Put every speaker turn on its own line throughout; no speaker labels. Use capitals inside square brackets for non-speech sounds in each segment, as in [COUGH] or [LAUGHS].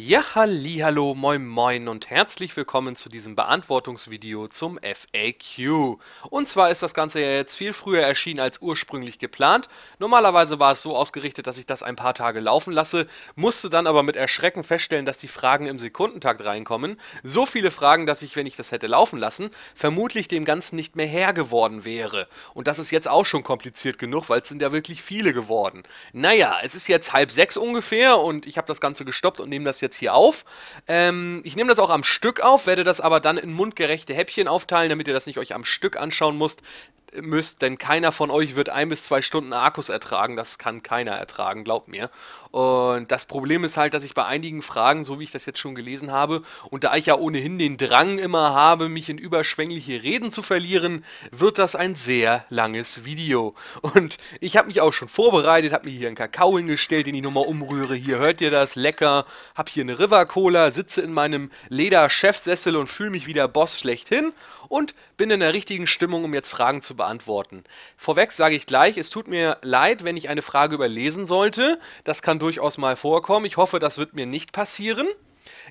Ja, halli, hallo, moin, moin und herzlich willkommen zu diesem Beantwortungsvideo zum FAQ. Und zwar ist das Ganze ja jetzt viel früher erschienen als ursprünglich geplant. Normalerweise war es so ausgerichtet, dass ich das ein paar Tage laufen lasse, musste dann aber mit Erschrecken feststellen, dass die Fragen im Sekundentakt reinkommen. So viele Fragen, dass ich, wenn ich das hätte laufen lassen, vermutlich dem Ganzen nicht mehr Herr geworden wäre. Und das ist jetzt auch schon kompliziert genug, weil es sind ja wirklich viele geworden. Naja, es ist jetzt halb sechs ungefähr und ich habe das Ganze gestoppt und nehme das jetzt jetzt hier auf. Ähm, ich nehme das auch am Stück auf, werde das aber dann in mundgerechte Häppchen aufteilen, damit ihr das nicht euch am Stück anschauen müsst müsst, denn keiner von euch wird ein bis zwei Stunden Akkus ertragen. Das kann keiner ertragen, glaubt mir. Und das Problem ist halt, dass ich bei einigen Fragen, so wie ich das jetzt schon gelesen habe, und da ich ja ohnehin den Drang immer habe, mich in überschwängliche Reden zu verlieren, wird das ein sehr langes Video. Und ich habe mich auch schon vorbereitet, habe mir hier einen Kakao hingestellt, den ich nochmal umrühre. Hier hört ihr das, lecker. Habe hier eine River Cola, sitze in meinem Leder-Chefsessel und fühle mich wie der Boss schlechthin und bin in der richtigen Stimmung, um jetzt Fragen zu beantworten. Vorweg sage ich gleich, es tut mir leid, wenn ich eine Frage überlesen sollte. Das kann durchaus mal vorkommen. Ich hoffe, das wird mir nicht passieren.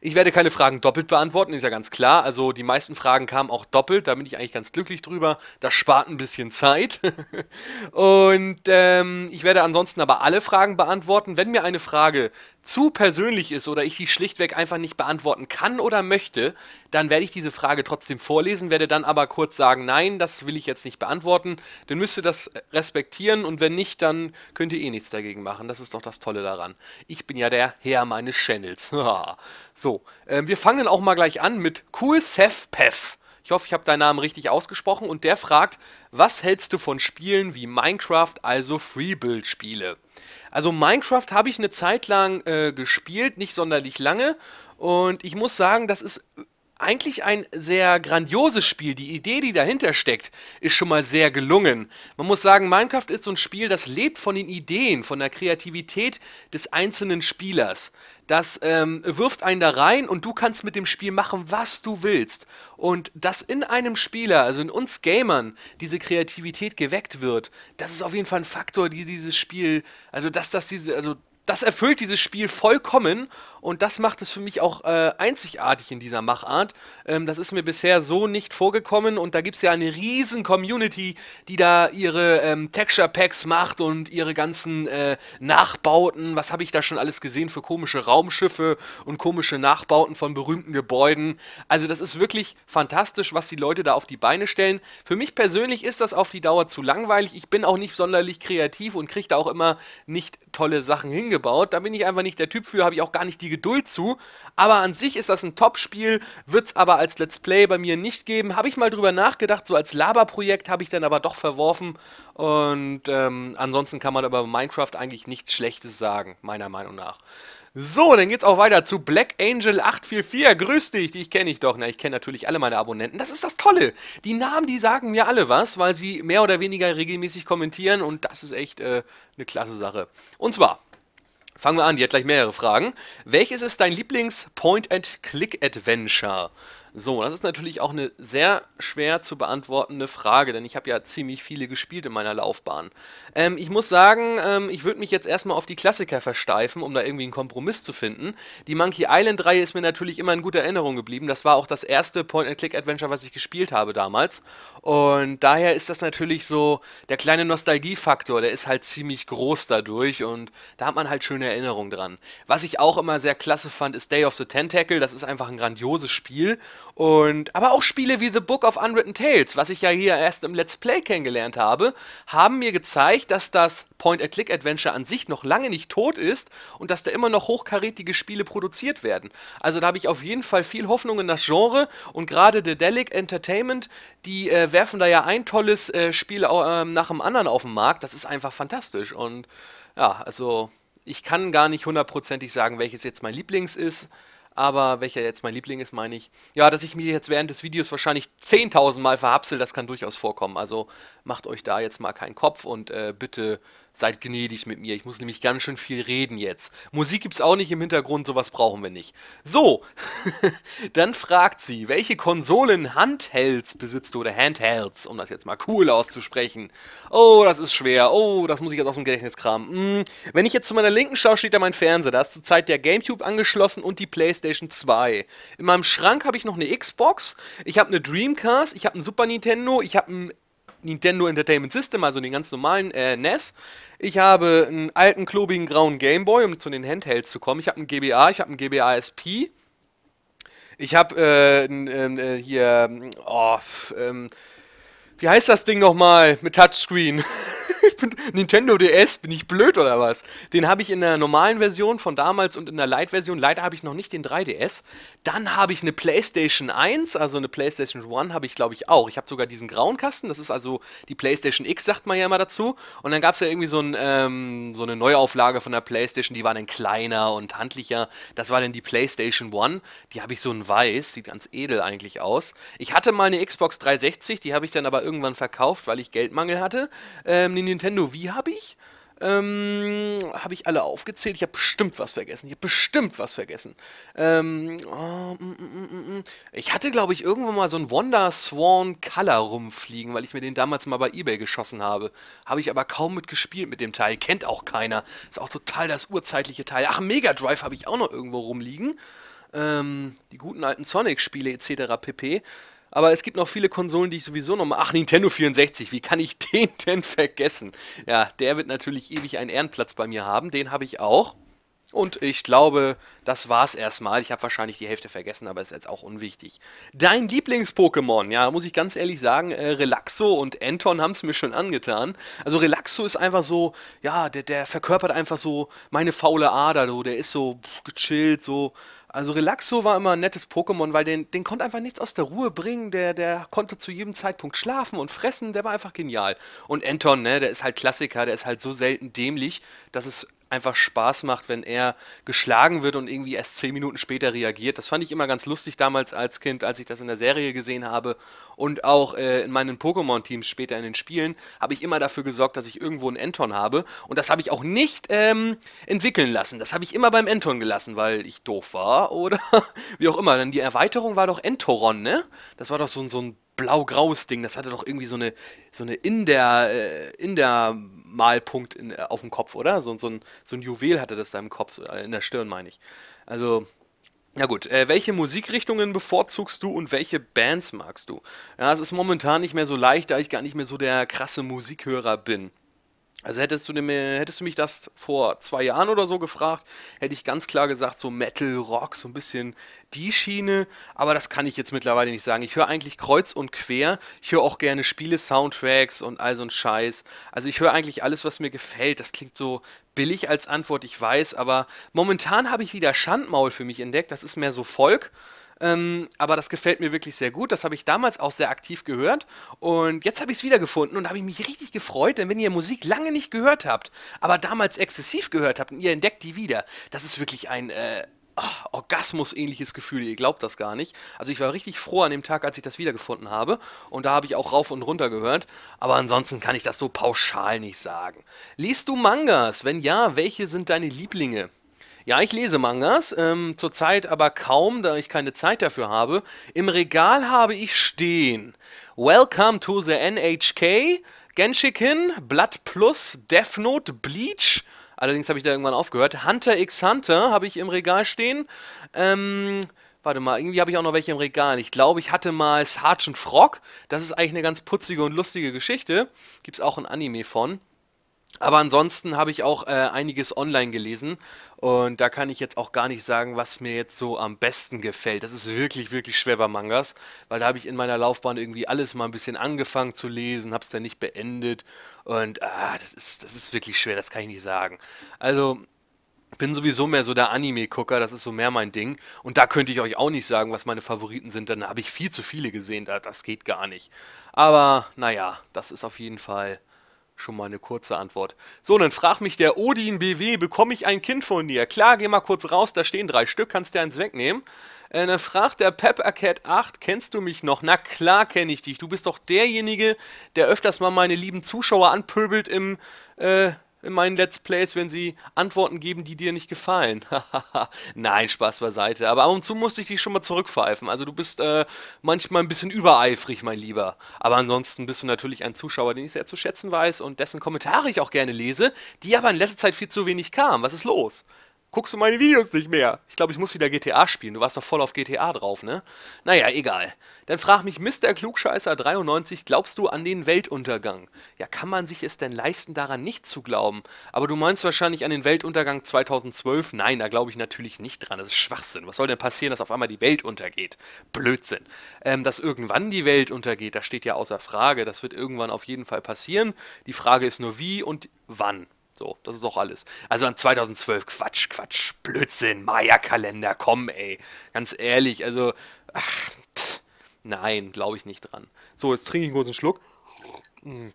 Ich werde keine Fragen doppelt beantworten, ist ja ganz klar. Also die meisten Fragen kamen auch doppelt, da bin ich eigentlich ganz glücklich drüber. Das spart ein bisschen Zeit. [LAUGHS] und ähm, ich werde ansonsten aber alle Fragen beantworten. Wenn mir eine Frage zu persönlich ist oder ich die schlichtweg einfach nicht beantworten kann oder möchte, dann werde ich diese Frage trotzdem vorlesen, werde dann aber kurz sagen, nein, das will ich jetzt nicht beantworten, dann müsst ihr das respektieren und wenn nicht, dann könnt ihr eh nichts dagegen machen. Das ist doch das Tolle daran. Ich bin ja der Herr meines Channels. [LAUGHS] so, äh, wir fangen dann auch mal gleich an mit Cool Seth Pef. Ich hoffe, ich habe deinen Namen richtig ausgesprochen und der fragt, was hältst du von Spielen wie Minecraft, also Freebuild-Spiele? Also Minecraft habe ich eine Zeit lang äh, gespielt, nicht sonderlich lange. Und ich muss sagen, das ist eigentlich ein sehr grandioses Spiel. Die Idee, die dahinter steckt, ist schon mal sehr gelungen. Man muss sagen, Minecraft ist so ein Spiel, das lebt von den Ideen, von der Kreativität des einzelnen Spielers. Das ähm, wirft einen da rein und du kannst mit dem Spiel machen, was du willst. Und dass in einem Spieler, also in uns Gamern, diese Kreativität geweckt wird, das ist auf jeden Fall ein Faktor, die dieses Spiel, also dass das diese, also das erfüllt dieses Spiel vollkommen und das macht es für mich auch äh, einzigartig in dieser Machart. Ähm, das ist mir bisher so nicht vorgekommen und da gibt es ja eine riesen Community, die da ihre ähm, Texture Packs macht und ihre ganzen äh, Nachbauten. Was habe ich da schon alles gesehen für komische Raumschiffe und komische Nachbauten von berühmten Gebäuden. Also das ist wirklich fantastisch, was die Leute da auf die Beine stellen. Für mich persönlich ist das auf die Dauer zu langweilig. Ich bin auch nicht sonderlich kreativ und kriege da auch immer nicht tolle Sachen hingebaut. Da bin ich einfach nicht der Typ für, habe ich auch gar nicht die die Geduld zu. Aber an sich ist das ein Top-Spiel, wird es aber als Let's Play bei mir nicht geben. Habe ich mal drüber nachgedacht, so als Laberprojekt habe ich dann aber doch verworfen. Und ähm, ansonsten kann man über Minecraft eigentlich nichts Schlechtes sagen, meiner Meinung nach. So, dann geht's auch weiter zu Black Angel 844. Grüß dich, die kenne ich doch. Na, ich kenne natürlich alle meine Abonnenten. Das ist das Tolle. Die Namen, die sagen mir alle was, weil sie mehr oder weniger regelmäßig kommentieren und das ist echt äh, eine klasse Sache. Und zwar Fangen wir an, die hat gleich mehrere Fragen. Welches ist dein Lieblings-Point-and-Click-Adventure? So, das ist natürlich auch eine sehr schwer zu beantwortende Frage, denn ich habe ja ziemlich viele gespielt in meiner Laufbahn. Ähm, ich muss sagen, ähm, ich würde mich jetzt erstmal auf die Klassiker versteifen, um da irgendwie einen Kompromiss zu finden. Die Monkey Island-Reihe ist mir natürlich immer in guter Erinnerung geblieben. Das war auch das erste Point-and-Click-Adventure, was ich gespielt habe damals. Und daher ist das natürlich so, der kleine Nostalgiefaktor, der ist halt ziemlich groß dadurch und da hat man halt schöne Erinnerungen dran. Was ich auch immer sehr klasse fand, ist Day of the Tentacle. Das ist einfach ein grandioses Spiel und, aber auch Spiele wie The Book of Unwritten Tales, was ich ja hier erst im Let's Play kennengelernt habe, haben mir gezeigt, dass das Point-and-Click-Adventure an sich noch lange nicht tot ist und dass da immer noch hochkarätige Spiele produziert werden. Also da habe ich auf jeden Fall viel Hoffnung in das Genre und gerade The Delic Entertainment, die äh, werfen da ja ein tolles äh, Spiel äh, nach dem anderen auf den Markt. Das ist einfach fantastisch und ja, also ich kann gar nicht hundertprozentig sagen, welches jetzt mein Lieblings ist aber welcher jetzt mein Liebling ist, meine ich. Ja, dass ich mich jetzt während des Videos wahrscheinlich 10.000 Mal verhapsel, das kann durchaus vorkommen. Also macht euch da jetzt mal keinen Kopf und äh, bitte Seid gnädig mit mir. Ich muss nämlich ganz schön viel reden jetzt. Musik gibt's auch nicht im Hintergrund, sowas brauchen wir nicht. So, [LAUGHS] dann fragt sie, welche Konsolen Handhelds besitzt du oder Handhelds, um das jetzt mal cool auszusprechen. Oh, das ist schwer. Oh, das muss ich jetzt aus dem Gedächtnis kramen. Hm. Wenn ich jetzt zu meiner linken schaue, steht da mein Fernseher. Da ist zurzeit der GameCube angeschlossen und die PlayStation 2. In meinem Schrank habe ich noch eine Xbox, ich habe eine Dreamcast, ich habe einen Super Nintendo, ich habe einen Nintendo Entertainment System, also den ganz normalen äh, NES. Ich habe einen alten, klobigen, grauen Gameboy, um zu den Handhelds zu kommen. Ich habe einen GBA, ich habe einen GBA SP. Ich habe äh, ähm, äh, hier, oh, ähm, wie heißt das Ding nochmal mit Touchscreen? [LAUGHS] Nintendo DS, bin ich blöd oder was? Den habe ich in der normalen Version von damals und in der Lite-Version. Leider habe ich noch nicht den 3DS. Dann habe ich eine PlayStation 1, also eine PlayStation 1 habe ich, glaube ich, auch. Ich habe sogar diesen grauen Kasten, das ist also die PlayStation X, sagt man ja immer dazu. Und dann gab es ja irgendwie so, ein, ähm, so, eine Neuauflage von der PlayStation, die war dann kleiner und handlicher. Das war dann die PlayStation 1. Die habe ich so in weiß, sieht ganz edel eigentlich aus. Ich hatte mal eine Xbox 360, die habe ich dann aber irgendwann verkauft, weil ich Geldmangel hatte. Ähm, eine Nintendo Wii habe ich. Ähm, habe ich alle aufgezählt? Ich habe bestimmt was vergessen. Ich habe bestimmt was vergessen. Ähm, oh, mm, mm, mm, ich hatte, glaube ich, irgendwann mal so einen Wonder Swan Color rumfliegen, weil ich mir den damals mal bei Ebay geschossen habe. Habe ich aber kaum mitgespielt mit dem Teil. Kennt auch keiner. Ist auch total das urzeitliche Teil. Ach, Mega Drive habe ich auch noch irgendwo rumliegen. Ähm, die guten alten Sonic-Spiele etc. pp. Aber es gibt noch viele Konsolen, die ich sowieso noch mal. Ach, Nintendo 64, wie kann ich [LAUGHS] den denn vergessen? Ja, der wird natürlich ewig einen Ehrenplatz bei mir haben. Den habe ich auch. Und ich glaube, das war's erstmal. Ich habe wahrscheinlich die Hälfte vergessen, aber ist jetzt auch unwichtig. Dein Lieblings-Pokémon, ja, muss ich ganz ehrlich sagen, äh, Relaxo und Anton haben es mir schon angetan. Also Relaxo ist einfach so, ja, der, der verkörpert einfach so meine faule Ader, so, der ist so gechillt, so. Also Relaxo war immer ein nettes Pokémon, weil den, den konnte einfach nichts aus der Ruhe bringen, der, der konnte zu jedem Zeitpunkt schlafen und fressen, der war einfach genial. Und Anton, ne, der ist halt Klassiker, der ist halt so selten dämlich, dass es einfach Spaß macht, wenn er geschlagen wird und irgendwie erst zehn Minuten später reagiert. Das fand ich immer ganz lustig damals als Kind, als ich das in der Serie gesehen habe und auch äh, in meinen Pokémon-Teams später in den Spielen habe ich immer dafür gesorgt, dass ich irgendwo einen Enton habe und das habe ich auch nicht ähm, entwickeln lassen. Das habe ich immer beim Enton gelassen, weil ich doof war [LAUGHS] oder wie auch immer. Denn die Erweiterung war doch Entoron, ne? Das war doch so, so ein blau-graues Ding. Das hatte doch irgendwie so eine so eine in der äh, in der Malpunkt in, äh, auf dem Kopf, oder? So, so, ein, so ein Juwel hatte das da im Kopf, äh, in der Stirn meine ich. Also, na gut, äh, welche Musikrichtungen bevorzugst du und welche Bands magst du? Ja, es ist momentan nicht mehr so leicht, da ich gar nicht mehr so der krasse Musikhörer bin. Also hättest du, mir, hättest du mich das vor zwei Jahren oder so gefragt, hätte ich ganz klar gesagt, so Metal, Rock, so ein bisschen die Schiene. Aber das kann ich jetzt mittlerweile nicht sagen. Ich höre eigentlich kreuz und quer. Ich höre auch gerne Spiele, Soundtracks und all so ein Scheiß. Also ich höre eigentlich alles, was mir gefällt. Das klingt so billig als Antwort, ich weiß. Aber momentan habe ich wieder Schandmaul für mich entdeckt. Das ist mehr so Volk. Ähm, aber das gefällt mir wirklich sehr gut. Das habe ich damals auch sehr aktiv gehört. Und jetzt habe ich es wiedergefunden und da habe ich mich richtig gefreut, denn wenn ihr Musik lange nicht gehört habt, aber damals exzessiv gehört habt und ihr entdeckt die wieder, das ist wirklich ein. Äh, oh, Orgasmus-ähnliches Gefühl, ihr glaubt das gar nicht. Also ich war richtig froh an dem Tag, als ich das wiedergefunden habe. Und da habe ich auch rauf und runter gehört. Aber ansonsten kann ich das so pauschal nicht sagen. Liest du Mangas? Wenn ja, welche sind deine Lieblinge? Ja, ich lese Mangas, ähm, zurzeit aber kaum, da ich keine Zeit dafür habe. Im Regal habe ich stehen Welcome to the NHK, Genshiken, Blood Plus, Death Note, Bleach. Allerdings habe ich da irgendwann aufgehört. Hunter x Hunter habe ich im Regal stehen. Ähm, warte mal, irgendwie habe ich auch noch welche im Regal. Ich glaube, ich hatte mal Sergeant Frog. Das ist eigentlich eine ganz putzige und lustige Geschichte. Gibt es auch ein Anime von. Aber ansonsten habe ich auch äh, einiges online gelesen und da kann ich jetzt auch gar nicht sagen, was mir jetzt so am besten gefällt. Das ist wirklich, wirklich schwer bei Mangas, weil da habe ich in meiner Laufbahn irgendwie alles mal ein bisschen angefangen zu lesen, habe es dann nicht beendet und ah, das, ist, das ist wirklich schwer, das kann ich nicht sagen. Also bin sowieso mehr so der Anime-Gucker, das ist so mehr mein Ding. Und da könnte ich euch auch nicht sagen, was meine Favoriten sind, dann habe ich viel zu viele gesehen, das geht gar nicht. Aber naja, das ist auf jeden Fall schon mal eine kurze Antwort. So, dann frag mich der Odin BW, bekomme ich ein Kind von dir? Klar, geh mal kurz raus, da stehen drei Stück, kannst dir eins wegnehmen. Äh, dann fragt der Peppercat 8, kennst du mich noch? Na klar kenne ich dich, du bist doch derjenige, der öfters mal meine lieben Zuschauer anpöbelt im, äh, in meinen Let's Plays, wenn sie Antworten geben, die dir nicht gefallen. [LAUGHS] Nein, Spaß beiseite. Aber ab und zu musste ich dich schon mal zurückpfeifen. Also du bist äh, manchmal ein bisschen übereifrig, mein Lieber. Aber ansonsten bist du natürlich ein Zuschauer, den ich sehr zu schätzen weiß und dessen Kommentare ich auch gerne lese, die aber in letzter Zeit viel zu wenig kamen. Was ist los? guckst du meine Videos nicht mehr. Ich glaube, ich muss wieder GTA spielen. Du warst doch voll auf GTA drauf, ne? Naja, egal. Dann frag mich Mr. Klugscheißer93, glaubst du an den Weltuntergang? Ja, kann man sich es denn leisten, daran nicht zu glauben? Aber du meinst wahrscheinlich an den Weltuntergang 2012? Nein, da glaube ich natürlich nicht dran. Das ist Schwachsinn. Was soll denn passieren, dass auf einmal die Welt untergeht? Blödsinn. Ähm, dass irgendwann die Welt untergeht, das steht ja außer Frage. Das wird irgendwann auf jeden Fall passieren. Die Frage ist nur wie und wann. So, das ist auch alles. Also an 2012, Quatsch, Quatsch, Blödsinn, Maya-Kalender, komm, ey. Ganz ehrlich, also, ach, pff, nein, glaube ich nicht dran. So, jetzt trinke ich einen kurzen Schluck. Mm.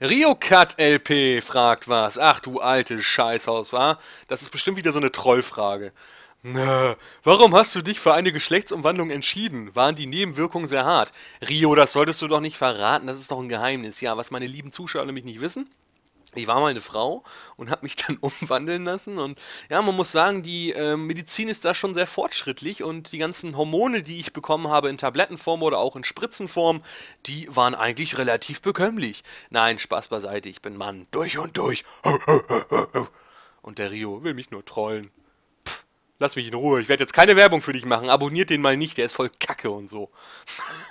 RioCut LP fragt was. Ach du alte Scheißhaus, wa? Das ist bestimmt wieder so eine Trollfrage. Na, warum hast du dich für eine Geschlechtsumwandlung entschieden? Waren die Nebenwirkungen sehr hart? Rio, das solltest du doch nicht verraten, das ist doch ein Geheimnis. Ja, was meine lieben Zuschauer nämlich nicht wissen, ich war mal eine Frau und habe mich [LAUGHS] dann umwandeln lassen. Und ja, man muss sagen, die äh, Medizin ist da schon sehr fortschrittlich und die ganzen Hormone, die ich bekommen habe in Tablettenform oder auch in Spritzenform, die waren eigentlich relativ bekömmlich. Nein, Spaß beiseite, ich bin Mann. Durch und durch. [LAUGHS] Und der Rio will mich nur trollen. Lass mich in Ruhe. Ich werde jetzt keine Werbung für dich machen. Abonniert den mal nicht. Der ist voll Kacke und so.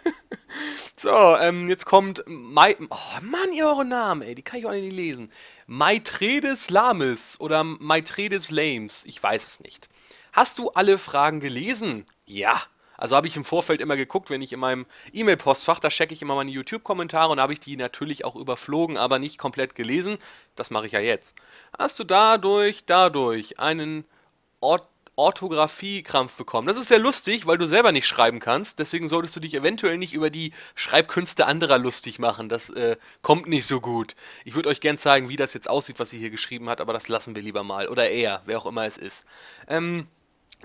[LAUGHS] so, ähm, jetzt kommt Mai. Oh Mann, ihr eure Namen, ey. Die kann ich auch nicht lesen. Maitredes Lames oder Maitredes Lames. Ich weiß es nicht. Hast du alle Fragen gelesen? Ja. Also habe ich im Vorfeld immer geguckt, wenn ich in meinem E-Mail-Postfach, da checke ich immer meine YouTube-Kommentare und habe ich die natürlich auch überflogen, aber nicht komplett gelesen. Das mache ich ja jetzt. Hast du dadurch, dadurch einen Ort Orthographiekrampf bekommen. Das ist sehr lustig, weil du selber nicht schreiben kannst. Deswegen solltest du dich eventuell nicht über die Schreibkünste anderer lustig machen. Das äh, kommt nicht so gut. Ich würde euch gern zeigen, wie das jetzt aussieht, was sie hier geschrieben hat, aber das lassen wir lieber mal. Oder er, wer auch immer es ist. Ähm,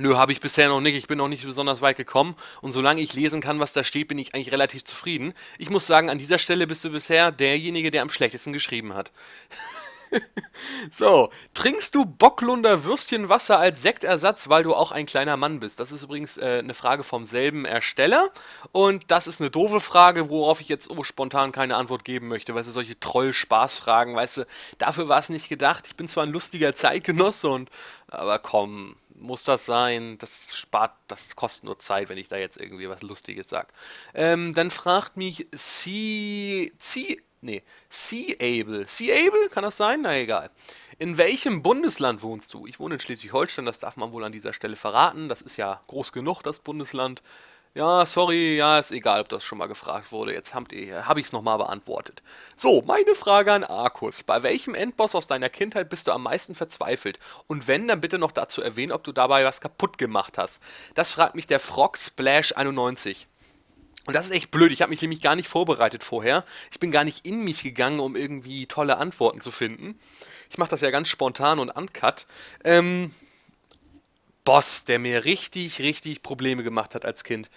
Nö, habe ich bisher noch nicht. Ich bin noch nicht besonders weit gekommen. Und solange ich lesen kann, was da steht, bin ich eigentlich relativ zufrieden. Ich muss sagen, an dieser Stelle bist du bisher derjenige, der am schlechtesten geschrieben hat. [LAUGHS] [LAUGHS] so, trinkst du Bocklunder Würstchenwasser als Sektersatz, weil du auch ein kleiner Mann bist? Das ist übrigens äh, eine Frage vom selben Ersteller. Und das ist eine doofe Frage, worauf ich jetzt oh, spontan keine Antwort geben möchte. Weißt du, solche troll spaßfragen weißt du, dafür war es nicht gedacht. Ich bin zwar ein lustiger Zeitgenosse und. Aber komm, muss das sein? Das spart, das kostet nur Zeit, wenn ich da jetzt irgendwie was Lustiges sage. Ähm, dann fragt mich C. C Nee, Seeable. Seeable, kann das sein? Na egal. In welchem Bundesland wohnst du? Ich wohne in Schleswig-Holstein, das darf man wohl an dieser Stelle verraten. Das ist ja groß genug, das Bundesland. Ja, sorry, ja, ist egal, ob das schon mal gefragt wurde. Jetzt habt ihr, ich es nochmal beantwortet. So, meine Frage an Arkus. Bei welchem Endboss aus deiner Kindheit bist du am meisten verzweifelt? Und wenn, dann bitte noch dazu erwähnen, ob du dabei was kaputt gemacht hast. Das fragt mich der Frog Splash 91. Und das ist echt blöd. Ich habe mich nämlich gar nicht vorbereitet vorher. Ich bin gar nicht in mich gegangen, um irgendwie tolle Antworten zu finden. Ich mache das ja ganz spontan und uncut. Ähm, Boss, der mir richtig, richtig Probleme gemacht hat als Kind.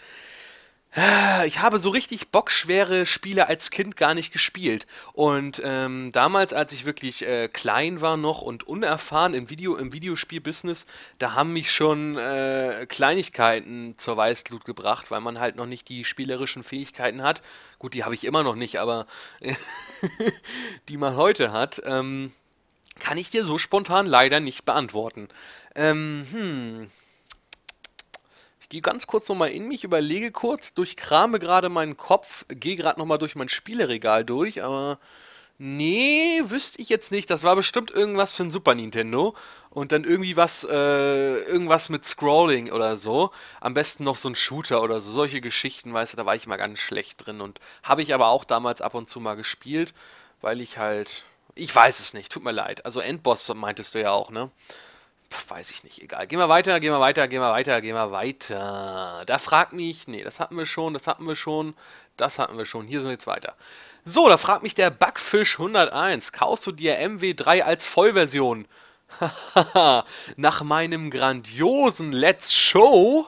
Ich habe so richtig bockschwere Spiele als Kind gar nicht gespielt. Und ähm, damals, als ich wirklich äh, klein war noch und unerfahren im Video, im Videospielbusiness, da haben mich schon äh, Kleinigkeiten zur Weißglut gebracht, weil man halt noch nicht die spielerischen Fähigkeiten hat. Gut, die habe ich immer noch nicht, aber [LAUGHS] die man heute hat, ähm, kann ich dir so spontan leider nicht beantworten. Ähm, hm, gehe ganz kurz nochmal in mich, überlege kurz, durchkrame gerade meinen Kopf, gehe gerade nochmal durch mein Spieleregal durch, aber nee, wüsste ich jetzt nicht. Das war bestimmt irgendwas für ein Super Nintendo und dann irgendwie was, äh, irgendwas mit Scrolling oder so. Am besten noch so ein Shooter oder so. Solche Geschichten, weißt du, da war ich mal ganz schlecht drin und habe ich aber auch damals ab und zu mal gespielt, weil ich halt, ich weiß es nicht, tut mir leid. Also Endboss meintest du ja auch, ne? Pff, weiß ich nicht, egal. Gehen wir weiter, gehen wir weiter, gehen wir weiter, gehen wir weiter. Da fragt mich, nee, das hatten wir schon, das hatten wir schon, das hatten wir schon. Hier sind wir jetzt weiter. So, da fragt mich der Backfisch 101. Kaufst du dir MW3 als Vollversion? [LAUGHS] Nach meinem grandiosen Let's Show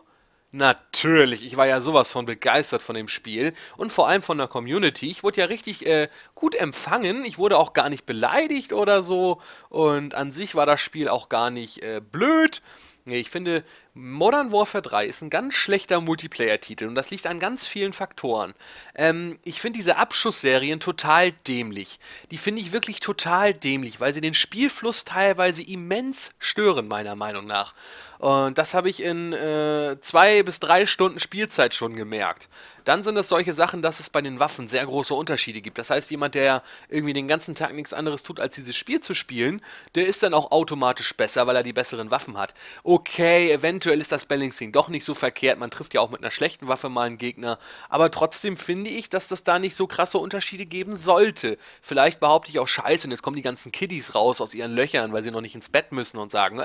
Natürlich, ich war ja sowas von begeistert von dem Spiel und vor allem von der Community. Ich wurde ja richtig äh, gut empfangen. Ich wurde auch gar nicht beleidigt oder so. Und an sich war das Spiel auch gar nicht äh, blöd. Nee, ich finde, Modern Warfare 3 ist ein ganz schlechter Multiplayer-Titel und das liegt an ganz vielen Faktoren. Ähm, ich finde diese Abschussserien total dämlich. Die finde ich wirklich total dämlich, weil sie den Spielfluss teilweise immens stören, meiner Meinung nach. Und das habe ich in äh, zwei bis drei Stunden Spielzeit schon gemerkt. Dann sind es solche Sachen, dass es bei den Waffen sehr große Unterschiede gibt. Das heißt, jemand, der irgendwie den ganzen Tag nichts anderes tut, als dieses Spiel zu spielen, der ist dann auch automatisch besser, weil er die besseren Waffen hat. Okay, eventuell ist das Balancing doch nicht so verkehrt. Man trifft ja auch mit einer schlechten Waffe mal einen Gegner. Aber trotzdem finde ich, dass das da nicht so krasse Unterschiede geben sollte. Vielleicht behaupte ich auch Scheiße und jetzt kommen die ganzen Kiddies raus aus ihren Löchern, weil sie noch nicht ins Bett müssen und sagen,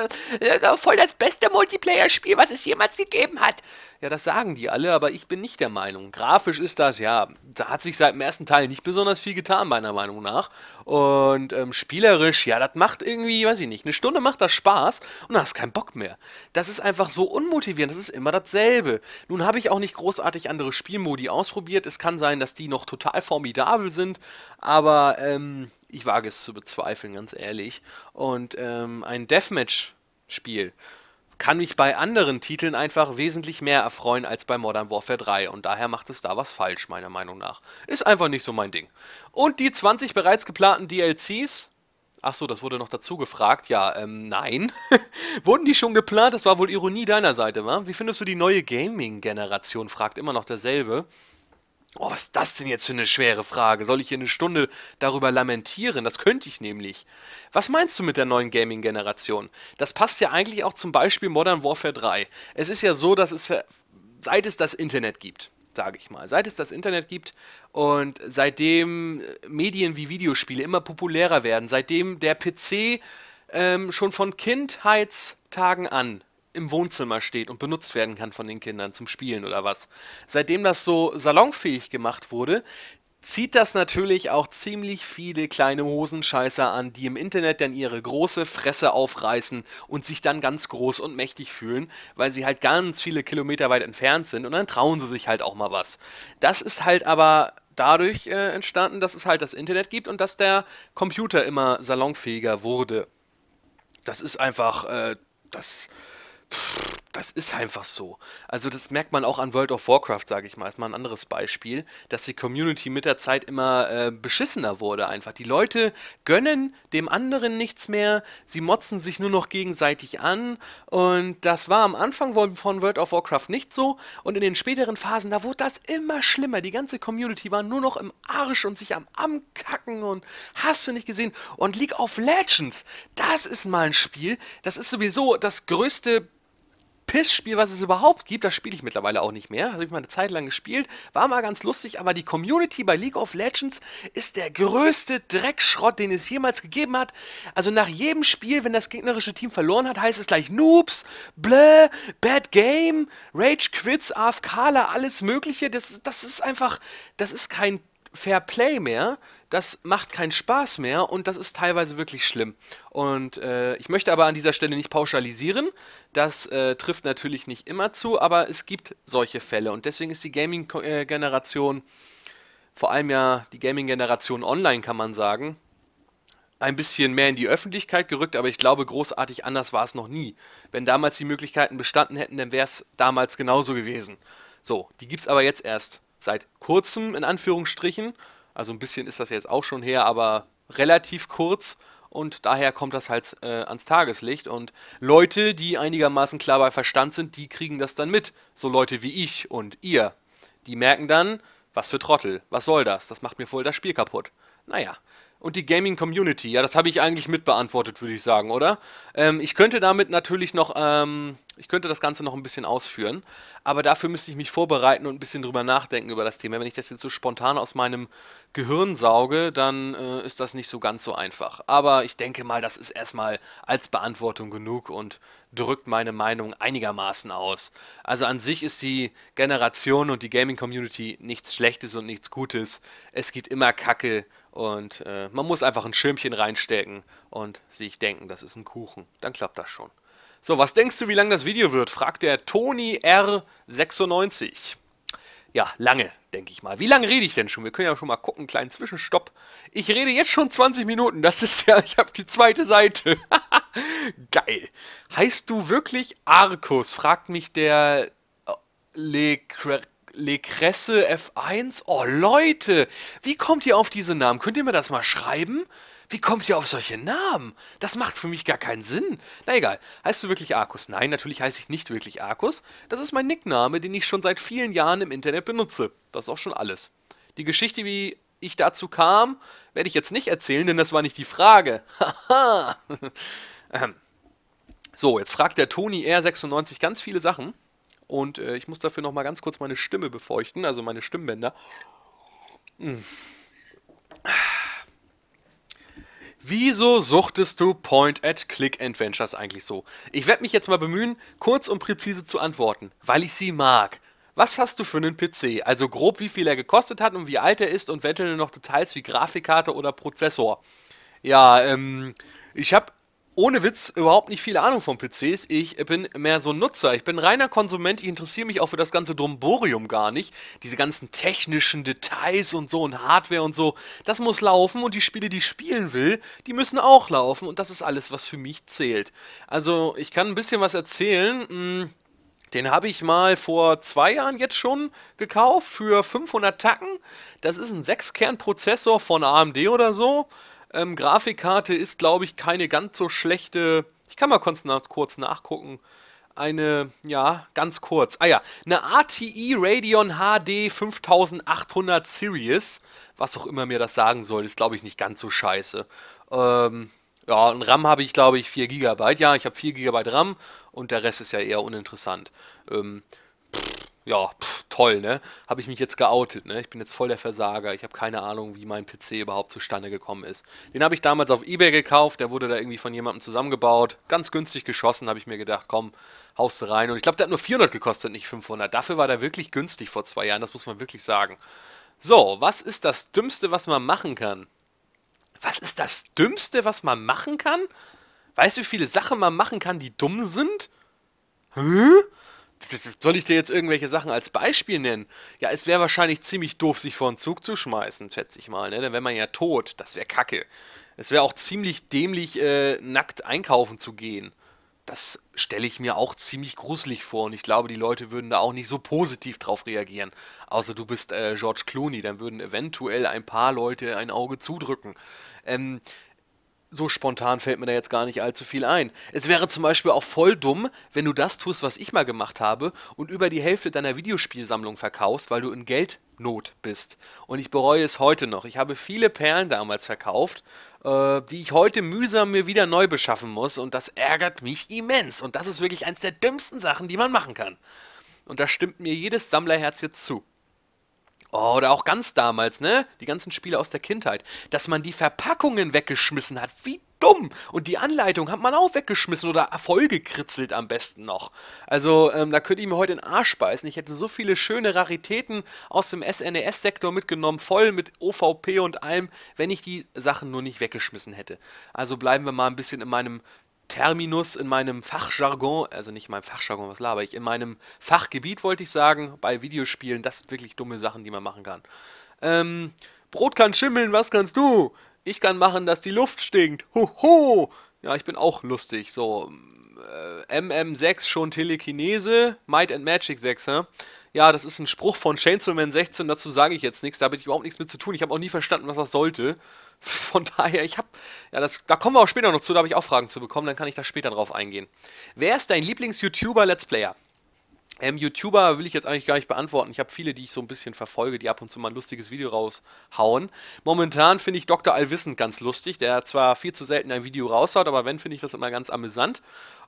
[LAUGHS] voll das beste Multiplayer-Spiel, was es jemals gegeben hat. Ja, das sagen die alle, aber ich bin nicht der Meinung. Grafisch ist das, ja, da hat sich seit dem ersten Teil nicht besonders viel getan, meiner Meinung nach. Und ähm, spielerisch, ja, das macht irgendwie, weiß ich nicht, eine Stunde macht das Spaß und dann hast keinen Bock mehr. Das ist einfach so unmotivierend, das ist immer dasselbe. Nun habe ich auch nicht großartig andere Spielmodi ausprobiert. Es kann sein, dass die noch total formidabel sind, aber ähm, ich wage es zu bezweifeln, ganz ehrlich. Und ähm, ein Deathmatch-Spiel kann mich bei anderen Titeln einfach wesentlich mehr erfreuen als bei Modern Warfare 3 und daher macht es da was falsch, meiner Meinung nach. Ist einfach nicht so mein Ding. Und die 20 bereits geplanten DLCs, Achso, das wurde noch dazu gefragt. Ja, ähm, nein. [LAUGHS] Wurden die schon geplant? Das war wohl Ironie deiner Seite, wa? Wie findest du die neue Gaming-Generation? Fragt immer noch derselbe. Oh, was ist das denn jetzt für eine schwere Frage? Soll ich hier eine Stunde darüber lamentieren? Das könnte ich nämlich. Was meinst du mit der neuen Gaming-Generation? Das passt ja eigentlich auch zum Beispiel Modern Warfare 3. Es ist ja so, dass es, äh, seit es das Internet gibt, sage ich mal, seit es das Internet gibt und seitdem äh, Medien wie Videospiele immer populärer werden, seitdem der PC ähm, schon von Kindheitstagen an im Wohnzimmer steht und benutzt werden kann von den Kindern zum Spielen oder was. Seitdem das so salonfähig gemacht wurde, zieht das natürlich auch ziemlich viele kleine Hosenscheißer an, die im Internet dann ihre große Fresse aufreißen und sich dann ganz groß und mächtig fühlen, weil sie halt ganz viele Kilometer weit entfernt sind und dann trauen sie sich halt auch mal was. Das ist halt aber dadurch äh, entstanden, dass es halt das Internet gibt und dass der Computer immer salonfähiger wurde. Das ist einfach, äh, das das ist einfach so. Also das merkt man auch an World of Warcraft, sage ich mal, ist mal ein anderes Beispiel, dass die Community mit der Zeit immer äh, beschissener wurde einfach. Die Leute gönnen dem anderen nichts mehr, sie motzen sich nur noch gegenseitig an und das war am Anfang von World of Warcraft nicht so und in den späteren Phasen, da wurde das immer schlimmer. Die ganze Community war nur noch im Arsch und sich am Amkacken und hast du nicht gesehen. Und League of Legends, das ist mal ein Spiel, das ist sowieso das größte Pissspiel, was es überhaupt gibt. Das spiele ich mittlerweile auch nicht mehr. Habe ich mal eine Zeit lang gespielt. War mal ganz lustig, aber die Community bei League of Legends ist der größte Dreckschrott, den es jemals gegeben hat. Also nach jedem Spiel, wenn das gegnerische Team verloren hat, heißt es gleich Noobs, Bleh, Bad Game, Rage Quits, AFKler, alles Mögliche. Das, das ist einfach, das ist kein Fair Play mehr, das macht keinen Spaß mehr und das ist teilweise wirklich schlimm. Und äh, ich möchte aber an dieser Stelle nicht pauschalisieren, das äh, trifft natürlich nicht immer zu, aber es gibt solche Fälle und deswegen ist die Gaming-Generation, äh, vor allem ja die Gaming-Generation online, kann man sagen, ein bisschen mehr in die Öffentlichkeit gerückt, aber ich glaube, großartig anders war es noch nie. Wenn damals die Möglichkeiten bestanden hätten, dann wäre es damals genauso gewesen. So, die gibt es aber jetzt erst seit kurzem in Anführungsstrichen. Also ein bisschen ist das jetzt auch schon her, aber relativ kurz. Und daher kommt das halt äh, ans Tageslicht. Und Leute, die einigermaßen klar bei Verstand sind, die kriegen das dann mit. So Leute wie ich und ihr. Die merken dann, was für Trottel, was soll das? Das macht mir voll das Spiel kaputt. Naja, und die Gaming Community. Ja, das habe ich eigentlich mitbeantwortet, würde ich sagen, oder? Ähm, ich könnte damit natürlich noch, ähm, ich könnte das Ganze noch ein bisschen ausführen, aber dafür müsste ich mich vorbereiten und ein bisschen drüber nachdenken über das Thema. Wenn ich das jetzt so spontan aus meinem Gehirn sauge, dann äh, ist das nicht so ganz so einfach. Aber ich denke mal, das ist erstmal als Beantwortung genug und drückt meine Meinung einigermaßen aus. Also an sich ist die Generation und die Gaming Community nichts Schlechtes und nichts Gutes. Es gibt immer Kacke und äh, man muss einfach ein Schirmchen reinstecken und sich denken, das ist ein Kuchen. Dann klappt das schon. So, was denkst du, wie lang das Video wird? fragt der Toni R96. Ja, lange, denke ich mal. Wie lange rede ich denn schon? Wir können ja schon mal gucken, kleinen Zwischenstopp. Ich rede jetzt schon 20 Minuten. Das ist ja, ich habe die zweite Seite. [LAUGHS] Geil. Heißt du wirklich Arkus? fragt mich der äh, Le Lecresse F1? Oh Leute, wie kommt ihr auf diese Namen? Könnt ihr mir das mal schreiben? Wie kommt ihr auf solche Namen? Das macht für mich gar keinen Sinn. Na egal, heißt du wirklich Arkus? Nein, natürlich heiße ich nicht wirklich Arkus. Das ist mein Nickname, den ich schon seit vielen Jahren im Internet benutze. Das ist auch schon alles. Die Geschichte, wie ich dazu kam, werde ich jetzt nicht erzählen, denn das war nicht die Frage. Haha. [LAUGHS] so, jetzt fragt der Toni R96 ganz viele Sachen. Und äh, ich muss dafür nochmal ganz kurz meine Stimme befeuchten, also meine Stimmbänder. Hm. Wieso suchtest du Point-at-Click-Adventures eigentlich so? Ich werde mich jetzt mal bemühen, kurz und präzise zu antworten, weil ich sie mag. Was hast du für einen PC? Also grob, wie viel er gekostet hat und wie alt er ist und eventuell noch Details wie Grafikkarte oder Prozessor. Ja, ähm, ich habe ohne Witz überhaupt nicht viel Ahnung von PCs. Ich bin mehr so ein Nutzer. Ich bin reiner Konsument. Ich interessiere mich auch für das ganze Drumborium gar nicht. Diese ganzen technischen Details und so und Hardware und so. Das muss laufen und die Spiele, die ich spielen will, die müssen auch laufen. Und das ist alles, was für mich zählt. Also, ich kann ein bisschen was erzählen. Hm, den habe ich mal vor zwei Jahren jetzt schon gekauft für 500 Tacken. Das ist ein Sechskern-Prozessor von AMD oder so. Ähm, Grafikkarte ist, glaube ich, keine ganz so schlechte. Ich kann mal kurz, nach, kurz nachgucken. Eine, ja, ganz kurz. Ah ja, eine ATI e Radeon HD 5800 Series. Was auch immer mir das sagen soll, ist, glaube ich, nicht ganz so scheiße. Ähm, ja, und RAM habe ich, glaube ich, 4 GB. Ja, ich habe 4 GB RAM und der Rest ist ja eher uninteressant. Ähm, ja, pff, toll, ne? Habe ich mich jetzt geoutet, ne? Ich bin jetzt voll der Versager. Ich habe keine Ahnung, wie mein PC überhaupt zustande gekommen ist. Den habe ich damals auf Ebay gekauft, der wurde da irgendwie von jemandem zusammengebaut. Ganz günstig geschossen, habe ich mir gedacht, komm, haust du rein. Und ich glaube, der hat nur 400 gekostet, nicht 500. Dafür war der wirklich günstig vor zwei Jahren, das muss man wirklich sagen. So, was ist das Dümmste, was man machen kann? Was ist das Dümmste, was man machen kann? Weißt du, wie viele Sachen man machen kann, die dumm sind? Hm? soll ich dir jetzt irgendwelche Sachen als Beispiel nennen? Ja, es wäre wahrscheinlich ziemlich doof, sich vor einen Zug zu schmeißen, schätze ich mal. Ne? Denn wenn man ja tot, das wäre kacke. Es wäre auch ziemlich dämlich, äh, nackt einkaufen zu gehen. Das stelle ich mir auch ziemlich gruselig vor und ich glaube, die Leute würden da auch nicht so positiv drauf reagieren. Außer du bist äh, George Clooney, dann würden eventuell ein paar Leute ein Auge zudrücken. Ähm, so spontan fällt mir da jetzt gar nicht allzu viel ein. Es wäre zum Beispiel auch voll dumm, wenn du das tust, was ich mal gemacht habe und über die Hälfte deiner Videospielsammlung verkaufst, weil du in Geldnot bist. Und ich bereue es heute noch. Ich habe viele Perlen damals verkauft, äh, die ich heute mühsam mir wieder neu beschaffen muss und das ärgert mich immens. Und das ist wirklich eins der dümmsten Sachen, die man machen kann. Und da stimmt mir jedes Sammlerherz jetzt zu. Oh, oder auch ganz damals, ne? Die ganzen Spiele aus der Kindheit. Dass man die Verpackungen weggeschmissen hat. Wie dumm! Und die Anleitung hat man auch weggeschmissen oder vollgekritzelt am besten noch. Also, ähm, da könnte ich mir heute den Arsch beißen. Ich hätte so viele schöne Raritäten aus dem SNES-Sektor mitgenommen, voll mit OVP und allem, wenn ich die Sachen nur nicht weggeschmissen hätte. Also bleiben wir mal ein bisschen in meinem Terminus in meinem Fachjargon, also nicht in meinem Fachjargon, was laber ich, in meinem Fachgebiet wollte ich sagen, bei Videospielen, das sind wirklich dumme Sachen, die man machen kann. Ähm, Brot kann schimmeln, was kannst du? Ich kann machen, dass die Luft stinkt. Hoho! Ja, ich bin auch lustig. So, äh, MM6 schon Telekinese, Might and Magic 6, hä? Ja, das ist ein Spruch von Chainsaw Man 16, dazu sage ich jetzt nichts, da habe ich überhaupt nichts mit zu tun. Ich habe auch nie verstanden, was das sollte. Von daher, ich habe, ja, das, da kommen wir auch später noch zu, da habe ich auch Fragen zu bekommen, dann kann ich da später drauf eingehen. Wer ist dein Lieblings-YouTuber-Let's Player? Ähm, YouTuber will ich jetzt eigentlich gar nicht beantworten. Ich habe viele, die ich so ein bisschen verfolge, die ab und zu mal ein lustiges Video raushauen. Momentan finde ich Dr. Allwissend ganz lustig, der zwar viel zu selten ein Video raushaut, aber wenn, finde ich das immer ganz amüsant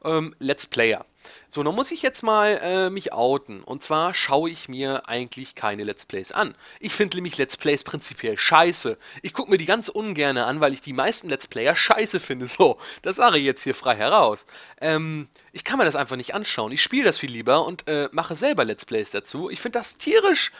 ähm, Let's Player. So, dann muss ich jetzt mal äh, mich outen. Und zwar schaue ich mir eigentlich keine Let's Plays an. Ich finde nämlich Let's Plays prinzipiell scheiße. Ich gucke mir die ganz ungerne an, weil ich die meisten Let's Player scheiße finde. [LAUGHS] So, das sage ich jetzt hier frei heraus. Ähm, ich kann mir das einfach nicht anschauen. Ich spiele das viel lieber und äh, mache selber Let's Plays dazu. Ich finde das tierisch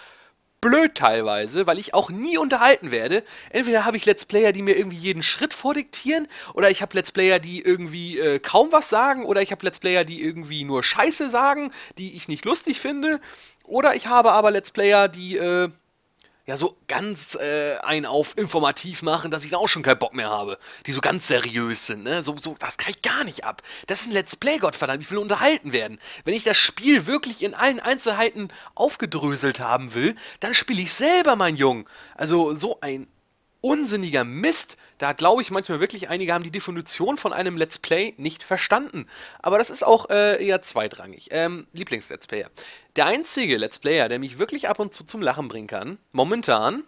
blöd teilweise, weil ich auch nie unterhalten werde. Entweder habe ich Let's Player, die mir irgendwie jeden Schritt vordiktieren, oder ich habe Let's Player, die irgendwie äh, kaum was sagen, oder ich habe Let's Player, die irgendwie nur Scheiße sagen, die ich nicht lustig finde, oder ich habe aber Let's Player, die äh, ja so ganz äh, einen auf informativ machen, dass ich da auch schon keinen Bock mehr habe. Die so ganz seriös sind, ne? So, so, das kann ich gar nicht ab. Das ist ein Let's Play, Gottverdammt, ich will unterhalten werden. Wenn ich das Spiel wirklich in allen Einzelheiten aufgedröselt haben will, dann spiele ich selber, mein Jung. Also so ein unsinniger Mist. Da glaube ich manchmal wirklich, einige haben die Definition von einem Let's Play nicht verstanden. Aber das ist auch äh, eher zweitrangig. Ähm, Lieblings-Let's Player. Der einzige Let's Player, der mich wirklich ab und zu zum Lachen bringen kann, momentan,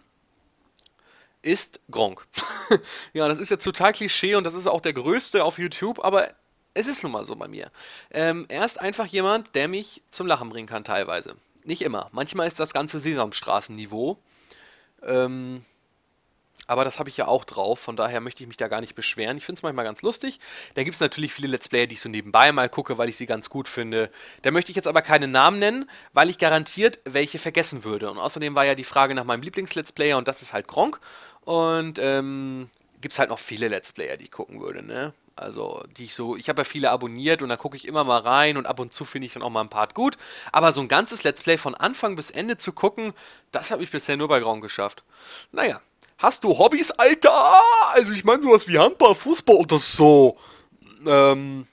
ist Gronk. [LAUGHS] ja, das ist jetzt total Klischee und das ist auch der größte auf YouTube, aber es ist nun mal so bei mir. Ähm, er ist einfach jemand, der mich zum Lachen bringen kann teilweise. Nicht immer. Manchmal ist das ganze Sesamstraßenniveau. Ähm, aber das habe ich ja auch drauf, von daher möchte ich mich da gar nicht beschweren. Ich finde es manchmal ganz lustig. Da gibt es natürlich viele Let's Player, die ich so nebenbei mal gucke, weil ich sie ganz gut finde. Da möchte ich jetzt aber keine Namen nennen, weil ich garantiert welche vergessen würde. Und außerdem war ja die Frage nach meinem Lieblings-Let's Player und das ist halt Gronk. Und ähm, gibt es halt noch viele Let's Player, die ich gucken würde, ne? Also, die ich so, ich habe ja viele abonniert und da gucke ich immer mal rein und ab und zu finde ich dann auch mal ein Part gut. Aber so ein ganzes Let's Play von Anfang bis Ende zu gucken, das habe ich bisher nur bei Gronk geschafft. Naja, Hast du Hobbys, Alter? Also ich meine sowas wie Handball, Fußball oder so. Ähm,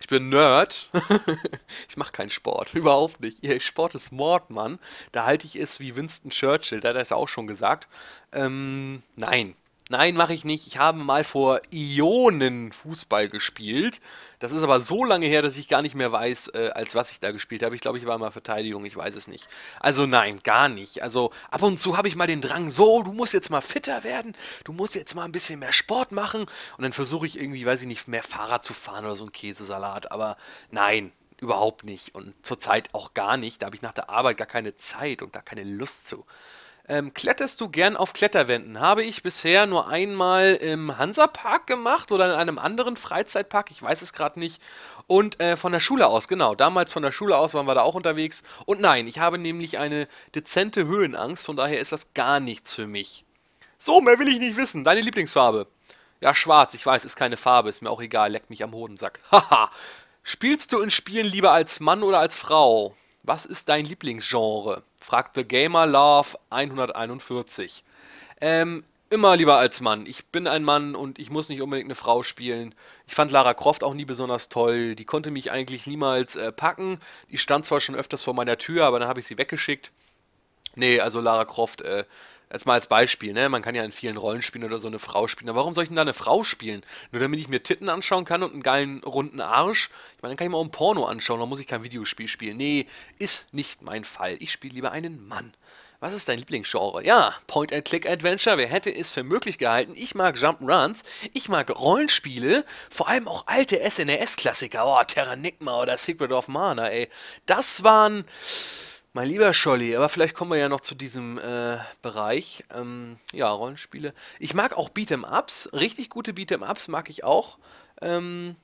ich bin Nerd. [LAUGHS] ich mache keinen Sport. [LAUGHS] Überhaupt nicht. Sport ist Mord, Mann. Da halte ich es wie Winston Churchill. Da hat er es auch schon gesagt. Ähm, nein. Nein, mache ich nicht. Ich habe mal vor Ionen Fußball gespielt. Das ist aber so lange her, dass ich gar nicht mehr weiß, äh, als was ich da gespielt habe. Ich glaube, ich war mal Verteidigung, ich weiß es nicht. Also nein, gar nicht. Also ab und zu habe ich mal den Drang, so, du musst jetzt mal fitter werden, du musst jetzt mal ein bisschen mehr Sport machen. Und dann versuche ich irgendwie, weiß ich nicht, mehr Fahrrad zu fahren oder so ein Käsesalat. Aber nein, überhaupt nicht. Und zurzeit auch gar nicht. Da habe ich nach der Arbeit gar keine Zeit und gar keine Lust zu. Ähm, kletterst du gern auf Kletterwänden? Habe ich bisher nur einmal im Hansapark gemacht oder in einem anderen Freizeitpark, ich weiß es gerade nicht. Und äh, von der Schule aus, genau, damals von der Schule aus waren wir da auch unterwegs. Und nein, ich habe nämlich eine dezente Höhenangst, von daher ist das gar nichts für mich. So, mehr will ich nicht wissen. Deine Lieblingsfarbe? Ja, schwarz, ich weiß, ist keine Farbe, ist mir auch egal, leckt mich am Hodensack. [LAUGHS] Haha. Spielst du in Spielen lieber als Mann oder als Frau? Was ist dein Lieblingsgenre? fragt The Gamer Love 141. Ähm, immer lieber als Mann. Ich bin ein Mann und ich muss nicht unbedingt eine Frau spielen. Ich fand Lara Croft auch nie besonders toll. Die konnte mich eigentlich niemals äh, packen. Die stand zwar schon öfters vor meiner Tür, aber dann habe ich sie weggeschickt. Nee, also Lara Croft äh, jetzt mal als Beispiel, ne? Man kann ja in vielen Rollenspielen oder so eine Frau spielen. Aber warum soll ich denn da eine Frau spielen? Nur damit ich mir Titten anschauen kann und einen geilen runden Arsch? Ich meine, dann kann ich mir auch ein Porno anschauen, dann muss ich kein Videospiel spielen. Nee, ist nicht mein Fall. Ich spiele lieber einen Mann. Was ist dein Lieblingsgenre? Ja, Point-and-Click-Adventure. Wer hätte es für möglich gehalten? Ich mag Jump'n'Runs, ich mag Rollenspiele, vor allem auch alte SNES-Klassiker. Oh, Terranigma oder Secret of Mana, ey. Das waren mein lieber Scholli, aber vielleicht kommen wir ja noch zu diesem äh, Bereich. Ähm, ja, Rollenspiele. Ich mag auch Beat'em-Ups. Richtig gute Beat'em-Ups mag ich auch. Ähm,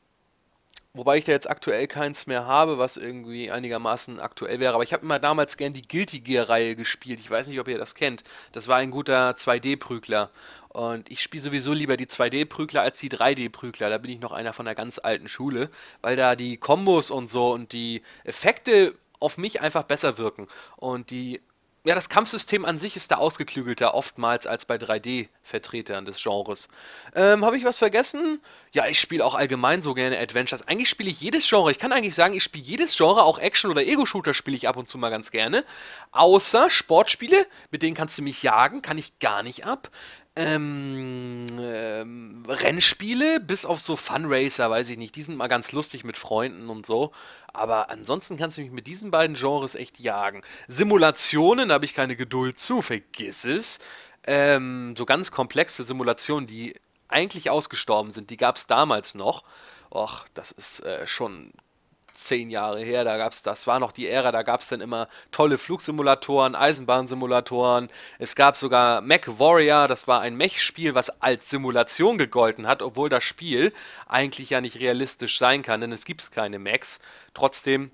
wobei ich da jetzt aktuell keins mehr habe, was irgendwie einigermaßen aktuell wäre. Aber ich habe immer damals gern die Guilty Gear-Reihe gespielt. Ich weiß nicht, ob ihr das kennt. Das war ein guter 2D-Prügler. Und ich spiele sowieso lieber die 2D-Prügler als die 3D-Prügler. Da bin ich noch einer von der ganz alten Schule, weil da die Kombos und so und die Effekte auf mich einfach besser wirken. Und die, ja, das Kampfsystem an sich ist da ausgeklügelter oftmals als bei 3D-Vertretern des Genres. Ähm, Habe ich was vergessen? Ja, ich spiele auch allgemein so gerne Adventures. Eigentlich spiele ich jedes Genre. Ich kann eigentlich sagen, ich spiele jedes Genre, auch Action- oder Ego-Shooter spiele ich ab und zu mal ganz gerne. Außer Sportspiele, mit denen kannst du mich jagen, kann ich gar nicht ab ähm, ähm, Rennspiele, bis auf so Funracer, weiß ich nicht. Die sind mal ganz lustig mit Freunden und so. Aber ansonsten kannst du mich mit diesen beiden Genres echt jagen. Simulationen habe ich keine Geduld zu, vergiss es. Ähm, so ganz komplexe Simulationen, die eigentlich ausgestorben sind, die gab es damals noch. Och, das ist äh, schon zehn Jahre her, da gab's, das war noch die Ära, da gab es dann immer tolle Flugsimulatoren, Eisenbahnsimulatoren, es gab sogar Mac Warrior, das war ein Mech-Spiel, was als Simulation gegolten hat, obwohl das Spiel eigentlich ja nicht realistisch sein kann, denn es gibt keine Mechs. Trotzdem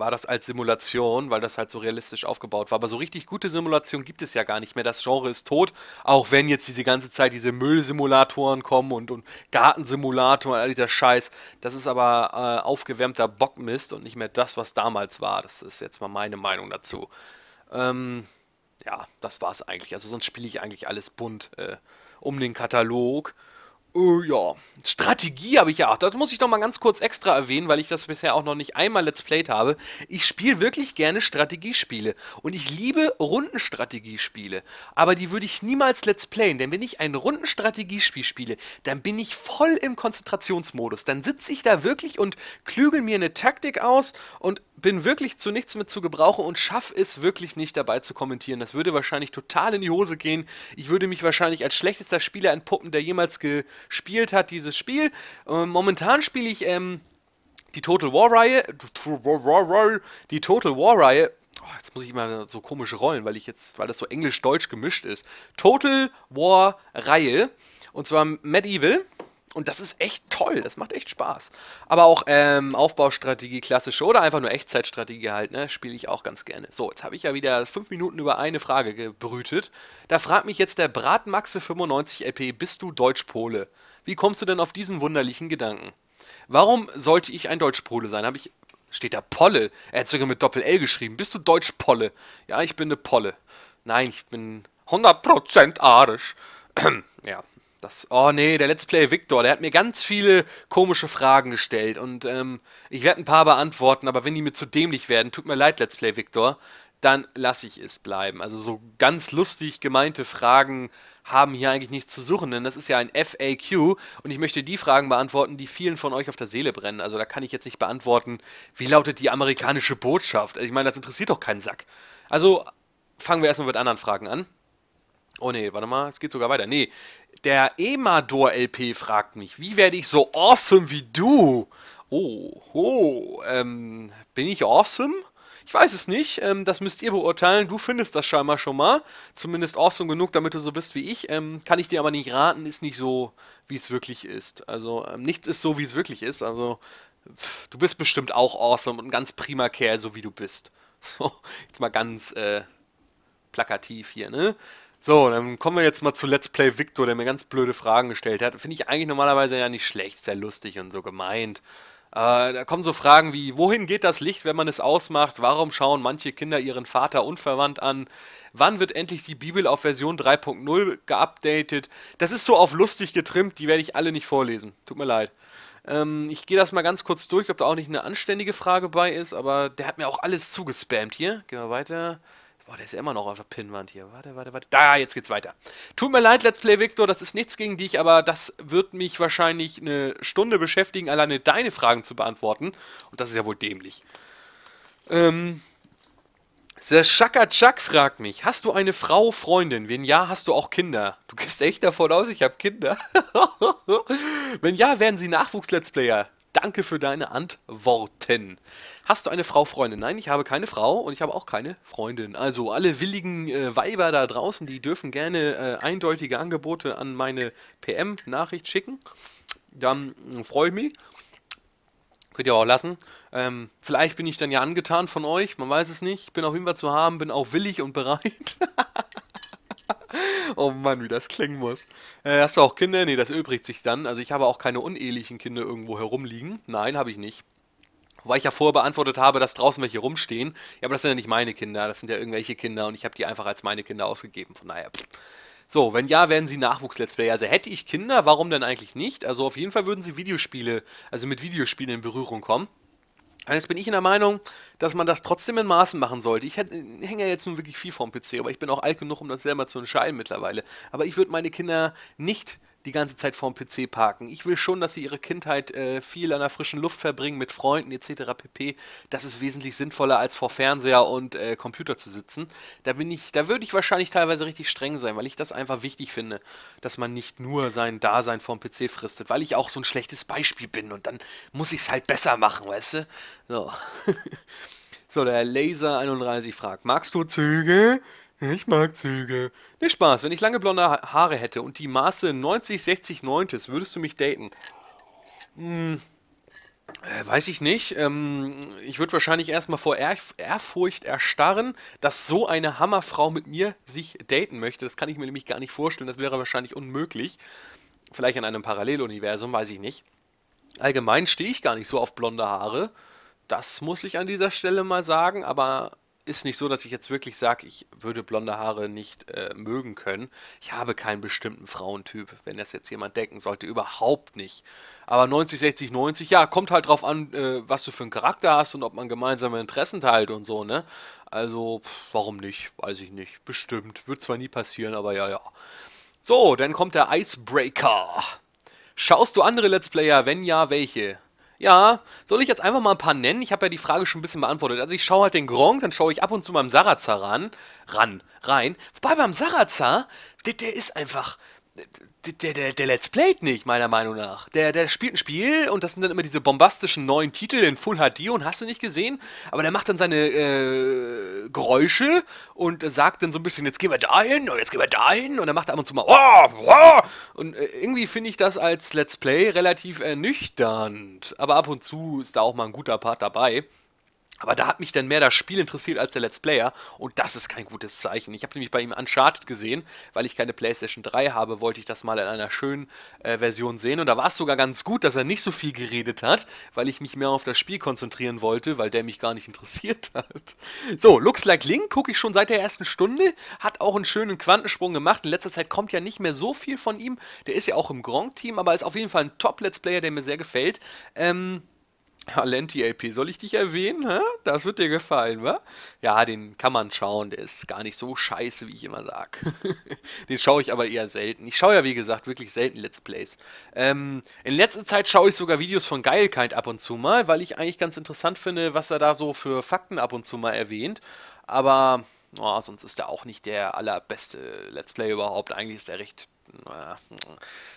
war das als Simulation, weil das halt so realistisch aufgebaut war. Aber so richtig gute Simulation gibt es ja gar nicht mehr. Das Genre ist tot, auch wenn jetzt diese ganze Zeit diese Müllsimulatoren kommen und, und Gartensimulator und all dieser Scheiß. Das ist aber äh, aufgewärmter Bockmist und nicht mehr das, was damals war. Das ist jetzt mal meine Meinung dazu. Ähm, ja, das war's eigentlich. Also sonst spiele ich eigentlich alles bunt äh, um den Katalog. Uh, ja, Strategie habe ich ja auch. Das muss ich noch mal ganz kurz extra erwähnen, weil ich das bisher auch noch nicht einmal Let's Played habe. Ich spiele wirklich gerne Strategiespiele und ich liebe Rundenstrategiespiele. Aber die würde ich niemals Let's Playen, denn wenn ich ein Rundenstrategiespiel spiele, dann bin ich voll im Konzentrationsmodus. Dann sitze ich da wirklich und klügel mir eine Taktik aus und bin wirklich zu nichts mit zu gebrauchen und schaffe es wirklich nicht dabei zu kommentieren. Das würde wahrscheinlich total in die Hose gehen. Ich würde mich wahrscheinlich als schlechtester Spieler entpuppen, der jemals ge gespielt hat, dieses Spiel. Ähm, momentan spiele ich ähm, die Total War Reihe. Die Total War Reihe. Oh, jetzt muss ich mal so komisch rollen, weil ich jetzt, weil das so englisch-deutsch gemischt ist. Total War Reihe. Und zwar Medieval. Und das ist echt toll, das macht echt Spaß. Aber auch ähm, Aufbaustrategie, klassische oder einfach nur Echtzeitstrategie halt, ne, spiele ich auch ganz gerne. So, jetzt habe ich ja wieder fünf Minuten über eine Frage gebrütet. Da fragt mich jetzt der Bratmaxe95LP, bist du Deutschpole? Wie kommst du denn auf diesen wunderlichen Gedanken? Warum sollte ich ein Deutschpole sein? Habe ich. Steht da Polle? Er hat sogar mit Doppel-L geschrieben. Bist du Deutschpolle? Ja, ich bin eine Polle. Nein, ich bin 100% arisch. [CLEARS THROAT] ja. Das, oh nee, der Let's Play Victor, der hat mir ganz viele komische Fragen gestellt und ähm, ich werde ein paar beantworten, aber wenn die mir zu dämlich werden, tut mir leid, Let's Play Victor, dann lasse ich es bleiben. Also so ganz lustig gemeinte Fragen haben hier eigentlich nichts zu suchen, denn das ist ja ein FAQ und ich möchte die Fragen beantworten, die vielen von euch auf der Seele brennen. Also da kann ich jetzt nicht beantworten, wie lautet die amerikanische Botschaft. Also ich meine, das interessiert doch keinen Sack. Also fangen wir erstmal mit anderen Fragen an. Oh nee, warte mal, es geht sogar weiter. Nee, der Emador-LP fragt mich, wie werde ich so awesome wie du? Oh, oh ähm, bin ich awesome? Ich weiß es nicht, ähm, das müsst ihr beurteilen. Du findest das scheinbar schon mal. Zumindest awesome genug, damit du so bist wie ich. Ähm, kann ich dir aber nicht raten, ist nicht so, wie es wirklich ist. Also ähm, nichts ist so, wie es wirklich ist. Also pff, du bist bestimmt auch awesome und ein ganz prima Kerl, so wie du bist. [LAUGHS] So, jetzt mal ganz äh, plakativ hier, ne? So, dann kommen wir jetzt mal zu Let's Play Victor, der mir ganz blöde Fragen gestellt hat. Finde ich eigentlich normalerweise ja nicht schlecht, sehr lustig und so gemeint. Äh, da kommen so Fragen wie, wohin geht das Licht, wenn man es ausmacht? Warum schauen manche Kinder ihren Vater unverwandt an? Wann wird endlich die Bibel auf Version 3.0 geupdatet? Das ist so auf lustig getrimmt, die werde ich alle nicht vorlesen. Tut mir leid. Ähm, ich gehe das mal ganz kurz durch, ob da auch nicht eine anständige Frage bei ist, aber der hat mir auch alles zugespammt hier. Gehen wir weiter. Boah, der ist immer noch auf der Pinnwand hier. Warte, warte, warte. Da, jetzt geht's weiter. Tut mir leid, Let's Play Victor, das ist nichts gegen dich, aber das wird mich wahrscheinlich eine Stunde beschäftigen, alleine deine Fragen zu beantworten. Und das ist ja wohl dämlich. Ähm, der Shaka Chuck fragt mich, hast du eine Frau, Freundin? Wenn ja, hast du auch Kinder? Du gehst echt davon aus, ich habe Kinder. [LAUGHS] Wenn ja, werden sie Nachwuchs-Let's Player. Danke für deine Antworten. Hast du eine Frau, Freundin? Nein, ich habe keine Frau und ich habe auch keine Freundin. Also alle willigen äh, Weiber da draußen, die dürfen gerne äh, eindeutige Angebote an meine PM-Nachricht schicken. Dann äh, hm, freue ich mich. Könnt ihr auch lassen. Ähm, vielleicht bin ich dann ja angetan von euch, man weiß es nicht. Bin auf jeden Fall zu haben, bin auch willig und bereit. [LAUGHS] oh Mann, wie das klingen muss. Äh, hast du auch Kinder? Nee, das übrigt sich dann. Also ich habe auch keine unehelichen Kinder irgendwo herumliegen. Nein, habe ich nicht. Wobei ich ja vorher beantwortet habe, dass draußen welche rumstehen. Ja, aber das sind ja nicht meine Kinder, das sind ja irgendwelche Kinder und ich habe die einfach als meine Kinder ausgegeben. Von daher. Pff. So, wenn ja, werden sie Nachwuchs-Let's Player. Also hätte ich Kinder, warum denn eigentlich nicht? Also auf jeden Fall würden sie Videospiele, also mit Videospielen in Berührung kommen. jetzt bin ich in der Meinung, dass man das trotzdem in Maßen machen sollte. Ich hänge ja jetzt nun wirklich viel vom PC, aber ich bin auch alt genug, um das selber zu entscheiden mittlerweile. Aber ich würde meine Kinder nicht die ganze Zeit vorm PC parken. Ich will schon, dass sie ihre Kindheit äh, viel an der frischen Luft verbringen, mit Freunden etc. pp. Das ist wesentlich sinnvoller, als vor Fernseher und äh, Computer zu sitzen. Da bin ich, da würde ich wahrscheinlich teilweise richtig streng sein, weil ich das einfach wichtig finde, dass man nicht nur sein Dasein vorm PC fristet, weil ich auch so ein schlechtes Beispiel bin und dann muss ich es halt besser machen, weißt du? So. [LAUGHS] so, der Laser 31 fragt, magst du Züge? Ich mag Züge. Nee, Spaß. Wenn ich lange blonde Haare hätte und die Maße 90, 60, 90, würdest du mich daten? Hm, äh, weiß ich nicht. Ähm, ich würde wahrscheinlich erstmal vor Ehrf Ehrfurcht erstarren, dass so eine Hammerfrau mit mir sich daten möchte. Das kann ich mir nämlich gar nicht vorstellen. Das wäre wahrscheinlich unmöglich. Vielleicht in einem Paralleluniversum, weiß ich nicht. Allgemein stehe ich gar nicht so auf blonde Haare. Das muss ich an dieser Stelle mal sagen, aber ist nicht so, dass ich jetzt wirklich sage, ich würde blonde Haare nicht äh, mögen können. Ich habe keinen bestimmten Frauentyp, wenn das jetzt jemand denken sollte. Überhaupt nicht. Aber 90, 60, 90, ja, kommt halt drauf an, äh, was du für einen Charakter hast und ob man gemeinsame Interessen teilt und so, ne? Also, pff, warum nicht? Weiß ich nicht. Bestimmt. Wird zwar nie passieren, aber ja, ja. So, dann kommt der Icebreaker. Schaust du andere Let's Player? Wenn ja, welche? Ja, soll ich jetzt einfach mal ein paar nennen? Ich habe ja die Frage schon ein bisschen beantwortet. Also ich schaue halt den Gronk, dann schaue ich ab und zu beim Sarazar ran, ran, rein. Wobei beim Sarazar, der, der ist einfach, der, der, der Let's Playt nicht, meiner Meinung nach. Der, der spielt ein Spiel und das sind dann immer diese bombastischen neuen Titel in Full HD und hast du nicht gesehen, aber der macht dann seine äh, Geräusche und sagt dann so ein bisschen, jetzt gehen wir dahin und jetzt gehen wir dahin und dann macht er ab und zu mal wow, oh, Oh. und äh, irgendwie finde ich das als Let's Play relativ ernüchternd, aber ab und zu ist da auch mal ein guter Part dabei. Aber da hat mich dann mehr das Spiel interessiert als der Let's Player und das ist kein gutes Zeichen. Ich habe nämlich bei ihm Uncharted gesehen, weil ich keine PlayStation 3 habe, wollte ich das mal in einer schönen äh, Version sehen und da war es sogar ganz gut, dass er nicht so viel geredet hat, weil ich mich mehr auf das Spiel konzentrieren wollte, weil der mich gar nicht [LAUGHS] interessiert hat. So, Looks Like Link gucke ich schon seit der ersten Stunde, hat auch einen schönen Quantensprung gemacht. In letzter Zeit kommt ja nicht mehr so viel von ihm. Der ist ja auch im Gronk-Team, aber ist auf jeden Fall ein Top-Let's Player, der mir sehr gefällt. Ähm alenti LP, soll ich dich erwähnen? Hä? Das wird dir gefallen, wa? Ja, den kann man schauen. Der ist gar nicht so scheiße, wie ich immer sage. [LAUGHS] den schaue ich aber eher selten. Ich schaue ja, wie gesagt, wirklich selten Let's Plays. Ähm, in letzter Zeit schaue ich sogar Videos von Geilkind ab und zu mal, weil ich eigentlich ganz interessant finde, was er da so für Fakten ab und zu mal erwähnt. Aber oh, sonst ist er auch nicht der allerbeste Let's Play überhaupt. Eigentlich ist er recht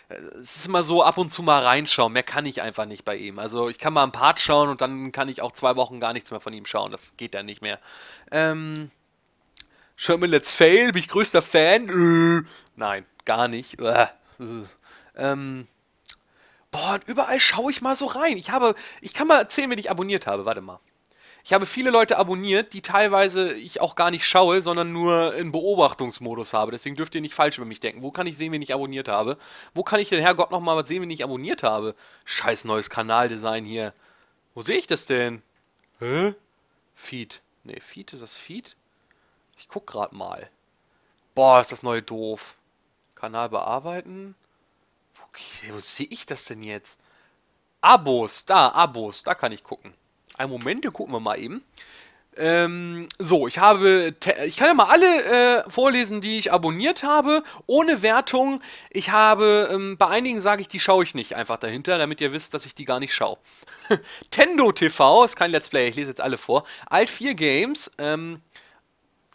es ist immer so ab und zu mal reinschauen. Mehr kann ich einfach nicht bei ihm. Also ich kann mal ein Part schauen und dann kann ich auch zwei Wochen gar nichts mehr von ihm schauen. Das geht dann nicht mehr. Ähm, Sherman Let's Fail, bin ich größter Fan. Äh, nein, gar nicht. Äh, äh. Ähm, boah, überall schaue ich mal so rein. Ich habe, ich kann mal erzählen, wen ich abonniert habe. Warte mal. Ich habe viele Leute abonniert, die teilweise ich auch gar nicht schaue, sondern nur in Beobachtungsmodus habe. Deswegen dürft ihr nicht falsch über mich denken. Wo kann ich sehen, wen ich abonniert habe? Wo kann ich denn, Herrgott, nochmal was sehen, wen ich abonniert habe? Scheiß neues Kanaldesign hier. Wo sehe ich das denn? Hä? Feed. Ne, Feed, ist das Feed? Ich guck gerade mal. Boah, ist das neue doof. Kanal bearbeiten. Okay, wo sehe ich das denn jetzt? Abos, da, Abos, da kann ich gucken. Ein Moment, gucken wir mal eben. Ähm, so, ich habe, ich kann ja mal alle äh, vorlesen, die ich abonniert habe, ohne Wertung. Ich habe, ähm, bei einigen sage ich, die schaue ich nicht einfach dahinter, damit ihr wisst, dass ich die gar nicht schaue. [LAUGHS] Tendo TV ist kein Let's Player, ich lese jetzt alle vor. Alt 4 Games, ähm,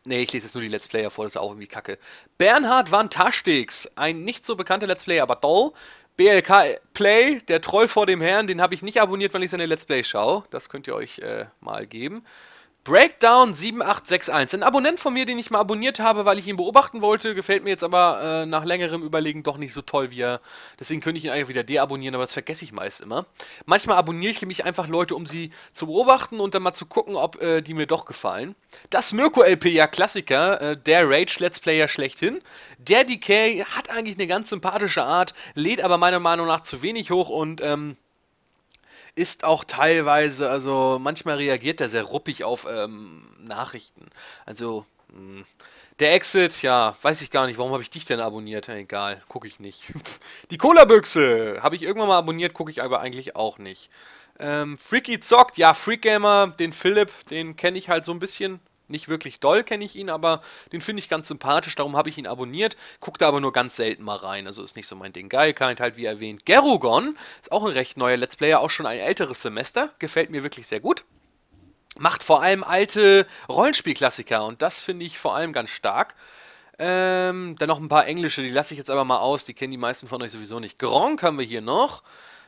Nee, ich lese jetzt nur die Let's Player vor, das ist auch irgendwie kacke. Bernhard Van Taschdix, ein nicht so bekannter Let's Player, aber toll. BLK Play, der Troll vor dem Herrn, den habe ich nicht abonniert, weil ich seine Let's Play schaue. Das könnt ihr euch äh, mal geben. Breakdown 7861. Ein Abonnent von mir, den ich mal abonniert habe, weil ich ihn beobachten wollte, gefällt mir jetzt aber äh, nach längerem Überlegen doch nicht so toll wie er. Deswegen könnte ich ihn eigentlich wieder deabonnieren, aber das vergesse ich meist immer. Manchmal abonniere ich nämlich einfach Leute, um sie zu beobachten und dann mal zu gucken, ob äh, die mir doch gefallen. Das Mirko LP, ja Klassiker, äh, der Rage Let's Player schlechthin. Der Decay hat eigentlich eine ganz sympathische Art, lädt aber meiner Meinung nach zu wenig hoch und ähm, ist auch teilweise, also manchmal reagiert er sehr ruppig auf ähm, Nachrichten. Also mh. Hm, der Exit, ja, weiß ich gar nicht, warum habe ich dich denn abonniert? Egal, gucke ich nicht. [LAUGHS] Die Cola-Büchse habe ich irgendwann mal abonniert, gucke ich aber eigentlich auch nicht. Ähm, Freaky zockt, ja, Freak Gamer, den Philipp, den kenne ich halt so ein bisschen nicht wirklich doll kenne ich ihn, aber den finde ich ganz sympathisch, darum habe ich ihn abonniert, Guckt da aber nur ganz selten mal rein, also ist nicht so mein Ding. Geilkind halt, wie erwähnt. Gerugon ist auch ein recht neuer Let's Player, auch schon ein älteres Semester, gefällt mir wirklich sehr gut. Macht vor allem alte Rollenspielklassiker und das finde ich vor allem ganz stark. Ähm, dann noch ein paar englische, die lasse ich jetzt aber mal aus, die kennen die meisten von euch sowieso nicht. Gronk haben wir hier noch.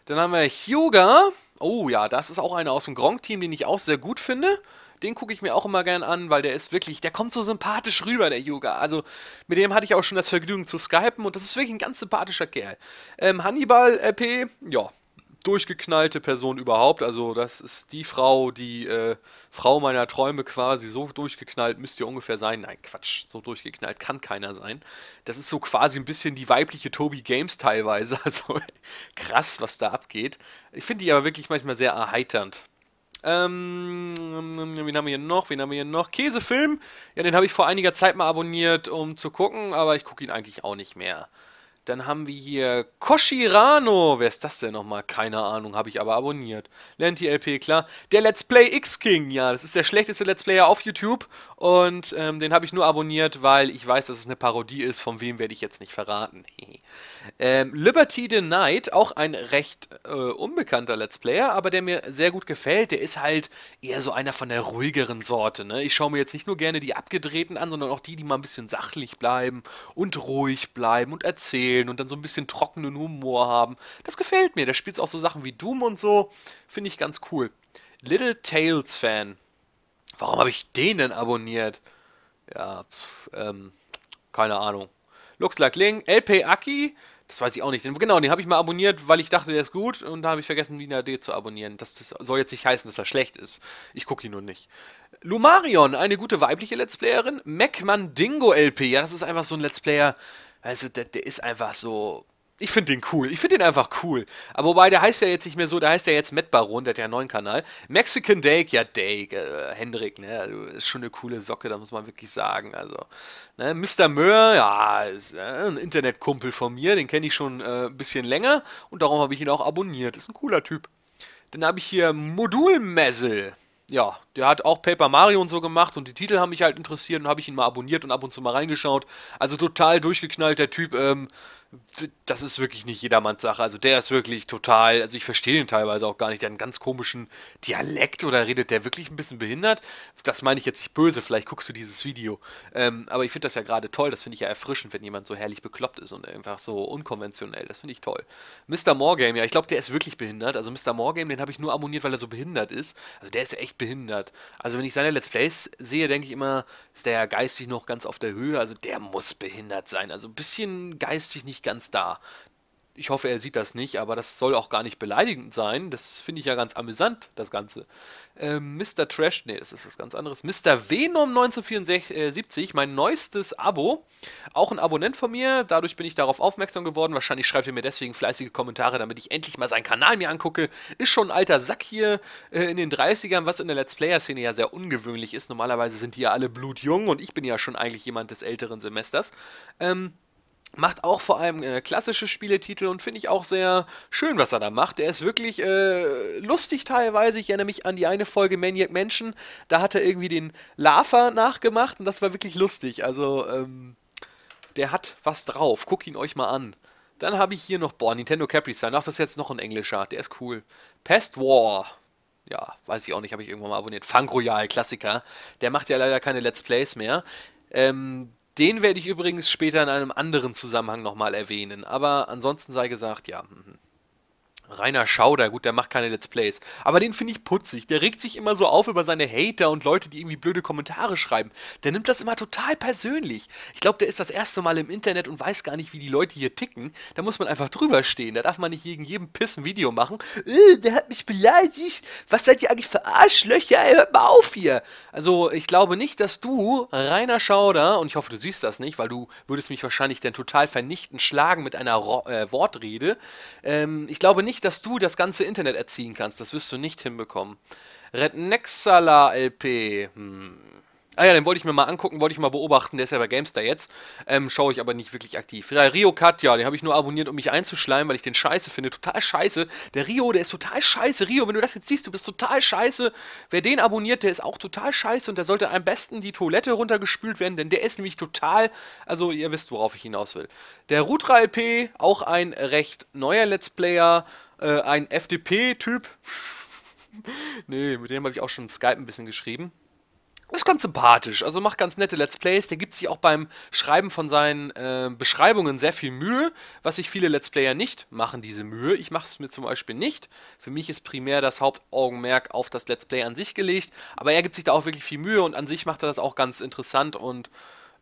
Dann haben wir Hyuga. Oh ja, das ist auch einer aus dem Gronk-Team, den ich auch sehr gut finde. Den gucke ich mir auch immer gern an, weil der ist wirklich, der kommt so sympathisch rüber, der Yoga. Also mit dem hatte ich auch schon das Vergnügen zu skypen und das ist wirklich ein ganz sympathischer Kerl. Ähm, Hannibal RP, äh, ja, durchgeknallte Person überhaupt. Also das ist die Frau, die äh, Frau meiner Träume quasi. So durchgeknallt müsst ihr ungefähr sein. Nein, Quatsch. So durchgeknallt kann keiner sein. Das ist so quasi ein bisschen die weibliche Toby Games teilweise. [LAUGHS] Also krass, was da abgeht. Ich finde die aber wirklich manchmal sehr erheiternd. Ähm, wen haben wir hier noch? Wen haben wir hier noch? Käsefilm. Ja, den habe ich vor einiger Zeit mal abonniert, um zu gucken, aber ich gucke ihn eigentlich auch nicht mehr. Dann haben wir hier Koshirano. Wer ist das denn nochmal? Keine Ahnung, habe ich aber abonniert. Lenti LP, klar. Der Let's Play X-King, ja, das ist der schlechteste Let's Player auf YouTube. Und ähm, den habe ich nur abonniert, weil ich weiß, dass es eine Parodie ist. Von wem werde ich jetzt nicht verraten. [LAUGHS] Ähm, Liberty the Knight, auch ein recht äh, unbekannter Let's Player, aber der mir sehr gut gefällt. Der ist halt eher so einer von der ruhigeren Sorte. Ne? Ich schaue mir jetzt nicht nur gerne die abgedrehten an, sondern auch die, die mal ein bisschen sachlich bleiben und ruhig bleiben und erzählen und dann so ein bisschen trockenen Humor haben. Das gefällt mir. Der spielt auch so Sachen wie Doom und so. Finde ich ganz cool. Little Tales Fan. Warum habe ich den denn abonniert? Ja, pf, ähm, keine Ahnung. Looks Ling, LP Aki, das weiß ich auch nicht. Genau, den habe ich mal abonniert, weil ich dachte, der ist gut und da habe ich vergessen, Wiener D zu abonnieren. Das, das, soll jetzt nicht heißen, dass er schlecht ist. Ich gucke ihn nur nicht. Lumarion, eine gute weibliche Let's Playerin. MacMan Dingo LP, ja, das ist einfach so ein Let's Player. Also, der, der ist einfach so ich finde den cool. Ich finde den einfach cool. Aber wobei, der heißt ja jetzt nicht mehr so, der heißt ja jetzt Matt Baron, der hat ja einen neuen Kanal. Mexican Dake, ja, Dake, äh, Hendrik, ne, also, ist schon eine coole Socke, da muss man wirklich sagen. Also, ne, Mr. Möhr, ja, ist äh, ein Internetkumpel von mir, den kenne ich schon äh, ein bisschen länger und darum habe ich ihn auch abonniert. Ist ein cooler Typ. Dann habe ich hier Modulmessel. Ja, der hat auch Paper Mario und so gemacht und die Titel haben mich halt interessiert und habe ich ihn mal abonniert und ab und zu mal reingeschaut. Also total durchgeknallter Typ, ähm, das ist wirklich nicht jedermanns Sache. Also der ist wirklich total, also ich verstehe den teilweise auch gar nicht, der hat einen ganz komischen Dialekt oder redet der wirklich ein bisschen behindert. Das meine ich jetzt nicht böse, vielleicht guckst du dieses Video. Ähm, aber ich finde das ja gerade toll, das finde ich ja erfrischend, wenn jemand so herrlich bekloppt ist und einfach so unkonventionell. Das finde ich toll. Mr. Morgame, ja, ich glaube, der ist wirklich behindert. Also Mr. Morgame, den habe ich nur abonniert, weil er so behindert ist. Also der ist ja echt behindert. Also wenn ich seine Let's Plays sehe, denke ich immer, ist der ja geistig noch ganz auf der Höhe. Also der muss behindert sein. Also ein bisschen geistig nicht nicht ganz da. Ich hoffe, er sieht das nicht, aber das soll auch gar nicht beleidigend sein. Das finde ich ja ganz amüsant, das Ganze. Ähm, Mr. Trash, nee, das ist was ganz anderes. Mr. Venom 1974, mein neuestes Abo. Auch ein Abonnent von mir, dadurch bin ich darauf aufmerksam geworden. Wahrscheinlich schreibt ihr mir deswegen fleißige Kommentare, damit ich endlich mal seinen Kanal mir angucke. Ist schon ein alter Sack hier äh, in den 30ern, was in der Let's Player-Szene ja sehr ungewöhnlich ist. Normalerweise sind die ja alle blutjung und ich bin ja schon eigentlich jemand des älteren Semesters. Ähm, Macht auch vor allem äh, klassische Spieletitel und finde ich auch sehr schön, was er da macht. Er ist wirklich äh, lustig teilweise. Ich erinnere mich an die eine Folge Maniac Mansion. Da hat er irgendwie den Lava nachgemacht und das war wirklich lustig. Also, ähm, der hat was drauf. Guckt ihn euch mal an. Dann habe ich hier noch, boah, Nintendo Capri Sign. Ach, das ist jetzt noch ein englischer. Der ist cool. Pest War. Ja, weiß ich auch nicht, habe ich irgendwann mal abonniert. Funk Royale, Klassiker. Der macht ja leider keine Let's Plays mehr. Ähm, den werde ich übrigens später in einem anderen Zusammenhang nochmal erwähnen, aber ansonsten sei gesagt, ja. Mhm. Rainer Schauder, gut, der macht keine Let's Plays. Aber den finde ich putzig. Der regt sich immer so auf über seine Hater und Leute, die irgendwie blöde Kommentare schreiben. Der nimmt das immer total persönlich. Ich glaube, der ist das erste Mal im Internet und weiß gar nicht, wie die Leute hier ticken. Da muss man einfach drüber stehen. Da darf man nicht gegen jedem ein Video machen. Äh, der hat mich beleidigt. Was seid ihr eigentlich für Arschlöcher? Ey, hört mal auf hier. Also, ich glaube nicht, dass du, Rainer Schauder, und ich hoffe, du siehst das nicht, weil du würdest mich wahrscheinlich dann total vernichten, schlagen mit einer Ro äh, Wortrede. Ähm, ich glaube nicht, nicht, dass du das ganze Internet erziehen kannst. Das wirst du nicht hinbekommen. Red Nexala LP. Hm. Ah ja, den wollte ich mir mal angucken, wollte ich mal beobachten. Der ist ja bei GameStar jetzt. Ähm, schaue ich aber nicht wirklich aktiv. Ja, Rio ja, den habe ich nur abonniert, um mich einzuschleimen, weil ich den scheiße finde. Total scheiße. Der Rio, der ist total scheiße. Rio, wenn du das jetzt siehst, du bist total scheiße. Wer den abonniert, der ist auch total scheiße und da sollte am besten die Toilette runtergespült werden, denn der ist nämlich total. Also, ihr wisst, worauf ich hinaus will. Der Rutra LP, auch ein recht neuer Let's Player. Äh, ein FDP-Typ. [LAUGHS] nee, mit dem habe ich auch schon Skype ein bisschen geschrieben. Ist ganz sympathisch, also macht ganz nette Let's Plays. Der gibt sich auch beim Schreiben von seinen äh, Beschreibungen sehr viel Mühe, was sich viele Let's Player nicht machen, diese Mühe. Ich mache es mir zum Beispiel nicht. Für mich ist primär das Hauptaugenmerk auf das Let's Play an sich gelegt, aber er gibt sich da auch wirklich viel Mühe und an sich macht er das auch ganz interessant und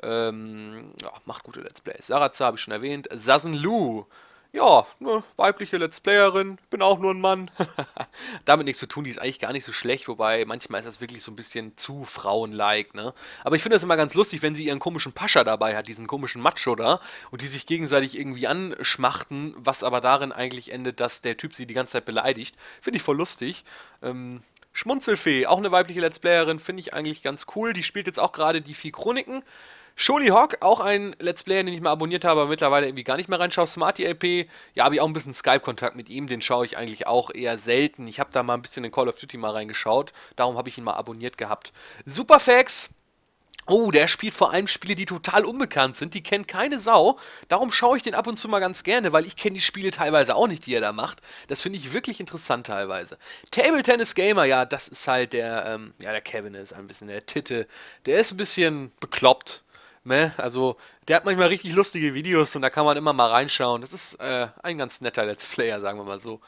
ähm, ja, macht gute Let's Plays. Sarazza habe ich schon erwähnt. Sassen Lu ja, eine weibliche Let's Playerin, bin auch nur ein Mann. [LAUGHS] Damit nichts zu tun, die ist eigentlich gar nicht so schlecht, wobei manchmal ist das wirklich so ein bisschen zu frauenlike, ne? Aber ich finde das immer ganz lustig, wenn sie ihren komischen Pascha dabei hat, diesen komischen Macho da, und die sich gegenseitig irgendwie anschmachten, was aber darin eigentlich endet, dass der Typ sie die ganze Zeit beleidigt. Finde ich voll lustig. Ähm, Schmunzelfee, auch eine weibliche Let's Playerin, finde ich eigentlich ganz cool. Die spielt jetzt auch gerade die vier Chroniken. Shuli Hawk, auch ein Let's Player, den ich mal abonniert habe, aber mittlerweile irgendwie gar nicht mehr reinschaue. Smarty e LP, ja, habe ich auch ein bisschen Skype-Kontakt mit ihm, den schaue ich eigentlich auch eher selten. Ich habe da mal ein bisschen in Call of Duty mal reingeschaut, darum habe ich ihn mal abonniert gehabt. Superfax, Oh, der spielt vor allem Spiele, die total unbekannt sind, die kennt keine Sau. Darum schaue ich den ab und zu mal ganz gerne, weil ich kenne die Spiele teilweise auch nicht, die er da macht. Das finde ich wirklich interessant teilweise. Table Tennis Gamer, ja, das ist halt der, ähm, ja, der Kevin ist ein bisschen der Titte. Der ist ein bisschen bekloppt, Ne? Also, der hat manchmal richtig lustige Videos und da kann man immer mal reinschauen. Das ist äh, ein ganz netter Let's Player, sagen wir mal so.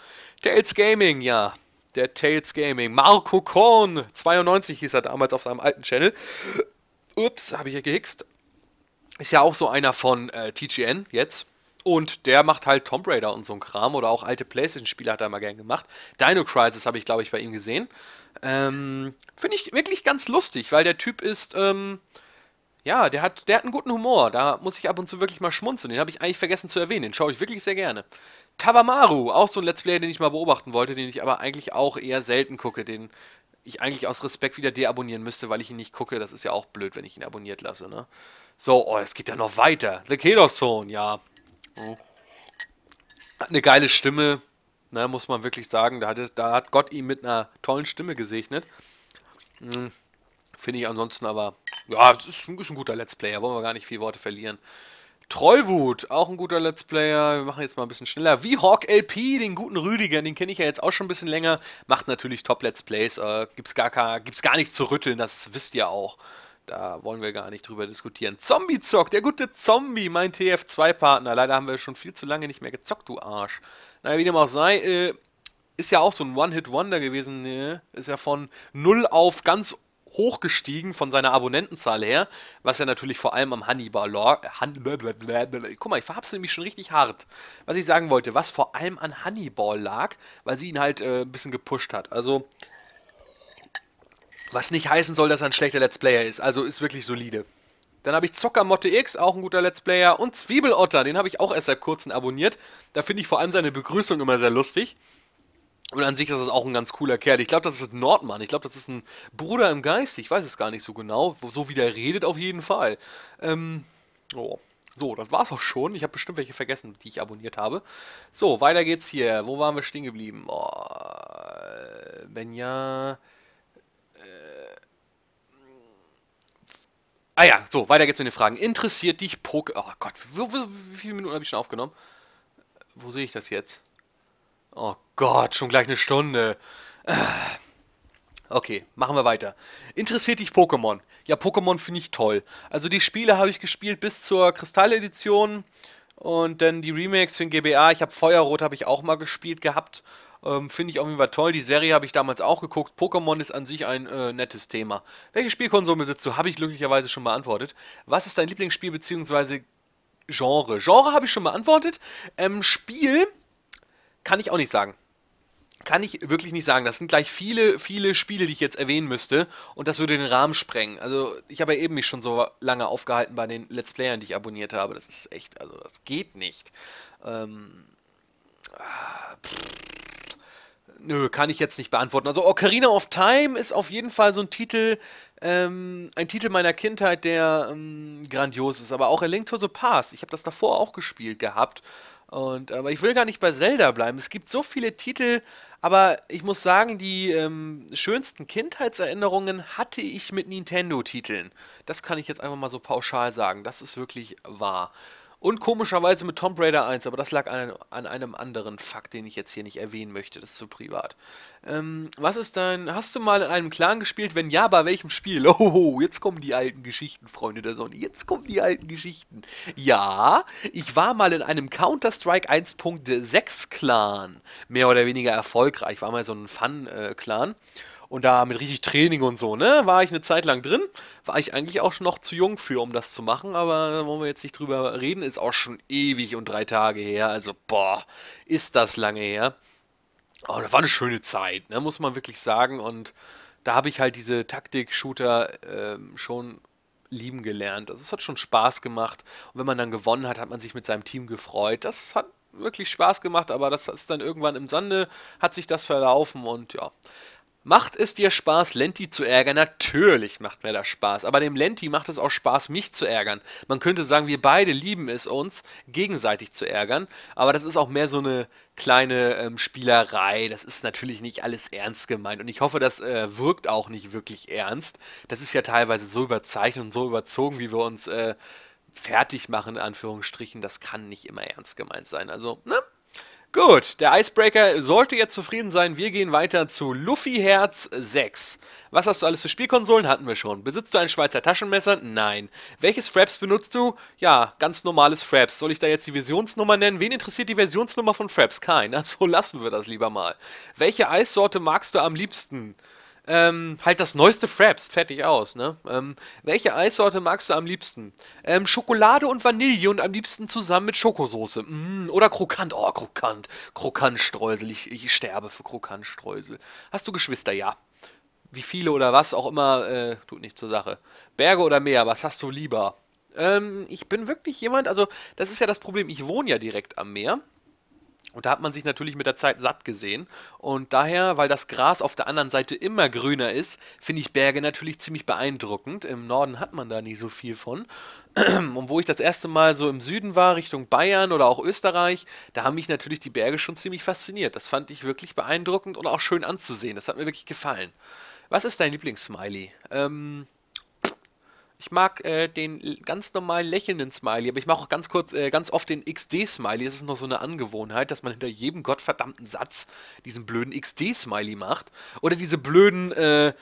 Tails Gaming, ja. Der Tails Gaming. Marco Korn, 92 hieß er damals auf seinem alten Channel. Ups, habe ich ja gehixt. Ist ja auch so einer von äh, TGN jetzt. Und der macht halt Tomb Raider und so ein Kram oder auch alte PlayStation-Spiele hat er mal gern gemacht. Dino Crisis habe ich, glaube ich, bei ihm gesehen. Ähm, Finde ich wirklich ganz lustig, weil der Typ ist. Ähm, ja, der hat, der hat einen guten Humor. Da muss ich ab und zu wirklich mal schmunzeln. Den habe ich eigentlich vergessen zu erwähnen. Den schaue ich wirklich sehr gerne. Tawamaru, auch so ein Let's Player, den ich mal beobachten wollte, den ich aber eigentlich auch eher selten gucke. Den ich eigentlich aus Respekt wieder deabonnieren müsste, weil ich ihn nicht gucke. Das ist ja auch blöd, wenn ich ihn abonniert lasse. Ne? So, oh, es geht ja noch weiter. The Kedos Zone, ja. Hat eine geile Stimme. Ne, muss man wirklich sagen. Da hat, da hat Gott ihn mit einer tollen Stimme gesegnet. Hm. Finde ich ansonsten aber ja, das ist, ein, ist ein guter Let's Player, wollen wir gar nicht viele Worte verlieren. Trollwut, auch ein guter Let's Player. Wir machen jetzt mal ein bisschen schneller. Wie Hawk LP, den guten Rüdiger, den kenne ich ja jetzt auch schon ein bisschen länger. Macht natürlich Top Let's Plays. Äh, gibt's, gar, gibt's gar nichts zu rütteln, das wisst ihr auch. Da wollen wir gar nicht drüber diskutieren. Zombie zockt, der gute Zombie, mein TF2-Partner. Leider haben wir schon viel zu lange nicht mehr gezockt, du Arsch. Naja, wie dem auch sei, äh, ist ja auch so ein One-Hit-Wonder gewesen. Ne? Ist ja von 0 auf ganz hochgestiegen von seiner Abonnentenzahl her, was ja natürlich vor allem am Hannibal äh, Han Guck mal, ich verhapse mich schon richtig hart. Was ich sagen wollte, was vor allem an Hannibal lag, weil sie ihn halt äh, ein bisschen gepusht hat. Also was nicht heißen soll, dass er ein schlechter Let's Player ist. Also ist wirklich solide. Dann habe ich Zockermotte X, auch ein guter Let's Player. Und Zwiebelotter, den habe ich auch erst seit kurzem abonniert. Da finde ich vor allem seine Begrüßung immer sehr lustig. Und an sich ist das auch ein ganz cooler Kerl. Ich glaube, das ist ein Nordmann. Ich glaube, das ist ein Bruder im Geist. Ich weiß es gar nicht so genau. So wie der redet, auf jeden Fall. Ähm, oh. So, das war's auch schon. Ich habe bestimmt welche vergessen, die ich abonniert habe. So, weiter geht's hier. Wo waren wir stehen geblieben? Oh, wenn ja. Äh, ah ja, so, weiter geht's mit den Fragen. Interessiert dich Poké. Oh Gott, wie, wie, wie viele Minuten habe ich schon aufgenommen? Wo sehe ich das jetzt? Oh Gott, schon gleich eine Stunde. Ah. Okay, machen wir weiter. Interessiert dich Pokémon? Ja, Pokémon finde ich toll. Also die Spiele habe ich gespielt bis zur Kristalledition und dann die Remakes für den GBA. Ich habe Feuerrot habe ich auch mal gespielt gehabt. Ähm, finde ich auf jeden Fall toll. Die Serie habe ich damals auch geguckt. Pokémon ist an sich ein äh, nettes Thema. Welche Spielkonsole besitzt du? Habe ich glücklicherweise schon beantwortet. Was ist dein Lieblingsspiel bzw. Genre? Genre habe ich schon beantwortet. Ähm, Spiel kann ich auch nicht sagen. Kann ich wirklich nicht sagen. Das sind gleich viele, viele Spiele, die ich jetzt erwähnen müsste. Und das würde den Rahmen sprengen. Also, ich habe ja eben mich schon so lange aufgehalten bei den Let's Playern, die ich abonniert habe. Das ist echt, also, das geht nicht. Ähm. Ah, Nö, kann ich jetzt nicht beantworten. Also Ocarina of Time ist auf jeden Fall so ein Titel, ähm, ein Titel meiner Kindheit, der ähm, grandios ist. Aber auch A Link to the Past. Ich habe das davor auch gespielt gehabt. Und, aber ich will gar nicht bei Zelda bleiben. Es gibt so viele Titel, aber ich muss sagen, die ähm, schönsten Kindheitserinnerungen hatte ich mit Nintendo-Titeln. Das kann ich jetzt einfach mal so pauschal sagen. Das ist wirklich wahr. Und komischerweise mit Tomb Raider 1, aber das lag an, an einem anderen Fakt, den ich jetzt hier nicht erwähnen möchte, das ist zu privat. Ähm, was ist dein, hast du mal in einem Clan gespielt? Wenn ja, bei welchem Spiel? [LAUGHS] Oh, jetzt kommen die alten Geschichten, Freunde der Sonne, jetzt kommen die alten Geschichten. Ja, ich war mal in einem Counter-Strike 1.6 Clan, mehr oder weniger erfolgreich, war mal so ein Fun-Clan. Äh, und da mit richtig Training und so, ne, war ich eine Zeit lang drin. War ich eigentlich auch schon noch zu jung für, um das zu machen, aber da wollen wir jetzt nicht drüber reden. Ist auch schon ewig und drei Tage her. Also, boah, ist das lange her. Aber oh, das war eine schöne Zeit, ne, muss man wirklich sagen. Und da habe ich halt diese Taktik-Shooter äh, schon lieben gelernt. Also es hat schon Spaß gemacht. Und wenn man dann gewonnen hat, hat man sich mit seinem Team gefreut. Das hat wirklich Spaß gemacht, aber das ist dann irgendwann im Sande, hat sich das verlaufen und ja, Macht es dir Spaß, Lenti zu ärgern? Natürlich macht mir das Spaß, aber dem Lenti macht es auch Spaß, mich zu ärgern. Man könnte sagen, wir beide lieben es uns, gegenseitig zu ärgern, aber das ist auch mehr so eine kleine ähm, Spielerei. Das ist natürlich nicht alles ernst gemeint und ich hoffe, das äh, wirkt auch nicht wirklich ernst. Das ist ja teilweise so überzeichnet und so überzogen, wie wir uns äh, fertig machen, in Anführungsstrichen. Das kann nicht immer ernst gemeint sein. Also, ne? Gut, der Icebreaker sollte jetzt zufrieden sein. Wir gehen weiter zu Luffy Herz 6. Was hast du alles für Spielkonsolen? Hatten wir schon. Besitzt du ein Schweizer Taschenmesser? Nein. Welches Fraps benutzt du? Ja, ganz normales Fraps. Soll ich da jetzt die Versionsnummer nennen? Wen interessiert die Versionsnummer von Fraps? Kein. Also [LAUGHS] lassen wir das lieber mal. Welche Eissorte magst du am liebsten? ähm, halt das neueste Fraps, fertig aus, ne? Ähm, welche Eissorte magst du am liebsten? Ähm, Schokolade und Vanille und am liebsten zusammen mit Schokosoße. Mm, oder krokant, oh, krokant. Krokantstreusel, ich, ich sterbe für Krokantstreusel. Hast du Geschwister? Ja. Wie viele oder was auch immer, äh, tut nicht zur Sache. Berge oder Meer, was hast du lieber? Ähm, ich bin wirklich jemand, also das ist ja das Problem, ich wohne ja direkt am Meer. Und da hat man sich natürlich mit der Zeit satt gesehen. Und daher, weil das Gras auf der anderen Seite immer grüner ist, finde ich Berge natürlich ziemlich beeindruckend. Im Norden hat man da nie so viel von. [CLEARS THROAT] Und wo ich das erste Mal so im Süden war, Richtung Bayern oder auch Österreich, da haben mich natürlich die Berge schon ziemlich fasziniert. Das fand ich wirklich beeindruckend und auch schön anzusehen. Das hat mir wirklich gefallen. Was ist dein Lieblingssmiley? Ähm, ich mag äh, den ganz normal lächelnden Smiley, aber ich mache auch ganz kurz, äh, ganz oft den XD-Smiley. Das ist noch so eine Angewohnheit, dass man hinter jedem gottverdammten Satz diesen blöden XD-Smiley macht. Oder diese blöden, äh, äh,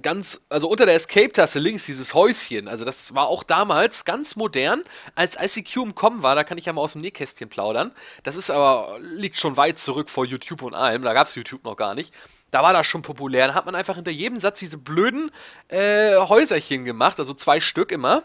ganz, also unter der Escape-Taste links dieses Häuschen. Also das war auch damals ganz modern, als ICQ im Kommen war. Da kann ich ja mal aus dem Nähkästchen plaudern. Das ist aber, liegt schon weit zurück vor YouTube und allem. Da gab es YouTube noch gar nicht da war das schon populär. Da hat man einfach hinter jedem Satz diese blöden äh, Häuserchen gemacht, also zwei Stück immer.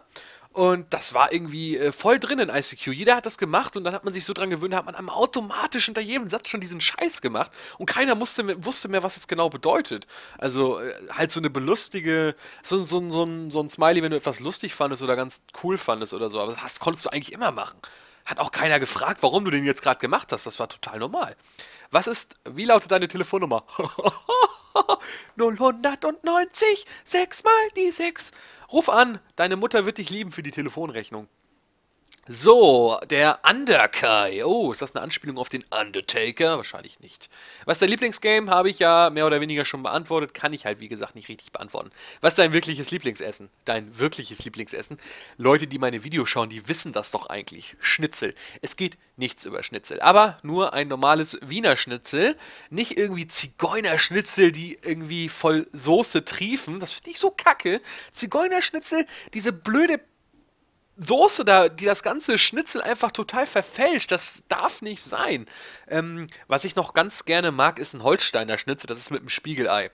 Und das war irgendwie äh, voll drin in ICQ. Jeder hat das gemacht und dann hat man sich so dran gewöhnt, hat man automatisch hinter jedem Satz schon diesen Scheiß gemacht und keiner musste wusste mehr, was es genau bedeutet. Also äh, halt so eine belustige, so, so, so, so, ein, so ein Smiley, wenn du etwas lustig fandest oder ganz cool fandest oder so. Aber das konntest du eigentlich immer machen. Hat auch keiner gefragt, warum du den jetzt gerade gemacht hast. Das war total normal. Was ist, wie lautet deine Telefonnummer? 090 [LAUGHS] 6 mal die 6. Ruf an, deine Mutter wird dich lieben für die Telefonrechnung. So, der Underkai. Oh, ist das eine Anspielung auf den Undertaker? Wahrscheinlich nicht. Was ist dein Lieblingsgame? Habe ich ja mehr oder weniger schon beantwortet. Kann ich halt, wie gesagt, nicht richtig beantworten. Was ist dein wirkliches Lieblingsessen? Dein wirkliches Lieblingsessen? Leute, die meine Videos schauen, die wissen das doch eigentlich. Schnitzel. Es geht nichts über Schnitzel. Aber nur ein normales Wiener Schnitzel. Nicht irgendwie Zigeunerschnitzel, die irgendwie voll Soße triefen. Das finde ich so kacke. Zigeunerschnitzel, diese blöde Soße da, die das ganze Schnitzel einfach total verfälscht. Das darf nicht sein. Ähm, was ich noch ganz gerne mag, ist ein Holsteiner Schnitzel. Das ist mit einem Spiegelei.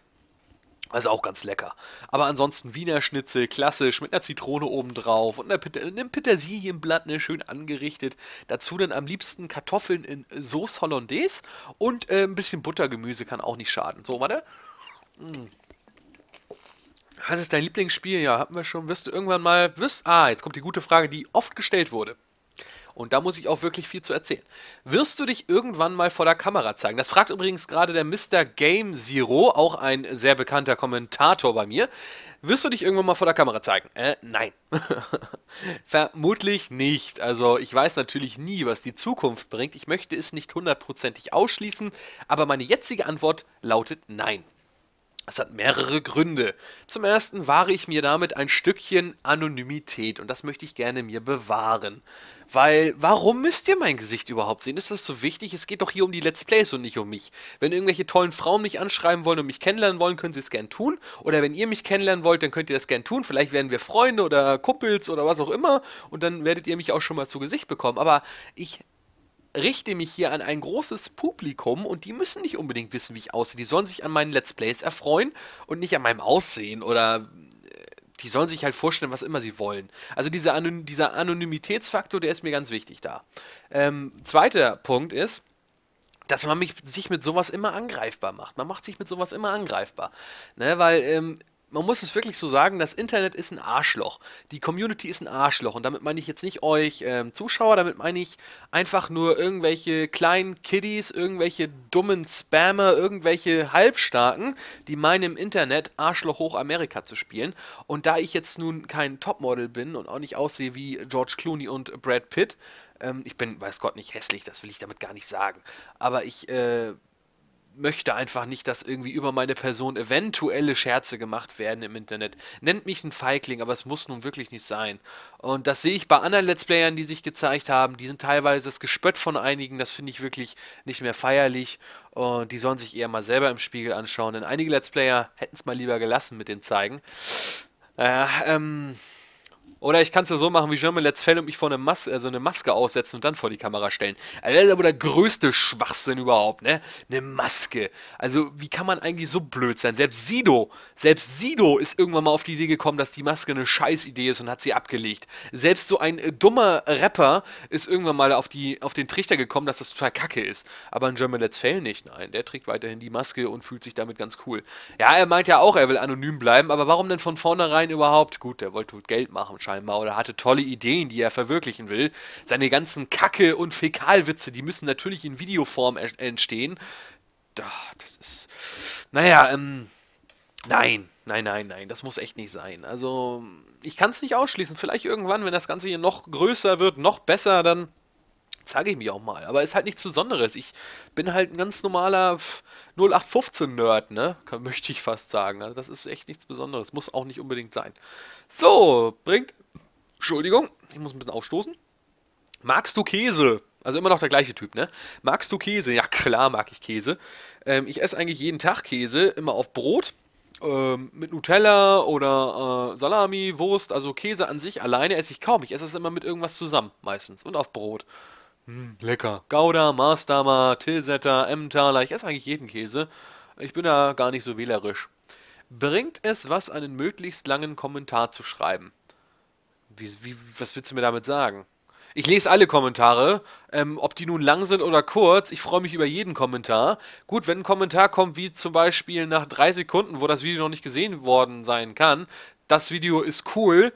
Also auch ganz lecker. Aber ansonsten Wiener Schnitzel, klassisch, mit einer Zitrone obendrauf und einem Petersilienblatt, ne, schön angerichtet. Dazu dann am liebsten Kartoffeln in Sauce Hollandaise und äh, ein bisschen Buttergemüse kann auch nicht schaden. So, warte. Mmh. Was ist dein Lieblingsspiel? Ja, hatten wir schon. Wirst du irgendwann mal. Wirst, ah, jetzt kommt die gute Frage, die oft gestellt wurde. Und da muss ich auch wirklich viel zu erzählen. Wirst du dich irgendwann mal vor der Kamera zeigen? Das fragt übrigens gerade der Mr. Game Zero, auch ein sehr bekannter Kommentator bei mir. Wirst du dich irgendwann mal vor der Kamera zeigen? Äh, nein. [LAUGHS] Vermutlich nicht. Also ich weiß natürlich nie, was die Zukunft bringt. Ich möchte es nicht hundertprozentig ausschließen, aber meine jetzige Antwort lautet nein. Es hat mehrere Gründe. Zum ersten wahre ich mir damit ein Stückchen Anonymität und das möchte ich gerne mir bewahren. Weil, warum müsst ihr mein Gesicht überhaupt sehen? Ist das so wichtig? Es geht doch hier um die Let's Plays und nicht um mich. Wenn irgendwelche tollen Frauen mich anschreiben wollen und mich kennenlernen wollen, können sie es gern tun. Oder wenn ihr mich kennenlernen wollt, dann könnt ihr das gern tun. Vielleicht werden wir Freunde oder Kuppels oder was auch immer und dann werdet ihr mich auch schon mal zu Gesicht bekommen. Aber ich richte mich hier an ein großes Publikum und die müssen nicht unbedingt wissen, wie ich aussehe. Die sollen sich an meinen Let's Plays erfreuen und nicht an meinem Aussehen oder äh, die sollen sich halt vorstellen, was immer sie wollen. Also diese Anony dieser Anonymitätsfaktor, der ist mir ganz wichtig da. Ähm, zweiter Punkt ist, dass man mich, sich mit sowas immer angreifbar macht. Man macht sich mit sowas immer angreifbar. Ne, weil ähm, man muss es wirklich so sagen, das Internet ist ein Arschloch. Die Community ist ein Arschloch. Und damit meine ich jetzt nicht euch äh, Zuschauer, damit meine ich einfach nur irgendwelche kleinen Kiddies, irgendwelche dummen Spammer, irgendwelche Halbstarken, die meinen im Internet Arschloch hoch Amerika zu spielen. Und da ich jetzt nun kein Topmodel bin und auch nicht aussehe wie George Clooney und Brad Pitt, ähm, ich bin, weiß Gott, nicht hässlich, das will ich damit gar nicht sagen. Aber ich äh, möchte einfach nicht, dass irgendwie über meine Person eventuelle Scherze gemacht werden im Internet. Nennt mich ein Feigling, aber es muss nun wirklich nicht sein. Und das sehe ich bei anderen Let's Playern, die sich gezeigt haben. Die sind teilweise das Gespött von einigen. Das finde ich wirklich nicht mehr feierlich. Und die sollen sich eher mal selber im Spiegel anschauen. Denn einige Let's Player hätten es mal lieber gelassen mit dem Zeigen. Naja, äh, ähm oder ich kann es ja so machen wie German Let's Fail und mich vor eine Maske, also äh, eine Maske aussetzen und dann vor die Kamera stellen. Also das ist aber der größte Schwachsinn überhaupt, ne? Eine Maske. Also wie kann man eigentlich so blöd sein? Selbst Sido, selbst Sido ist irgendwann mal auf die Idee gekommen, dass die Maske eine Scheißidee ist und hat sie abgelegt. Selbst so ein äh, dummer Rapper ist irgendwann mal auf, die, auf den Trichter gekommen, dass das total kacke ist. Aber ein German Let's Fail nicht. Nein, der trägt weiterhin die Maske und fühlt sich damit ganz cool. Ja, er meint ja auch, er will anonym bleiben, aber warum denn von vornherein überhaupt? Gut, der wollte Geld machen, scheinbar scheinbar oder hatte tolle Ideen, die er verwirklichen will. Seine ganzen Kacke- und Fäkalwitze, die müssen natürlich in Videoform entstehen. Das ist. Naja, ähm. Nein, nein, nein, nein, das muss echt nicht sein. Also, ich kann es nicht ausschließen. Vielleicht irgendwann, wenn das Ganze hier noch größer wird, noch besser, dann zeige ich mich auch mal. Aber ist halt nichts Besonderes. Ich bin halt ein ganz normaler 0815-Nerd, ne? [LAUGHS] möchte ich fast sagen. Also das ist echt nichts Besonderes. Muss auch nicht unbedingt sein. So, bringt Entschuldigung, ich muss ein bisschen aufstoßen. Magst du Käse? Also immer noch der gleiche Typ, ne? Magst du Käse? Ja, klar mag ich Käse. Ähm, ich esse eigentlich jeden Tag Käse, immer auf Brot. Ähm, mit Nutella oder äh, Salami, Wurst, also Käse an sich alleine esse ich kaum. Ich esse es immer mit irgendwas zusammen, meistens. Und auf Brot. Hm, lecker. Gouda, Marsdamer, Tilsetter, Emmentaler. Ich esse eigentlich jeden Käse. Ich bin da gar nicht so wählerisch. Bringt es was, einen möglichst langen Kommentar zu schreiben? Wie, wie, was willst du mir damit sagen? Ich lese alle Kommentare, ähm, ob die nun lang sind oder kurz. Ich freue mich über jeden Kommentar. Gut, wenn ein Kommentar kommt, wie zum Beispiel nach drei Sekunden, wo das Video noch nicht gesehen worden sein kann, das Video ist cool,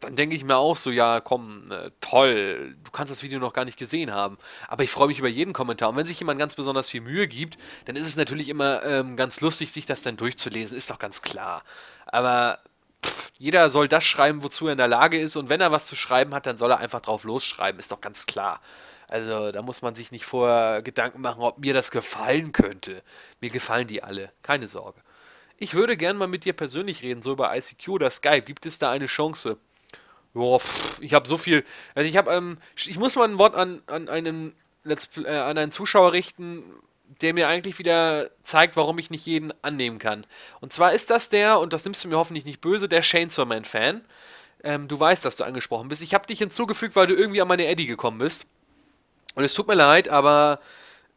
dann denke ich mir auch so, ja, komm, äh, toll, du kannst das Video noch gar nicht gesehen haben. Aber ich freue mich über jeden Kommentar. Und wenn sich jemand ganz besonders viel Mühe gibt, dann ist es natürlich immer ähm, ganz lustig, sich das dann durchzulesen, ist doch ganz klar. Aber pff, jeder soll das schreiben, wozu er in der Lage ist. Und wenn er was zu schreiben hat, dann soll er einfach drauf losschreiben. Ist doch ganz klar. Also da muss man sich nicht vorher Gedanken machen, ob mir das gefallen könnte. Mir gefallen die alle. Keine Sorge. Ich würde gern mal mit dir persönlich reden, so über ICQ oder Skype. Gibt es da eine Chance? Boah, pff, ich habe so viel. Also ich habe, ähm, ich muss mal ein Wort an, an einen Let's, äh, an einen Zuschauer richten, der mir eigentlich wieder zeigt, warum ich nicht jeden annehmen kann. Und zwar ist das der, und das nimmst du mir hoffentlich nicht böse, der Chainsaw Man-Fan. Ähm, du weißt, dass du angesprochen bist. Ich habe dich hinzugefügt, weil du irgendwie an meine Eddie gekommen bist. Und es tut mir leid, aber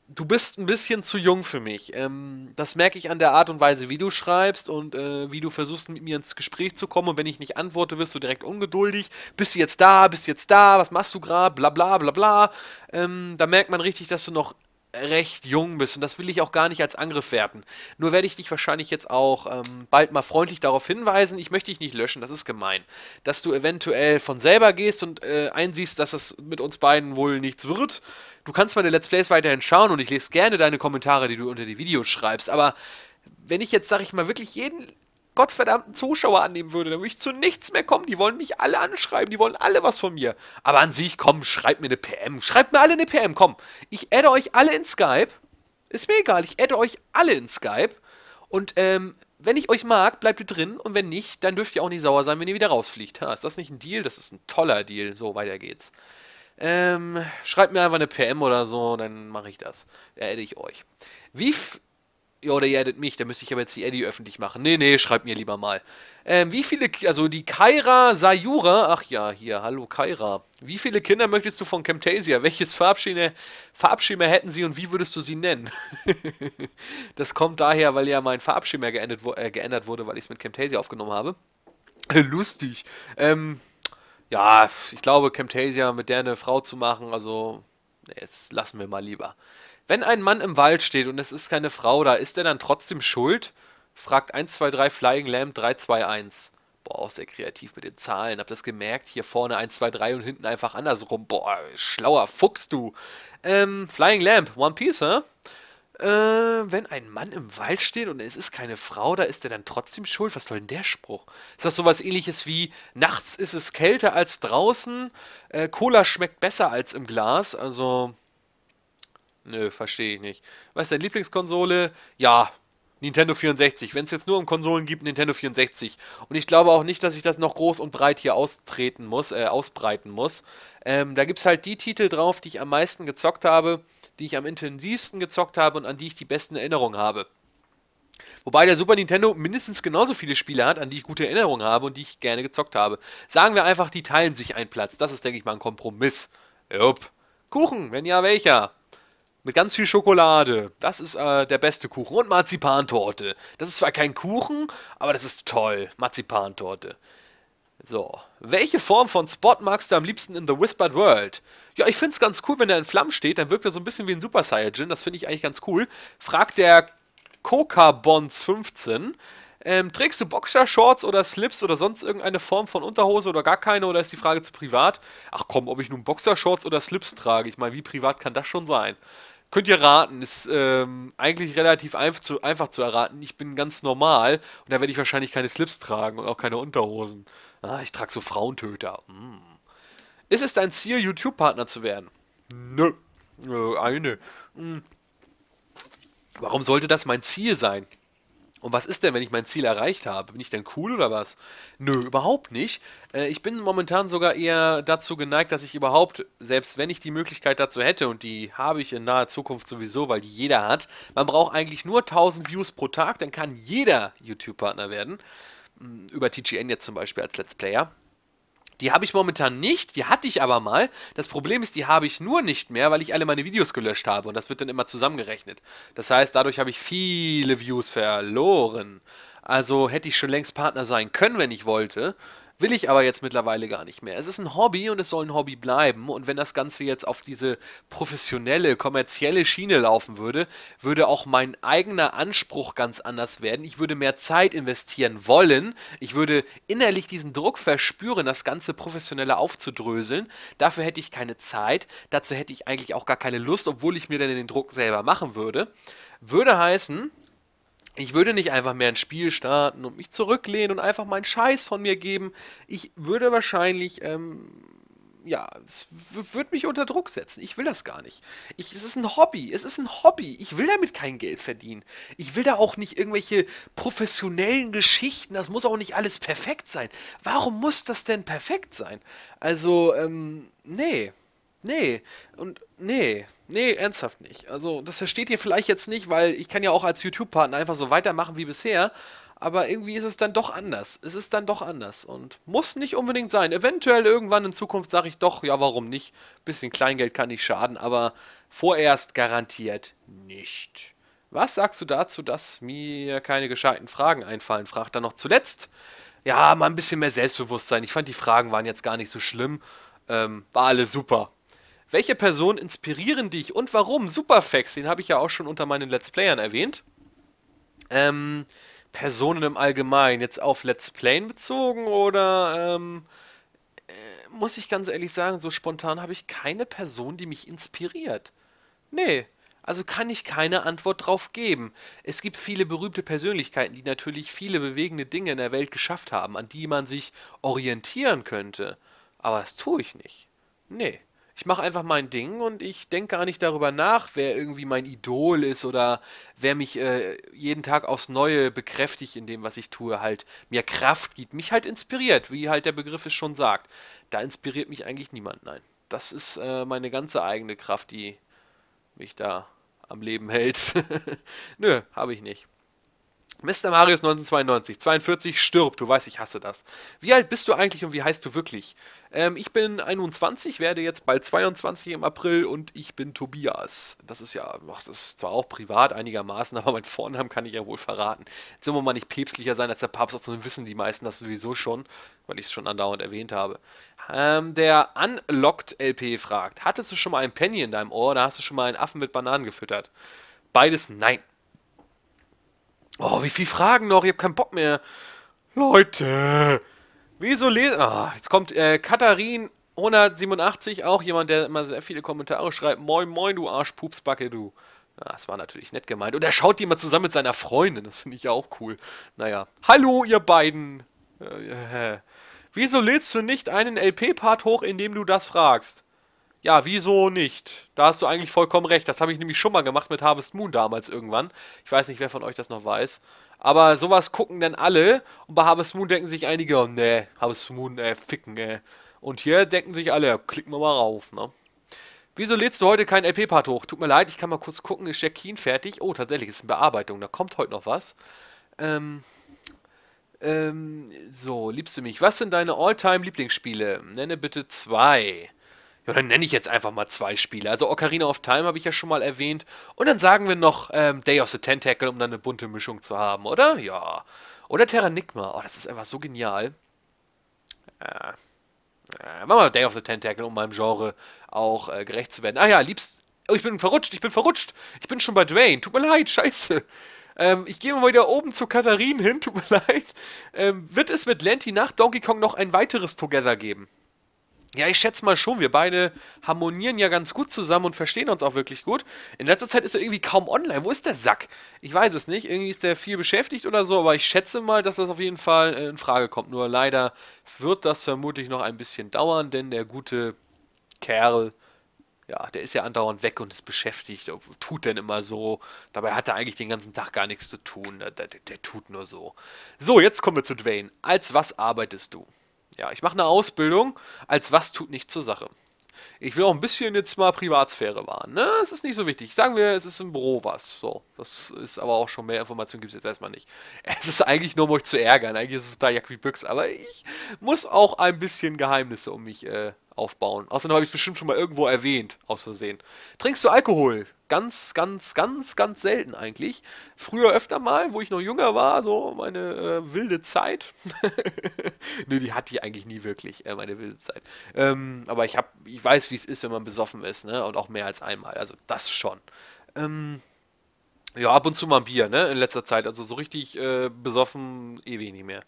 du bist ein bisschen zu jung für mich. Ähm, das merke ich an der Art und Weise, wie du schreibst und äh, wie du versuchst, mit mir ins Gespräch zu kommen. Und wenn ich nicht antworte, wirst du direkt ungeduldig. Bist du jetzt da? Bist du jetzt da? Was machst du gerade? Bla bla bla bla. Ähm, da merkt man richtig, dass du noch recht jung bist und das will ich auch gar nicht als Angriff werten. Nur werde ich dich wahrscheinlich jetzt auch ähm, bald mal freundlich darauf hinweisen, ich möchte dich nicht löschen, das ist gemein, dass du eventuell von selber gehst und äh, einsiehst, dass es mit uns beiden wohl nichts wird. Du kannst meine Let's Plays weiterhin schauen und ich lese gerne deine Kommentare, die du unter die Videos schreibst, aber wenn ich jetzt, sag ich mal, wirklich jeden gottverdammten Zuschauer annehmen würde, dann würde ich zu nichts mehr kommen. Die wollen mich alle anschreiben, die wollen alle was von mir. Aber an sich, komm, schreibt mir eine PM. Schreibt mir alle eine PM, komm. Ich adde euch alle in Skype. Ist mir egal, ich adde euch alle in Skype. Und ähm, wenn ich euch mag, bleibt ihr drin. Und wenn nicht, dann dürft ihr auch nicht sauer sein, wenn ihr wieder rausfliegt. Ha, ist das nicht ein Deal? Das ist ein toller Deal. So, weiter geht's. Ähm, schreibt mir einfach eine PM oder so, dann mache ich das. Da ich euch. Wie ja, oder ihr addet mich, da müsste ich aber jetzt die Eddy öffentlich machen. Nee, nee, schreibt mir lieber mal. Ähm, wie viele, also die Kaira Sayura, ach ja, hier, hallo Kaira. Wie viele Kinder möchtest du von Camtasia? Welches Farbschema, Farbschema hätten sie und wie würdest du sie nennen? [LAUGHS] das kommt daher, weil ja mein Farbschema geändert, äh, geändert wurde, weil ich es mit Camtasia aufgenommen habe. Äh, lustig. Ähm, ja, ich glaube, Camtasia mit der eine Frau zu machen, also, nee, jetzt lassen wir mal lieber. Wenn ein Mann im Wald steht und es ist keine Frau da, ist er dann trotzdem schuld? Fragt 123 Flying Lamb 321. Boah, auch sehr kreativ mit den Zahlen. Habt das gemerkt? Hier vorne 123 und hinten einfach andersrum. Boah, schlauer Fuchs, du. Ähm, Flying Lamp, One Piece, hä? Äh, wenn ein Mann im Wald steht und es ist keine Frau, da ist er dann trotzdem schuld. Was soll denn der Spruch? Ist das sowas ähnliches wie, nachts ist es kälter als draußen, äh, Cola schmeckt besser als im Glas, also Nö, verstehe ich nicht. Was ist deine Lieblingskonsole? Ja, Nintendo 64. Wenn es jetzt nur um Konsolen gibt, Nintendo 64. Und ich glaube auch nicht, dass ich das noch groß und breit hier austreten muss, äh, ausbreiten muss. Ähm, da gibt es halt die Titel drauf, die ich am meisten gezockt habe, die ich am intensivsten gezockt habe und an die ich die besten Erinnerungen habe. Wobei der Super Nintendo mindestens genauso viele Spiele hat, an die ich gute Erinnerungen habe und die ich gerne gezockt habe. Sagen wir einfach, die teilen sich einen Platz. Das ist, denke ich mal, ein Kompromiss. Jupp. Kuchen, wenn ja, welcher? Mit ganz viel Schokolade. Das ist äh, der beste Kuchen. Und Marzipantorte. Das ist zwar kein Kuchen, aber das ist toll. Marzipantorte. So. Welche Form von Spot magst du am liebsten in The Whispered World? Ja, ich find's ganz cool, wenn er in Flammen steht, dann wirkt er so ein bisschen wie ein Super Saiyajin. Das finde ich eigentlich ganz cool. Fragt der Coca-Bonds15. Ähm, trägst du Boxershorts oder Slips oder sonst irgendeine Form von Unterhose oder gar keine oder ist die Frage zu privat? Ach komm, ob ich nun Boxershorts oder Slips trage. Ich meine, wie privat kann das schon sein? Könnt ihr raten, ist ähm, eigentlich relativ einf zu, einfach zu erraten. Ich bin ganz normal und da werde ich wahrscheinlich keine Slips tragen und auch keine Unterhosen. Ah, ich trage so Frauentöter. Mm. Ist es dein Ziel, YouTube-Partner zu werden? Nö. Nö, äh, eine. Hm. Warum sollte das mein Ziel sein? Und was ist denn, wenn ich mein Ziel erreicht habe? Bin ich denn cool oder was? Nö, überhaupt nicht. Äh, ich bin momentan sogar eher dazu geneigt, dass ich überhaupt, selbst wenn ich die Möglichkeit dazu hätte, und die habe ich in naher Zukunft sowieso, weil die jeder hat, man braucht eigentlich nur 1000 Views pro Tag, dann kann jeder YouTube-Partner werden. Hm, über TGN jetzt zum Beispiel als Let's Player. Die habe ich momentan nicht, die hatte ich aber mal. Das Problem ist, die habe ich nur nicht mehr, weil ich alle meine Videos gelöscht habe und das wird dann immer zusammengerechnet. Das heißt, dadurch habe ich viele Views verloren. Also hätte ich schon längst Partner sein können, wenn ich wollte. Will ich aber jetzt mittlerweile gar nicht mehr. Es ist ein Hobby und es soll ein Hobby bleiben. Und wenn das Ganze jetzt auf diese professionelle, kommerzielle Schiene laufen würde, würde auch mein eigener Anspruch ganz anders werden. Ich würde mehr Zeit investieren wollen. Ich würde innerlich diesen Druck verspüren, das Ganze professioneller aufzudröseln. Dafür hätte ich keine Zeit. Dazu hätte ich eigentlich auch gar keine Lust, obwohl ich mir dann den Druck selber machen würde. Würde heißen, ich würde nicht einfach mehr ein Spiel starten und mich zurücklehnen und einfach meinen Scheiß von mir geben. Ich würde wahrscheinlich, ähm, ja, es würde mich unter Druck setzen. Ich will das gar nicht. Ich, es ist ein Hobby. Es ist ein Hobby. Ich will damit kein Geld verdienen. Ich will da auch nicht irgendwelche professionellen Geschichten. Das muss auch nicht alles perfekt sein. Warum muss das denn perfekt sein? Also, ähm, nee. Nee. Und nee. Nee, ernsthaft nicht. Also, das versteht ihr vielleicht jetzt nicht, weil ich kann ja auch als YouTube-Partner einfach so weitermachen wie bisher. Aber irgendwie ist es dann doch anders. Es ist dann doch anders und muss nicht unbedingt sein. Eventuell irgendwann in Zukunft sage ich doch, ja, warum nicht? Bisschen Kleingeld kann nicht schaden, aber vorerst garantiert nicht. Was sagst du dazu, dass mir keine gescheiten Fragen einfallen? fragt dann noch zuletzt. Ja, mal ein bisschen mehr Selbstbewusstsein. Ich fand, die Fragen waren jetzt gar nicht so schlimm. Ähm, war alles super. Welche Personen inspirieren dich und warum? Superfax, den habe ich ja auch schon unter meinen Let's Playern erwähnt. Ähm, Personen im Allgemeinen, jetzt auf Let's Playen bezogen oder ähm, äh, muss ich ganz ehrlich sagen, so spontan habe ich keine Person, die mich inspiriert. Nee, also kann ich keine Antwort drauf geben. Es gibt viele berühmte Persönlichkeiten, die natürlich viele bewegende Dinge in der Welt geschafft haben, an die man sich orientieren könnte. Aber das tue ich nicht. Nee ich mache einfach mein Ding und ich denke gar nicht darüber nach, wer irgendwie mein Idol ist oder wer mich äh, jeden Tag aufs Neue bekräftigt in dem, was ich tue, halt mir Kraft gibt, mich halt inspiriert, wie halt der Begriff es schon sagt. Da inspiriert mich eigentlich niemand, nein. Das ist äh, meine ganze eigene Kraft, die mich da am Leben hält. [LAUGHS] Nö, habe ich nicht. Mr. Marius 1992, 42, stirb, du weißt, ich hasse das. Wie alt bist du eigentlich und wie heißt du wirklich? Ähm, ich bin 21, werde jetzt bald 22 im April und ich bin Tobias. Das ist ja, ach, das ist zwar auch privat einigermaßen, [LAUGHS] aber mein Vornamen kann ich ja wohl verraten. Jetzt sind wir mal nicht päpstlicher sein als der Papst, sonst wissen die meisten das sowieso schon, weil ich es schon andauernd erwähnt habe. Ähm, der Unlocked LP fragt, hattest du schon mal einen Penny in deinem Ohr oder hast du schon mal einen Affen mit Bananen gefüttert? Beides nein. Oh, wie viele Fragen noch? Ich habe keinen Bock mehr. Leute, wieso lesen... Ah, jetzt kommt äh, Katharin 187, auch jemand, der immer sehr viele Kommentare schreibt. Moin, moin, du Arschpupsbacke, du. Ja, ah, das war natürlich nett gemeint. Und er schaut die mal zusammen mit seiner Freundin. Das finde ich ja auch cool. Naja. Hallo, ihr beiden. Äh, äh, wieso lädst du nicht einen LP-Part hoch, indem du das fragst? Ja, wieso nicht? Da hast du eigentlich vollkommen recht. Das habe ich nämlich schon mal gemacht mit Harvest Moon damals irgendwann. Ich weiß nicht, wer von euch das noch weiß. Aber sowas gucken dann alle und bei Harvest Moon denken sich einige, oh, nee, Harvest Moon, äh, ficken, äh. Und hier denken sich alle, klicken wir mal rauf, ne? Wieso lädst du heute keinen LP-Part hoch? Tut mir leid, ich kann mal kurz gucken, ist Jackin fertig? Oh, tatsächlich, ist eine Bearbeitung, da kommt heute noch was. Ähm, ähm, so, liebst du mich? Was sind deine Alltime lieblingsspiele Nenne bitte zwei ja, dann nenne ich jetzt einfach mal zwei Spiele. Also Ocarina of Time habe ich ja schon mal erwähnt. Und dann sagen wir noch ähm, Day of the Tentacle, um dann eine bunte Mischung zu haben, oder? Ja. Oder Terranigma. Oh, das ist einfach so genial. Äh, äh, machen wir Day of the Tentacle, um meinem Genre auch äh, gerecht zu werden. Ah ja, liebst. Oh, ich bin verrutscht, ich bin verrutscht. Ich bin schon bei Dwayne. Tut mir leid, scheiße. Ähm, ich gehe mal wieder oben zu Katharine hin, tut mir [LAUGHS] leid. Ähm, wird es mit Lanty nach Donkey Kong noch ein weiteres Together geben? Ja, ich schätze mal schon, wir beide harmonieren ja ganz gut zusammen und verstehen uns auch wirklich gut. In letzter Zeit ist er irgendwie kaum online. Wo ist der Sack? Ich weiß es nicht. Irgendwie ist er viel beschäftigt oder so, aber ich schätze mal, dass das auf jeden Fall äh, in Frage kommt. Nur leider wird das vermutlich noch ein bisschen dauern, denn der gute Kerl, ja, der ist ja andauernd weg und ist beschäftigt, tut denn immer so. Dabei hat er eigentlich den ganzen Tag gar nichts zu tun. Der, der, der tut nur so. So, jetzt kommen wir zu Dwayne. Als was arbeitest du? Ja, ich mache eine Ausbildung, als was tut nicht zur Sache. Ich will auch ein bisschen jetzt mal Privatsphäre wahren. Ne? Es ist nicht so wichtig. Sagen wir, es ist im Büro was. So, das ist aber auch schon mehr Informationen gibt es jetzt erstmal nicht. [LAUGHS] Es ist eigentlich nur, um euch zu ärgern. Eigentlich ist es da Jack wie Büchs. Aber ich muss auch ein bisschen Geheimnisse um mich äh, aufbauen. Außerdem habe ich es bestimmt schon mal irgendwo erwähnt, aus Versehen. Trinkst du Alkohol? Ganz, ganz, ganz, ganz selten eigentlich. Früher öfter mal, wo ich noch jünger war, so meine äh, wilde Zeit. [LAUGHS] Nö, die hatte ich eigentlich nie wirklich, äh, meine wilde Zeit. Ähm, aber ich, hab, ich weiß, wie es ist, wenn man besoffen ist, ne? Und auch mehr als einmal. Also das schon. Ähm, ja, ab und zu mal ein Bier, ne? In letzter Zeit. Also so richtig äh, besoffen, ewig eh nicht mehr.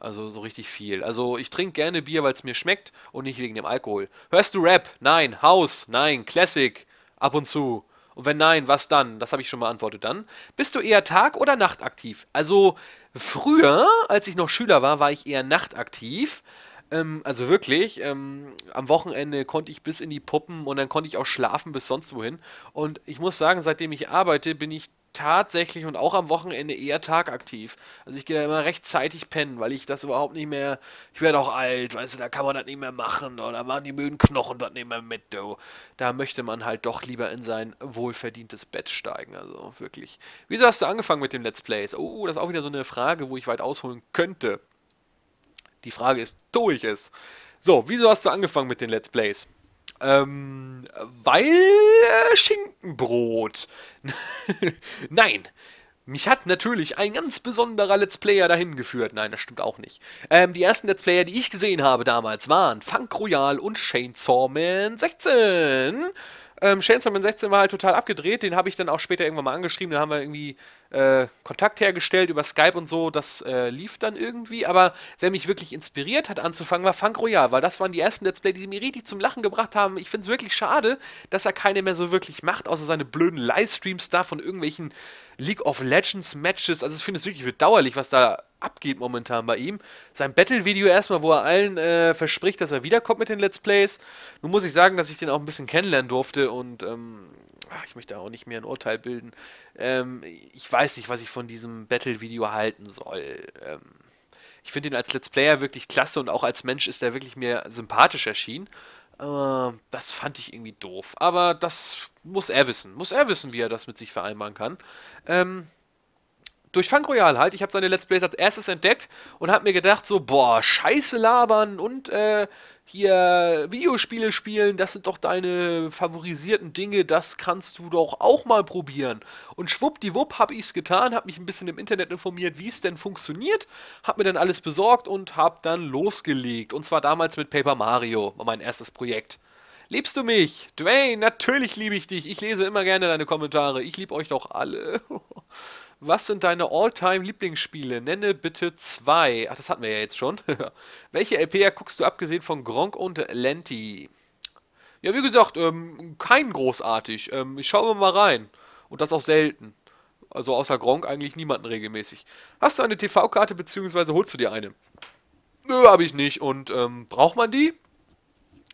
Also so richtig viel. Also ich trinke gerne Bier, weil es mir schmeckt und nicht wegen dem Alkohol. Hörst du Rap? Nein. House? Nein. Classic? Ab und zu. Und wenn nein, was dann? Das habe ich schon beantwortet dann. Bist du eher tag- oder nachtaktiv? Also früher, als ich noch Schüler war, war ich eher nachtaktiv. Ähm, also wirklich, ähm, am Wochenende konnte ich bis in die Puppen und dann konnte ich auch schlafen bis sonst wohin. Und ich muss sagen, seitdem ich arbeite, bin ich tatsächlich und auch am Wochenende eher tagaktiv. Also ich gehe da immer rechtzeitig pennen, weil ich das überhaupt nicht mehr. Ich werde auch alt, weißt du, da kann man das nicht mehr machen oder machen die müden Knochen das nicht mehr mit. Du. Da möchte man halt doch lieber in sein wohlverdientes Bett steigen. Also wirklich. Wieso hast du angefangen mit dem Let's Plays? Oh, das ist auch wieder so eine Frage, wo ich weit ausholen könnte. Die Frage ist, tue ich es? So, wieso hast du angefangen mit den Let's Plays? Ähm, weil äh, Schinkenbrot. [LAUGHS] Nein. Mich hat natürlich ein ganz besonderer Let's Player dahin geführt. Nein, das stimmt auch nicht. Ähm, die ersten Let's Player, die ich gesehen habe damals, waren Funk Royal und Chainsaw Man 16. Ähm, Chainsaw Man 16 war halt total abgedreht. Den habe ich dann auch später irgendwann mal angeschrieben. Da haben wir irgendwie äh, Kontakt hergestellt über Skype und so, das äh, lief dann irgendwie, aber wer mich wirklich inspiriert hat anzufangen, war Funk Royal, weil das waren die ersten Let's Play, die mir richtig zum Lachen gebracht haben. Ich finde es wirklich schade, dass er keine mehr so wirklich macht, außer seine blöden Livestreams da von irgendwelchen League of Legends Matches. Also ich finde es wirklich bedauerlich, was da abgeht momentan bei ihm. Sein Battle-Video erstmal, wo er allen äh, verspricht, dass er wiederkommt mit den Let's Plays. Nun muss ich sagen, dass ich den auch ein bisschen kennenlernen durfte und ähm, ach, ich möchte auch nicht mehr ein Urteil bilden. Ähm, ich weiß nicht, was ich von diesem Battle-Video halten soll. Ähm, ich finde ihn als Let's Player wirklich klasse und auch als Mensch ist er wirklich mir sympathisch erschienen. Äh, das fand ich irgendwie doof. Aber das muss er wissen. Muss er wissen, wie er das mit sich vereinbaren kann. Ähm, durch Funk Royal halt. Ich habe seine Let's Plays als erstes entdeckt und habe mir gedacht, so, boah, scheiße labern und äh, hier Videospiele spielen, das sind doch deine favorisierten Dinge, das kannst du doch auch mal probieren. Und schwuppdiwupp habe ich es getan, habe mich ein bisschen im Internet informiert, wie es denn funktioniert, habe mir dann alles besorgt und habe dann losgelegt. Und zwar damals mit Paper Mario, war mein erstes Projekt. Liebst du mich? Dwayne, natürlich liebe ich dich. Ich lese immer gerne deine Kommentare. Ich liebe euch doch alle. [LAUGHS] Was sind deine All-Time-Lieblingsspiele? Nenne bitte zwei. Ach, das hatten wir ja jetzt schon. [LAUGHS] Welche LPR guckst du abgesehen von Gronk und Lenti? Ja, wie gesagt, ähm, kein großartig. Ähm, ich schaue mal rein. Und das auch selten. Also außer Gronk eigentlich niemanden regelmäßig. Hast du eine TV-Karte, beziehungsweise holst du dir eine? Nö, habe ich nicht. Und ähm, braucht man die?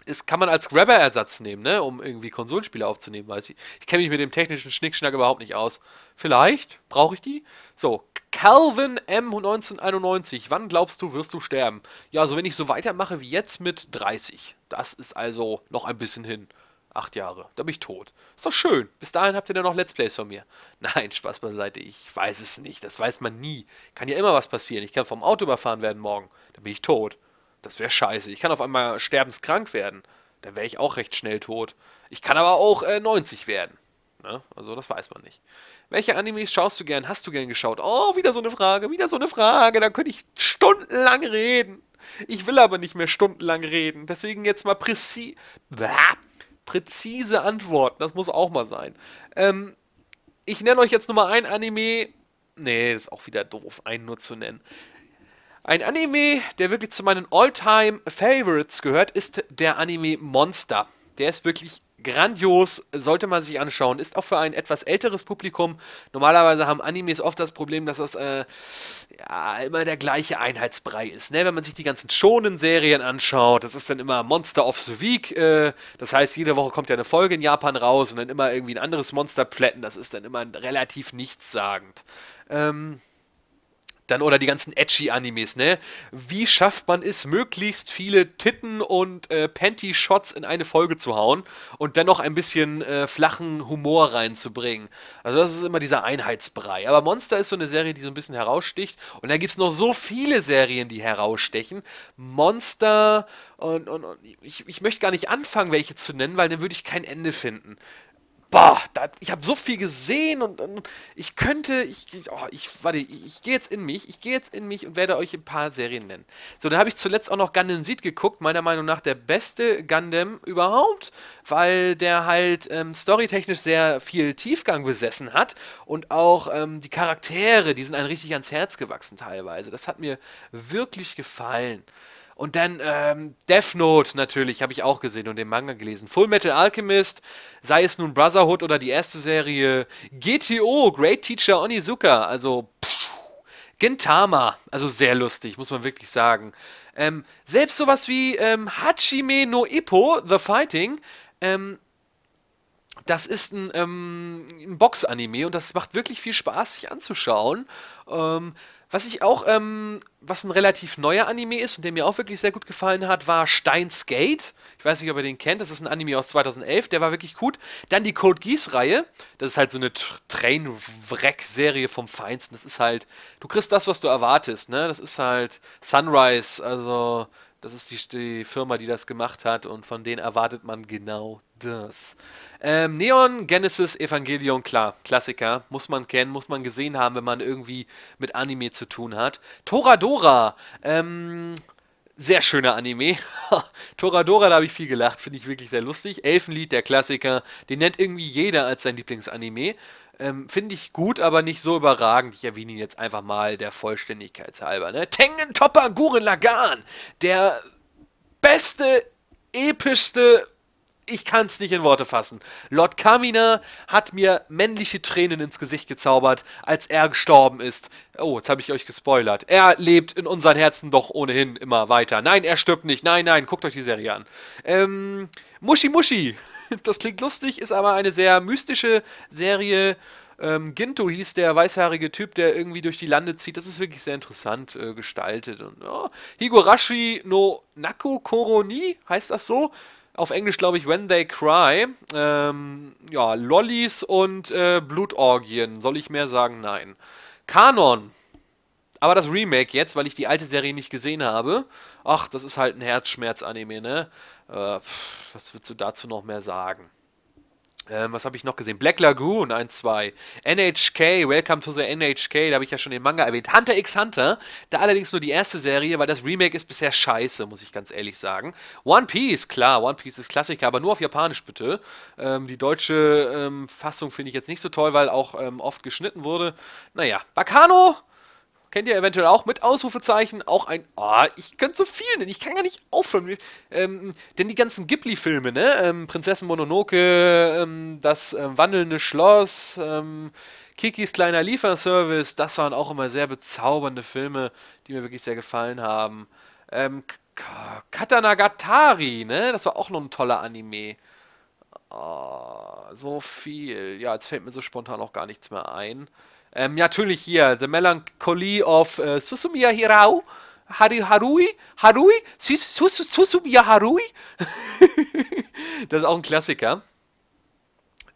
ist, kann man als Grabber-Ersatz nehmen, ne? um irgendwie Konsolenspiele aufzunehmen. Weiß ich ich kenne mich mit dem technischen Schnickschnack überhaupt nicht aus. Vielleicht brauche ich die. So, Calvin M1991, wann glaubst du, wirst du sterben? Ja, also wenn ich so weitermache wie jetzt mit 30. Das ist also noch ein bisschen hin. Acht Jahre, da bin ich tot. Ist doch schön. Bis dahin habt ihr dann noch Let's Plays von mir. [LAUGHS] Nein, Spaß beiseite, ich weiß es nicht. Das weiß man nie. Kann ja immer was passieren. Ich kann vom Auto überfahren werden morgen. Da bin ich tot. Das wäre scheiße. Ich kann auf einmal sterbenskrank werden. Da wäre ich auch recht schnell tot. Ich kann aber auch äh, 90 werden. Ne? Also, das weiß man nicht. Welche Animes schaust du gern? Hast du gern geschaut? Oh, wieder so eine Frage, wieder so eine Frage. Da könnte ich stundenlang reden. Ich will aber nicht mehr stundenlang reden. Deswegen jetzt mal präzi präzise Antworten. Das muss auch mal sein. Ähm, ich nenne euch jetzt nur mal ein Anime. Nee, das ist auch wieder doof, einen nur zu nennen. Ein Anime, der wirklich zu meinen All-Time Favorites gehört, ist der Anime Monster. Der ist wirklich grandios, sollte man sich anschauen. Ist auch für ein etwas älteres Publikum. Normalerweise haben Animes oft das Problem, dass das äh, ja, immer der gleiche Einheitsbrei ist. Ne? Wenn man sich die ganzen schonen Serien anschaut, das ist dann immer Monster of the Week. Äh, das heißt, jede Woche kommt ja eine Folge in Japan raus und dann immer irgendwie ein anderes Monster plätten. Das ist dann immer relativ nichtssagend. Ähm, dann oder die ganzen edgy Animes, ne? Wie schafft man es, möglichst viele Titten und äh, Panty-Shots in eine Folge zu hauen und dennoch ein bisschen äh, flachen Humor reinzubringen? Also, das ist immer dieser Einheitsbrei. Aber Monster ist so eine Serie, die so ein bisschen heraussticht. Und da gibt es noch so viele Serien, die herausstechen. Monster und, und, und ich, ich möchte gar nicht anfangen, welche zu nennen, weil dann würde ich kein Ende finden boah, da, ich habe so viel gesehen und, und ich könnte, ich, ich, oh, ich warte, ich, ich gehe jetzt in mich, ich gehe jetzt in mich und werde euch ein paar Serien nennen. So, dann habe ich zuletzt auch noch Gundam Seed geguckt, meiner Meinung nach der beste Gundam überhaupt, weil der halt ähm, storytechnisch sehr viel Tiefgang besessen hat und auch ähm, die Charaktere, die sind einem richtig ans Herz gewachsen teilweise. Das hat mir wirklich gefallen. Und dann ähm, Death Note natürlich, habe ich auch gesehen und den Manga gelesen. Full Metal Alchemist, sei es nun Brotherhood oder die erste Serie. GTO, Great Teacher Onizuka, also pff, Gintama, also sehr lustig, muss man wirklich sagen. Ähm, selbst sowas wie ähm, Hachime no Ippo, The Fighting, ähm, das ist ein, ähm, ein Box-Anime und das macht wirklich viel Spaß, sich anzuschauen. Ähm, was ich auch, ähm, was ein relativ neuer Anime ist und der mir auch wirklich sehr gut gefallen hat, war Steins Gate. Ich weiß nicht, ob ihr den kennt. Das ist ein Anime aus 2011. Der war wirklich gut. Dann die Code Geass Reihe. Das ist halt so eine Trainwreck-Serie vom Feinsten. Das ist halt, du kriegst das, was du erwartest. Ne, das ist halt Sunrise. Also das ist die, die Firma, die das gemacht hat und von denen erwartet man genau das. Ähm, Neon Genesis Evangelion, klar, Klassiker. Muss man kennen, muss man gesehen haben, wenn man irgendwie mit Anime zu tun hat. Toradora, ähm, sehr schöner Anime. [LAUGHS] Toradora, da habe ich viel gelacht, finde ich wirklich sehr lustig. Elfenlied, der Klassiker, den nennt irgendwie jeder als sein Lieblingsanime. Ähm, finde ich gut, aber nicht so überragend. Ich erwähne ihn jetzt einfach mal der Vollständigkeit halber. Ne? Tengen Toppa Guren Lagan, der beste, epischste ich kann es nicht in Worte fassen. Lord Kamina hat mir männliche Tränen ins Gesicht gezaubert, als er gestorben ist. Oh, jetzt habe ich euch gespoilert. Er lebt in unseren Herzen doch ohnehin immer weiter. Nein, er stirbt nicht. Nein, nein, guckt euch die Serie an. Ähm, Muschi Muschi. [LAUGHS] Das klingt lustig, ist aber eine sehr mystische Serie. Ähm, Ginto hieß der weißhaarige Typ, der irgendwie durch die Lande zieht. Das ist wirklich sehr interessant äh, gestaltet. Und, oh. Higurashi no Nako Koroni, heißt das so? Auf Englisch glaube ich When They Cry. Ähm, ja, Lollis und äh, Blutorgien. Soll ich mehr sagen? Nein. Kanon. Aber das Remake jetzt, weil ich die alte Serie nicht gesehen habe. Ach, das ist halt ein Herzschmerz-Anime, ne? Äh, pff, was würdest du dazu noch mehr sagen? Ähm, was habe ich noch gesehen? Black Lagoon 1-2. NHK, Welcome to the NHK, da habe ich ja schon den Manga erwähnt. Hunter x Hunter, da allerdings nur die erste Serie, weil das Remake ist bisher scheiße, muss ich ganz ehrlich sagen. One Piece, klar, One Piece ist Klassiker, aber nur auf Japanisch bitte. Ähm, die deutsche ähm, Fassung finde ich jetzt nicht so toll, weil auch ähm, oft geschnitten wurde. Naja, Bakano, kennt ihr eventuell auch mit Ausrufezeichen, auch ein, ah, oh, ich kann so viel nennen, ich kann gar nicht aufhören. Ähm, denn die ganzen Ghibli-Filme, ne, ähm, Prinzessin Mononoke, ähm, das äh, wandelnde Schloss, ähm, Kikis kleiner Lieferservice, das waren auch immer sehr bezaubernde Filme, die mir wirklich sehr gefallen haben. Ähm, Katanagatari, ne, das war auch noch ein toller Anime. Oh, so viel, ja, jetzt fällt mir so spontan auch gar nichts mehr ein. Ähm, natürlich hier, The Melancholy of äh, Susumiya Hirao. Haru, Harui? Harui? Susumiya Harui? [LAUGHS] das ist auch ein Klassiker.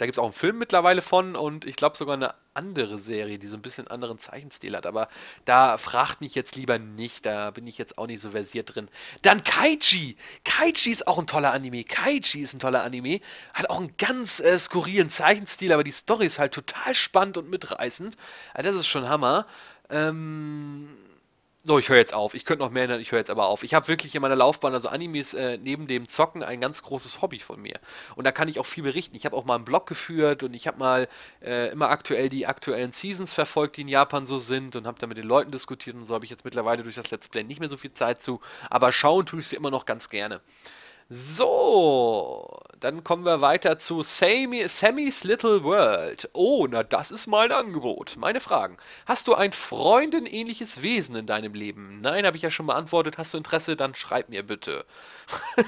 Da gibt es auch einen Film mittlerweile von und ich glaube sogar eine andere Serie, die so ein bisschen anderen Zeichenstil hat. Aber da fragt mich jetzt lieber nicht, da bin ich jetzt auch nicht so versiert drin. Dann Kaiji. Kaiji ist auch ein toller Anime. Kaiji ist ein toller Anime. Hat auch einen ganz äh, skurrilen Zeichenstil, aber die Story ist halt total spannend und mitreißend. Also das ist schon Hammer. Ähm so, ich höre jetzt auf. Ich könnte noch mehr erinnern, ich höre jetzt aber auf. Ich habe wirklich in meiner Laufbahn, also Animes, äh, neben dem Zocken ein ganz großes Hobby von mir. Und da kann ich auch viel berichten. Ich habe auch mal einen Blog geführt und ich habe mal äh, immer aktuell die aktuellen Seasons verfolgt, die in Japan so sind und habe da mit den Leuten diskutiert und so habe ich jetzt mittlerweile durch das Let's Play nicht mehr so viel Zeit zu. Aber schauen tue ich sie immer noch ganz gerne. So, dann kommen wir weiter zu Sammy, Sammy's Little World. Oh, na das ist mein Angebot. Meine Fragen. Hast du ein freundenähnliches Wesen in deinem Leben? Nein, habe ich ja schon beantwortet. Hast du Interesse? Dann schreib mir bitte. [LAUGHS]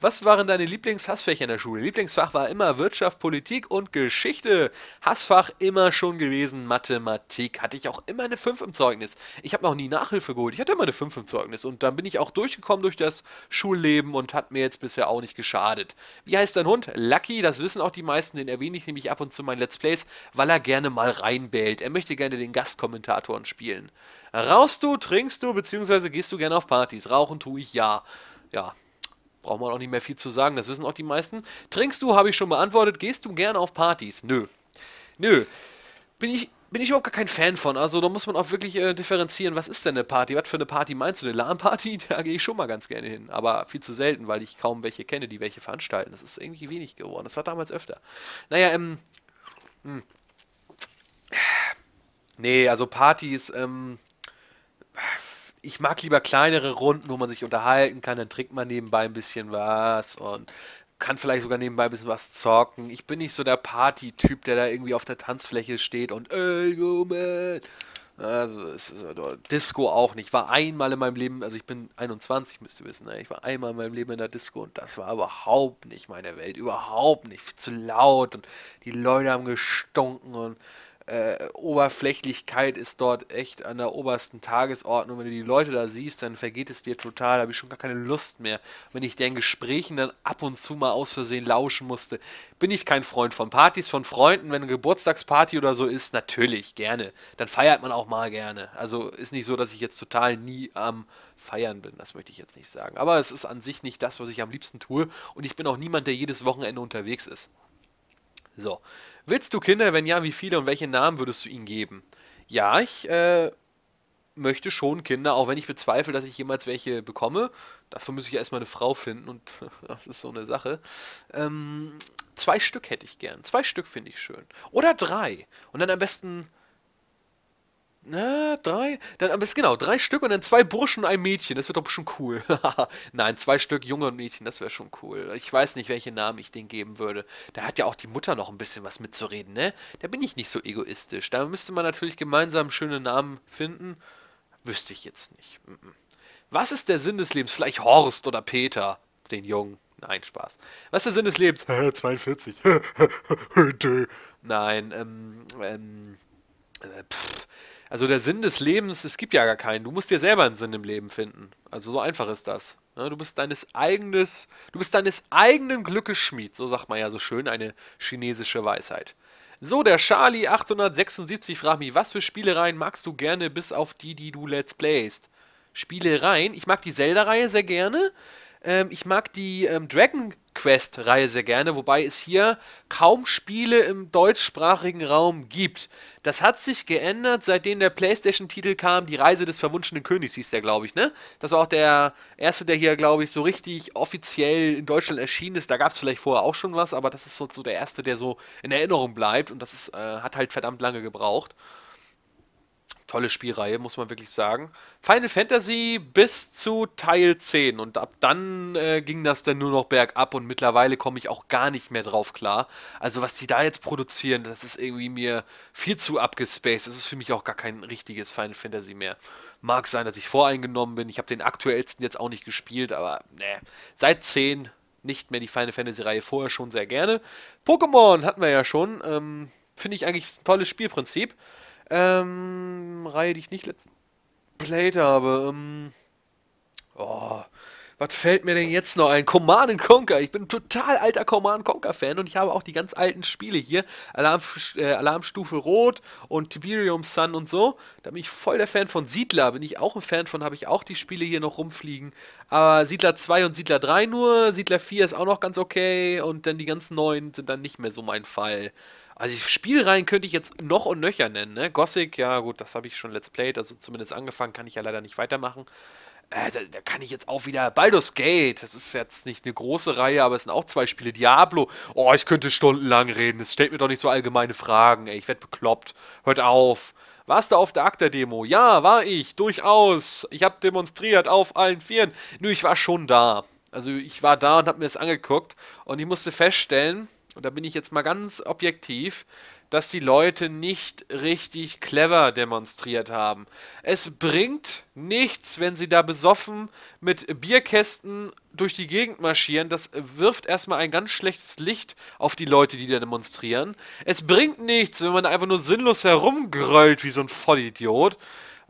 Was waren deine Lieblingshassfächer in der Schule? Lieblingsfach war immer Wirtschaft, Politik und Geschichte. Hassfach immer schon gewesen Mathematik. Hatte ich auch immer eine 5 im Zeugnis. Ich habe noch nie Nachhilfe geholt. Ich hatte immer eine 5 im Zeugnis. Und dann bin ich auch durchgekommen durch das Schulleben und hatte hat mir jetzt bisher auch nicht geschadet. Wie heißt dein Hund? Lucky, das wissen auch die meisten, den erwähne ich nämlich ab und zu in meinen Let's Plays, weil er gerne mal reinbellt. Er möchte gerne den Gastkommentatoren spielen. Rauchst du, trinkst du, beziehungsweise gehst du gerne auf Partys? Rauchen tue ich ja. Ja, braucht man auch nicht mehr viel zu sagen, das wissen auch die meisten. Trinkst du, habe ich schon beantwortet. Gehst du gerne auf Partys? Nö. Nö. Bin ich bin ich überhaupt gar kein Fan von. Also da muss man auch wirklich äh, differenzieren, was ist denn eine Party? Was für eine Party meinst du? Eine LAN-Party? [LAUGHS] Da gehe ich schon mal ganz gerne hin. Aber viel zu selten, weil ich kaum welche kenne, die welche veranstalten. Das ist irgendwie wenig geworden. Das war damals öfter. Naja, ähm. Mh. Hm. Nee, also Partys, ähm. Ich mag lieber kleinere Runden, wo man sich unterhalten kann, dann trinkt man nebenbei ein bisschen was und kann vielleicht sogar nebenbei ein bisschen was zocken. Ich bin nicht so der Party-Typ, der da irgendwie auf der Tanzfläche steht und ey, yo, man. Also, Disco auch nicht. Ich war einmal in meinem Leben, also ich bin 21, müsst ihr wissen, ne? ich war einmal in meinem Leben in der Disco und das war überhaupt nicht meine Welt. Überhaupt nicht. Viel zu laut und die Leute haben gestunken und äh, Oberflächlichkeit ist dort echt an der obersten Tagesordnung. Wenn du die Leute da siehst, dann vergeht es dir total. Da habe ich schon gar keine Lust mehr. Wenn ich deren Gesprächen dann ab und zu mal aus Versehen lauschen musste, bin ich kein Freund von Partys, von Freunden. Wenn eine Geburtstagsparty oder so ist, natürlich, gerne. Dann feiert man auch mal gerne. Also ist nicht so, dass ich jetzt total nie am ähm, Feiern bin. Das möchte ich jetzt nicht sagen. Aber es ist an sich nicht das, was ich am liebsten tue. Und ich bin auch niemand, der jedes Wochenende unterwegs ist. So. Willst du Kinder? Wenn ja, wie viele und welche Namen würdest du ihnen geben? Ja, ich äh, möchte schon Kinder, auch wenn ich bezweifle, dass ich jemals welche bekomme. Dafür muss ich erstmal eine Frau finden und [LAUGHS] das ist so eine Sache. Ähm, zwei Stück hätte ich gern. Zwei Stück finde ich schön. Oder drei. Und dann am besten na, drei? Dann, aber ist genau, drei Stück und dann zwei Burschen und ein Mädchen. Das wird doch schon cool. [LAUGHS] Nein, zwei Stück Junge und Mädchen, das wäre schon cool. Ich weiß nicht, welche Namen ich denen geben würde. Da hat ja auch die Mutter noch ein bisschen was mitzureden, ne? Da bin ich nicht so egoistisch. Da müsste man natürlich gemeinsam schöne Namen finden. Wüsste ich jetzt nicht. Was ist der Sinn des Lebens? Vielleicht Horst oder Peter, den Jungen. Nein, Spaß. Was ist der Sinn des Lebens? 42. [LAUGHS] Nein, ähm, ähm, äh, pff. Also der Sinn des Lebens, es gibt ja gar keinen. Du musst dir selber einen Sinn im Leben finden. Also so einfach ist das. Ne? Du bist deines eigenes, du bist deines eigenen Glückes Schmied, so sagt man ja so schön, eine chinesische Weisheit. So, der Charlie 876 fragt mich, was für Spielereien magst du gerne bis auf die, die du Let's Playst? Spielereien, ich mag die Zelda-Reihe sehr gerne. Ähm, ich mag die ähm, Dragon Quest-Reihe sehr gerne, wobei es hier kaum Spiele im deutschsprachigen Raum gibt. Das hat sich geändert, seitdem der PlayStation-Titel kam, Die Reise des verwunschenen Königs hieß der, glaube ich, ne? Das war auch der erste, der hier, glaube ich, so richtig offiziell in Deutschland erschienen ist. Da gab es vielleicht vorher auch schon was, aber das ist so, so, der erste, der so in Erinnerung bleibt und das ist, äh, hat halt verdammt lange gebraucht tolle Spielreihe, muss man wirklich sagen. Final Fantasy bis zu Teil 10 und ab dann äh, ging das dann nur noch bergab und mittlerweile komme ich auch gar nicht mehr drauf klar. Also was die da jetzt produzieren, das ist irgendwie mir viel zu abgespaced. Es ist für mich auch gar kein richtiges Final Fantasy mehr. Mag sein, dass ich voreingenommen bin. Ich habe den aktuellsten jetzt auch nicht gespielt, aber ne, seit 10 nicht mehr die Final Fantasy-Reihe vorher schon sehr gerne. Pokémon hatten wir ja schon. Ähm, Finde ich eigentlich ein tolles Spielprinzip. Ähm, Reihe, die ich nicht letzt played habe. Ähm, oh, was fällt mir denn jetzt noch ein? Command Conquer. Ich bin ein total alter Command Conquer Fan und ich habe auch die ganz alten Spiele hier. Alarm, äh, Alarmstufe Rot und Tiberium Sun und so. Da bin ich voll der Fan von Siedler. Bin ich auch ein Fan von, habe ich auch die Spiele hier noch rumfliegen. Aber Siedler 2 und Siedler 3 nur. Siedler 4 ist auch noch ganz okay. Und dann die ganz neuen sind dann nicht mehr so mein Fall. Also Spielreihen könnte ich jetzt noch und nöcher nennen. Ne? Gothic, ja gut, das habe ich schon Let's Played, also zumindest angefangen, kann ich ja leider nicht weitermachen. Äh, da, da, kann ich jetzt auch wieder Baldur's Gate, das ist jetzt nicht eine große Reihe, aber es sind auch zwei Spiele. Diablo, oh, ich könnte stundenlang reden, es stellt mir doch nicht so allgemeine Fragen, ey, ich werde bekloppt, hört auf. Warst du auf der Akta-Demo? Ja, war ich, durchaus. Ich habe demonstriert auf allen Vieren. Nur ich war schon da. Also ich war da und habe mir das angeguckt und ich musste feststellen, und da bin ich jetzt mal ganz objektiv, dass die Leute nicht richtig clever demonstriert haben. Es bringt nichts, wenn sie da besoffen mit Bierkästen durch die Gegend marschieren. Das wirft erstmal ein ganz schlechtes Licht auf die Leute, die da demonstrieren. Es bringt nichts, wenn man einfach nur sinnlos herumgröllt wie so ein Vollidiot.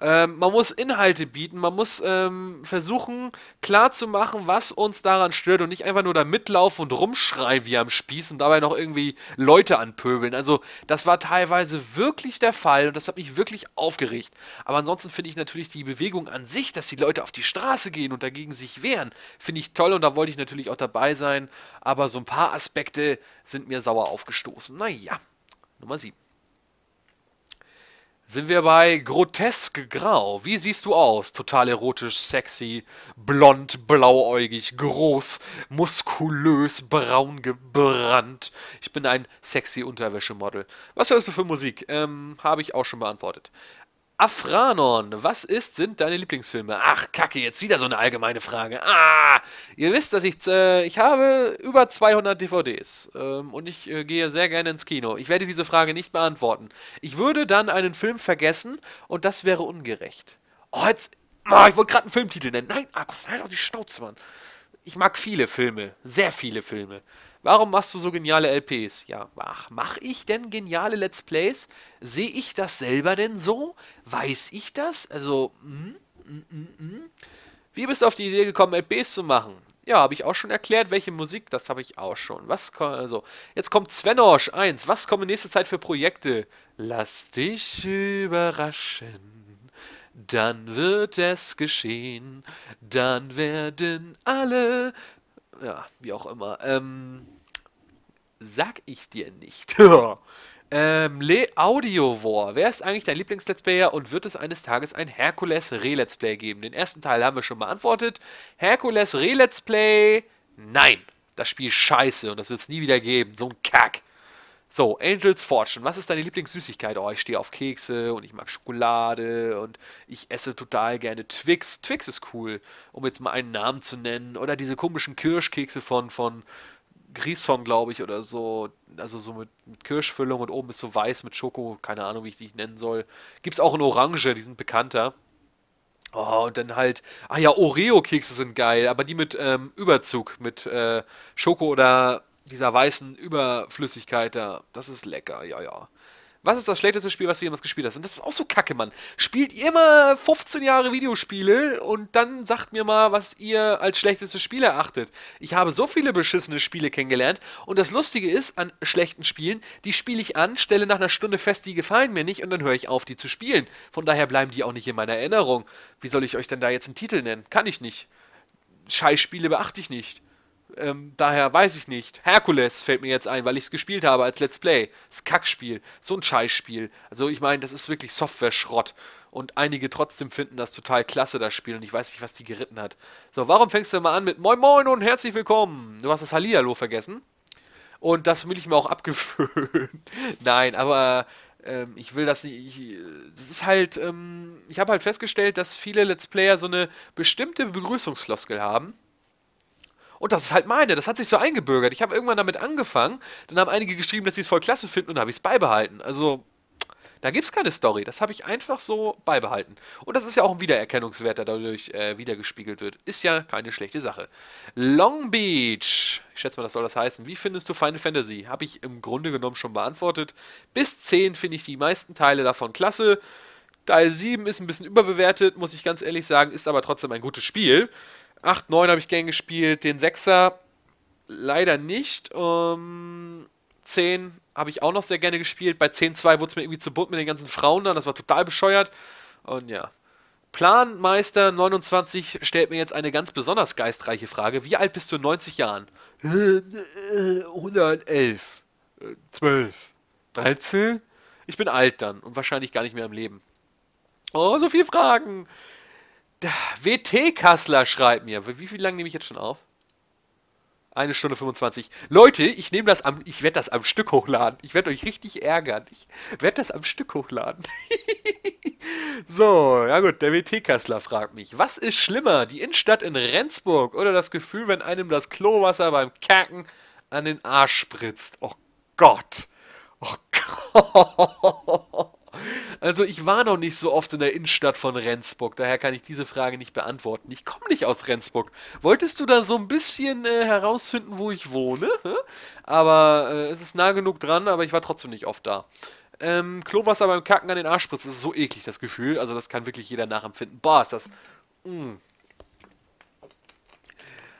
Ähm, man muss Inhalte bieten, man muss ähm, versuchen klarzumachen, was uns daran stört und nicht einfach nur da mitlaufen und rumschreien wie am Spieß und dabei noch irgendwie Leute anpöbeln. Also das war teilweise wirklich der Fall und das hat mich wirklich aufgeregt. Aber ansonsten finde ich natürlich die Bewegung an sich, dass die Leute auf die Straße gehen und dagegen sich wehren, finde ich toll und da wollte ich natürlich auch dabei sein. Aber so ein paar Aspekte sind mir sauer aufgestoßen. Naja, Nummer 7 sind wir bei grotesk grau. Wie siehst du aus? Total erotisch, sexy, blond, blauäugig, groß, muskulös, braun gebrannt. Ich bin ein sexy Unterwäschemodel. Was hörst du für Musik? Ähm, Habe ich auch schon beantwortet. Afranon, was ist, sind deine Lieblingsfilme? Ach, kacke, jetzt wieder so eine allgemeine Frage. Ah, ihr wisst, dass ich, äh, ich habe über 200 DVDs ähm, und ich äh, gehe sehr gerne ins Kino. Ich werde diese Frage nicht beantworten. Ich würde dann einen Film vergessen und das wäre ungerecht. Oh, jetzt, oh, ich wollte gerade einen Filmtitel nennen. Nein, Markus, halt doch die Schnauze, Mann. Ich mag viele Filme, sehr viele Filme. Warum machst du so geniale LPs? Ja, ach, mach ich denn geniale Let's Plays? Sehe ich das selber denn so? Weiß ich das? Also, mm, mm, mm, wie bist du auf die Idee gekommen, LPs zu machen? Ja, habe ich auch schon erklärt, welche Musik, das habe ich auch schon. Was also, jetzt kommt Svenosch 1. Was kommen in nächster Zeit für Projekte? Lass dich überraschen. Dann wird es geschehen. Dann werden alle ja, wie auch immer. Ähm, sag ich dir nicht. [LAUGHS] ähm, Le Audio War. Wer ist eigentlich dein Lieblings-Let's Player und wird es eines Tages ein Herkules Re-Let's Play geben? Den ersten Teil haben wir schon beantwortet. Herkules Re-Let's Play? Nein. Das Spiel ist scheiße und das wird es nie wieder geben. So ein Kack. So, Angel's Fortune. Was ist deine Lieblingssüßigkeit? Oh, ich stehe auf Kekse und ich mag Schokolade und ich esse total gerne Twix. Twix ist cool, um jetzt mal einen Namen zu nennen. Oder diese komischen Kirschkekse von, von Grison, glaube ich, oder so. Also so mit, mit, Kirschfüllung und oben ist so weiß mit Schoko. Keine Ahnung, wie ich die nennen soll. Gibt's auch in Orange, die sind bekannter. Oh, und dann halt, ah ja, Oreo-Kekse sind geil, aber die mit ähm, Überzug, mit äh, Schoko oder dieser weißen Überflüssigkeit da. Das ist lecker, ja, ja. Was ist das schlechteste Spiel, was du jemals gespielt hast? Und das ist auch so kacke, Mann. Spielt ihr immer 15 Jahre Videospiele und dann sagt mir mal, was ihr als schlechtestes Spiel erachtet. Ich habe so viele beschissene Spiele kennengelernt und das Lustige ist an schlechten Spielen, die spiele ich an, stelle nach einer Stunde fest, die gefallen mir nicht und dann höre ich auf, die zu spielen. Von daher bleiben die auch nicht in meiner Erinnerung. Wie soll ich euch denn da jetzt einen Titel nennen? Kann ich nicht. Scheißspiele beachte ich nicht. Ähm, daher weiß ich nicht. Herkules fällt mir jetzt ein, weil ich es gespielt habe als Let's Play. Das Kackspiel. So ein Scheißspiel. Also ich meine, das ist wirklich Software-Schrott. Und einige trotzdem finden das total klasse, das Spiel. Und ich weiß nicht, was die geritten hat. So, warum fängst du mal an mit Moin Moin und herzlich willkommen? Du hast das Hallihallo vergessen. Und das will ich mir auch [LAUGHS] abgewöhnen. Nein, aber ähm, ich will das nicht. Ich, das ist halt, ähm, ich habe halt festgestellt, dass viele Let's Player so eine bestimmte Begrüßungsfloskel haben. Und das ist halt meine, das hat sich so eingebürgert. Ich habe irgendwann damit angefangen, dann haben einige geschrieben, dass sie es voll klasse finden und habe ich es beibehalten. Also, da gibt es keine Story. Das habe ich einfach so beibehalten. Und das ist ja auch ein Wiedererkennungswert, der dadurch äh, wiedergespiegelt wird. Ist ja keine schlechte Sache. Long Beach. Ich schätze mal, das soll das heißen. Wie findest du Final Fantasy? Habe ich im Grunde genommen schon beantwortet. Bis 10 finde ich die meisten Teile davon klasse. Teil 7 ist ein bisschen überbewertet, muss ich ganz ehrlich sagen, ist aber trotzdem ein gutes Spiel. 8, 9 habe ich gern gespielt, den 6er leider nicht. Ähm, 10 habe ich auch noch sehr gerne gespielt. Bei 10, 2 wurde es mir irgendwie zu bunt mit den ganzen Frauen dann. Das war total bescheuert. Und ja. Planmeister 29 stellt mir jetzt eine ganz besonders geistreiche Frage. Wie alt bist du in 90 Jahren? 111. 12. 13? Ich bin alt dann und wahrscheinlich gar nicht mehr im Leben. Oh, so viele Fragen. WT Kassler schreibt mir. Wie viel lang nehme ich jetzt schon auf? Eine Stunde 25. Leute, ich nehme das am, ich werde das am Stück hochladen. Ich werde euch richtig ärgern. Ich werde das am Stück hochladen. [LAUGHS] so, ja gut, der WT-Kassler fragt mich, was ist schlimmer, die Innenstadt in Rendsburg oder das Gefühl, wenn einem das Klowasser beim Kacken an den Arsch spritzt? Oh Gott. Oh [LAUGHS] Gott. Also ich war noch nicht so oft in der Innenstadt von Rendsburg, daher kann ich diese Frage nicht beantworten. Ich komme nicht aus Rendsburg. Wolltest du da so ein bisschen äh, herausfinden, wo ich wohne? Aber äh, es ist nah genug dran, aber ich war trotzdem nicht oft da. Ähm, Klowasser beim Kacken an den Arsch spritzt, das ist so eklig, das Gefühl. Also das kann wirklich jeder nachempfinden. Boah, ist das... Mh. Mm.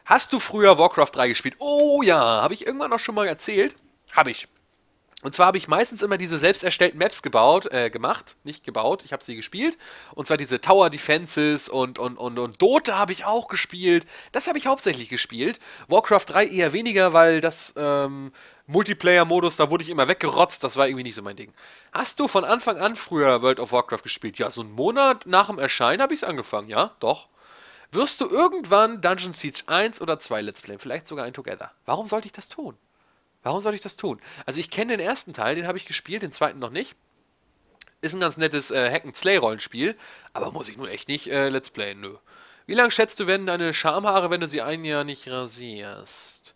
Hast du früher Warcraft 3 gespielt? Oh ja, habe ich irgendwann noch schon mal erzählt? Habe ich. Und zwar habe ich meistens immer diese selbst erstellten Maps gebaut, äh, gemacht, nicht gebaut, ich habe sie gespielt. Und zwar diese Tower Defenses und, und, und, und Dota habe ich auch gespielt. Das habe ich hauptsächlich gespielt. Warcraft 3 eher weniger, weil das ähm, Multiplayer-Modus, da wurde ich immer weggerotzt, das war irgendwie nicht so mein Ding. Hast du von Anfang an früher World of Warcraft gespielt? Ja, so einen Monat nach dem Erscheinen habe ich es angefangen, ja, doch. Wirst du irgendwann Dungeon Siege 1 oder 2 Let's Playen, vielleicht sogar ein Together? Warum sollte ich das tun? Warum soll ich das tun? Also ich kenne den ersten Teil, den habe ich gespielt, den zweiten noch nicht. Ist ein ganz nettes äh, Hack-and-Slay-Rollenspiel, aber muss ich nun echt nicht äh, Let's Playen? nö. Wie lange schätzt du werden deine Schamhaare, wenn du sie ein Jahr nicht rasierst?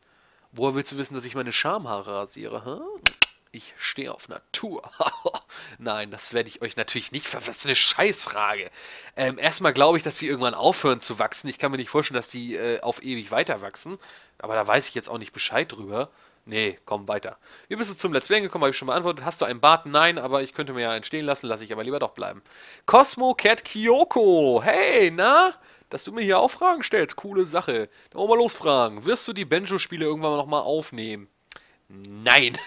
Woher willst du wissen, dass ich meine Schamhaare rasiere? Hä? Hm? Ich stehe auf Natur. [LAUGHS] Nein, das werde ich euch natürlich nicht ver... Das ist eine Scheißfrage. Ähm, erstmal glaube ich, dass die irgendwann aufhören zu wachsen. Ich kann mir nicht vorstellen, dass die äh, auf ewig weiter wachsen. Aber da weiß ich jetzt auch nicht Bescheid drüber. Nee, komm, weiter. Wie bist du zum Let's Play gekommen? Habe ich schon beantwortet. Hast du einen Bart? Nein, aber ich könnte mir ja einen stehen lassen, lasse ich aber lieber doch bleiben. Cosmo Cat Kyoko. Hey, na? Dass du mir hier auch Fragen stellst. Coole Sache. Dann wollen wir losfragen. Wirst du die Benjo-Spiele irgendwann nochmal aufnehmen? Nein,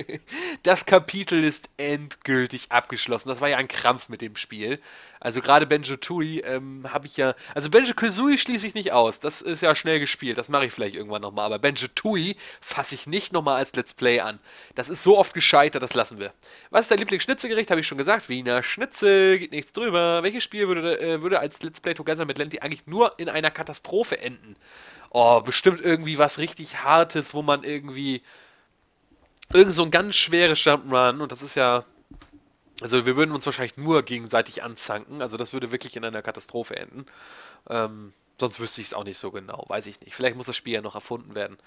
[LAUGHS] das Kapitel ist endgültig abgeschlossen. Das war ja ein Krampf mit dem Spiel. Also gerade Benjo Tui ähm, habe ich ja. Also Benjo Kazooie schließe ich nicht aus. Das ist ja schnell gespielt. Das mache ich vielleicht irgendwann nochmal. Aber Benjo Tui fasse ich nicht nochmal als Let's Play an. Das ist so oft gescheitert, das lassen wir. Was ist dein Lieblingsschnitzelgericht? Habe ich schon gesagt. Wiener Schnitzel, geht nichts drüber. Welches Spiel würde, äh, würde als Let's Play Together mit Lenti eigentlich nur in einer Katastrophe enden? Oh, bestimmt irgendwie was richtig Hartes, wo man irgendwie irgend so ein ganz schweres Jump'n'Run und das ist ja. Also wir würden uns wahrscheinlich nur gegenseitig anzanken. Also das würde wirklich in einer Katastrophe enden. Ähm, sonst wüsste ich es auch nicht so genau. Weiß ich nicht. Vielleicht muss das Spiel ja noch erfunden werden.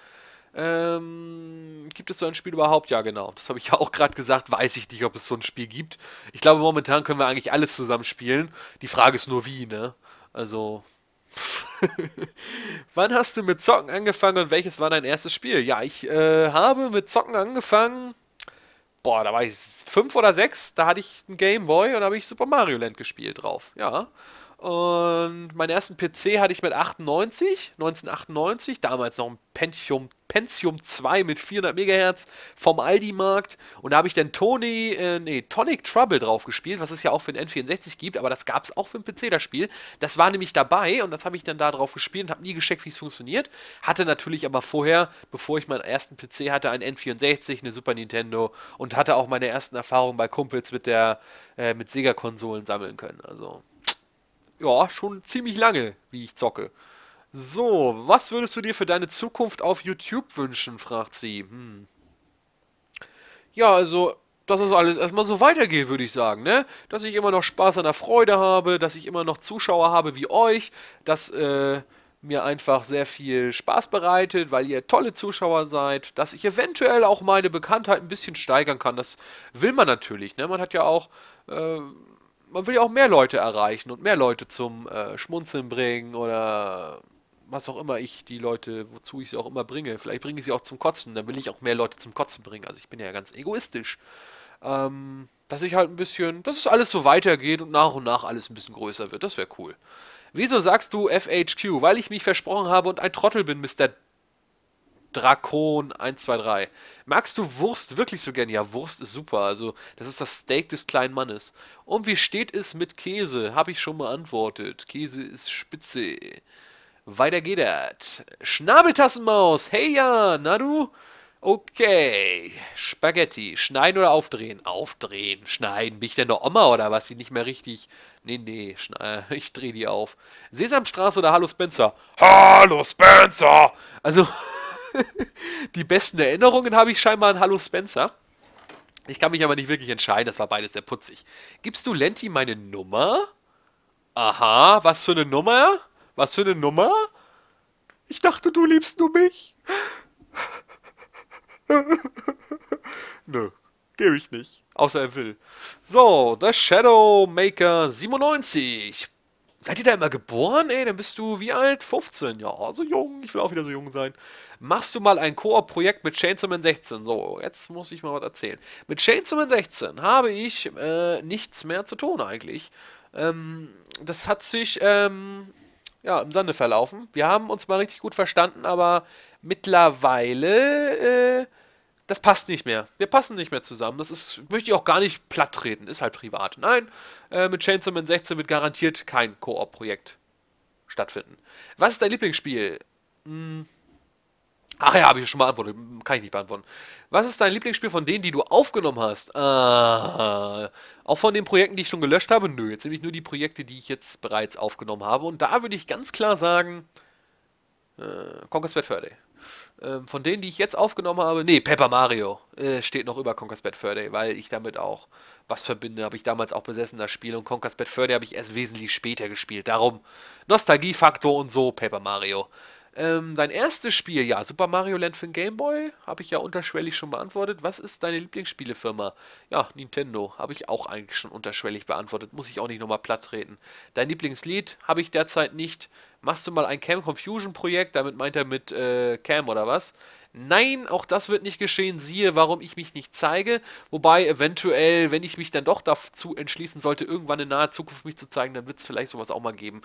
Ähm, gibt es so ein Spiel überhaupt? Ja, genau. Das habe ich [LAUGHS] ja auch gerade gesagt. Weiß ich nicht, ob es so ein Spiel gibt. Ich glaube, momentan können wir eigentlich alles zusammen spielen. Die Frage ist nur, wie, ne? Also, [LAUGHS] Wann hast du mit Zocken angefangen und welches war dein erstes Spiel? Ja, ich äh, habe mit Zocken angefangen. Boah, da war ich fünf oder sechs. Da hatte ich einen Game Boy und habe ich Super Mario Land gespielt drauf. Ja. Und meinen ersten PC hatte ich mit 98, 1998, damals noch ein Pentium, Pentium 2 mit 400 MHz vom Aldi-Markt. Und da habe ich dann Tony, äh, nee, Tonic Trouble drauf gespielt, was es ja auch für den N64 gibt, aber das gab es auch für den PC, das Spiel. Das war nämlich dabei und das habe ich dann da drauf gespielt und habe nie gescheckt, wie es funktioniert. Hatte natürlich aber vorher, bevor ich meinen ersten PC hatte, einen N64, eine Super Nintendo und hatte auch meine ersten Erfahrungen bei Kumpels mit der, äh, mit Sega-Konsolen sammeln können. Also ja, schon ziemlich lange, wie ich zocke. So, was würdest du dir für deine Zukunft auf YouTube wünschen, fragt sie. Hm. Ja, also, dass es alles erstmal so weitergeht, würde ich sagen, ne? Dass ich immer noch Spaß an der Freude habe, dass ich immer noch Zuschauer habe wie euch, dass äh, mir einfach sehr viel Spaß bereitet, weil ihr tolle Zuschauer seid, dass ich eventuell auch meine Bekanntheit ein bisschen steigern kann. Das will man natürlich, ne? Man hat ja auch. Äh, man will ja auch mehr Leute erreichen und mehr Leute zum äh, Schmunzeln bringen oder was auch immer ich die Leute, wozu ich sie auch immer bringe. Vielleicht bringe ich sie auch zum Kotzen, dann will ich auch mehr Leute zum Kotzen bringen. Also ich bin ja ganz egoistisch. Ähm, dass ich halt ein bisschen, dass es alles so weitergeht und nach und nach alles ein bisschen größer wird. Das wäre cool. Wieso sagst du FHQ? Weil ich mich versprochen habe und ein Trottel bin, Mr. Drakon 123. Magst du Wurst wirklich so gern? Ja, Wurst ist super. Also, das ist das Steak des kleinen Mannes. Und wie steht es mit Käse? Habe ich schon beantwortet. Käse ist spitze. Weiter geht das. Schnabeltassenmaus. Hey ja, na du? Okay. Spaghetti. Schneiden oder aufdrehen? Aufdrehen. Schneiden. Bin ich denn noch Oma oder was? Die nicht mehr richtig. Nee, nee. Äh, [LAUGHS] ich dreh die auf. Sesamstraße oder Hallo Spencer? Hallo Spencer! Also. [LAUGHS] [LAUGHS] die besten Erinnerungen habe ich scheinbar an Hallo Spencer. Ich kann mich aber nicht wirklich entscheiden, das war beides sehr putzig. Gibst du Lenti meine Nummer? Aha, was für eine Nummer? Was für eine Nummer? Ich dachte, du liebst nur mich. [LAUGHS] Nö, gebe ich nicht. Außer er will. So, The Shadow Maker 97. Seid ihr da immer geboren? Ey, dann bist du wie alt? 15? Ja, so jung. Ich will auch wieder so jung sein. Machst du mal ein Koop-Projekt mit Chainsaw Man 16? So, jetzt muss ich mal was erzählen. Mit Chainsaw Man 16 habe ich äh, nichts mehr zu tun eigentlich. Ähm, das hat sich ähm, ja, im Sande verlaufen. Wir haben uns mal richtig gut verstanden, aber mittlerweile äh, das passt nicht mehr. Wir passen nicht mehr zusammen. Das ist, möchte ich auch gar nicht platt treten. Ist halt privat. Nein, äh, mit Chainsaw Man 16 wird garantiert kein Koop-Projekt stattfinden. Was ist dein Lieblingsspiel? Hm. Ach ja, habe ich schon mal beantwortet. Kann ich nicht beantworten. Was ist dein Lieblingsspiel von denen, die du aufgenommen hast? Ah, auch von den Projekten, die ich schon gelöscht habe? Nö, jetzt nämlich nur die Projekte, die ich jetzt bereits aufgenommen habe. Und da würde ich ganz klar sagen, äh, Conquest Bad Friday. Ähm, von denen, die ich jetzt aufgenommen habe, nee, Pepper Mario äh, steht noch über Conker's Bad Fur Day, weil ich damit auch was verbinde. Habe ich damals auch besessen, das Spiel. Und Conker's Bad Fur Day habe ich erst wesentlich später gespielt. Darum Nostalgiefaktor und so, Pepper Mario. Ähm, dein erstes Spiel, ja, Super Mario Land für den Game Boy, habe ich ja unterschwellig schon beantwortet. Was ist deine Lieblingsspielefirma? Ja, Nintendo, habe ich auch eigentlich schon unterschwellig beantwortet. Muss ich auch nicht nochmal platt treten. Dein Lieblingslied habe ich derzeit nicht. Machst du mal ein Cam Confusion Projekt? Damit meint er mit äh, Cam oder was? Nein, auch das wird nicht geschehen. Siehe, warum ich mich nicht zeige. Wobei eventuell, wenn ich mich dann doch dazu entschließen sollte, irgendwann in naher Zukunft mich zu zeigen, dann wird es vielleicht sowas auch mal geben.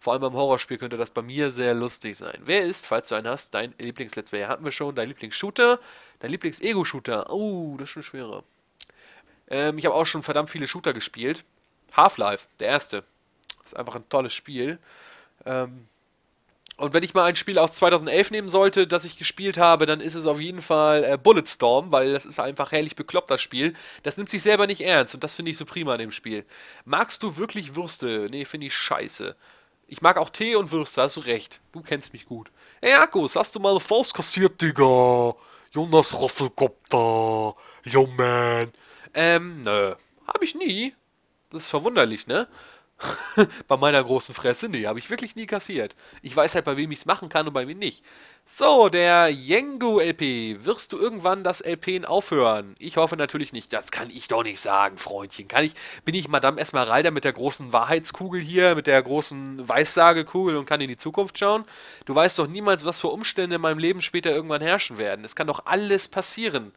Vor allem beim Horrorspiel könnte das bei mir sehr lustig sein. Wer ist, falls du einen hast, dein Lieblings-Let's Play? Hatten wir schon. Dein Lieblings-Shooter? Dein Lieblings-Ego-Shooter? Oh, das ist schon schwerer. Ähm, ich habe auch schon verdammt viele Shooter gespielt. Half-Life, der erste. Ist einfach ein tolles Spiel. Ähm, und wenn ich mal ein Spiel aus 2011 nehmen sollte, das ich gespielt habe, dann ist es auf jeden Fall äh, Bulletstorm, weil das ist einfach herrlich bekloppt, das Spiel. Das nimmt sich selber nicht ernst und das finde ich so prima an dem Spiel. Magst du wirklich Würste? Nee, finde ich scheiße. Ich mag auch Tee und Würste, hast du recht. Du kennst mich gut. Ey, Akkus, hast du mal eine Faust kassiert, Digga? Jonas Roffelkopter. Yo, man. Ähm, nö. Hab ich nie. Das ist verwunderlich, ne? [LAUGHS] bei meiner großen Fresse, nee, habe ich wirklich nie kassiert. Ich weiß halt, bei wem ich es machen kann und bei wem nicht. So, der Yengu LP. Wirst du irgendwann das LPen aufhören? Ich hoffe natürlich nicht. Das kann ich doch nicht sagen, Freundchen. Kann ich, bin ich Madame Esmeralda mit der großen Wahrheitskugel hier, mit der großen Weissagekugel und kann in die Zukunft schauen? Du weißt doch niemals, was für Umstände in meinem Leben später irgendwann herrschen werden. Es kann doch alles passieren.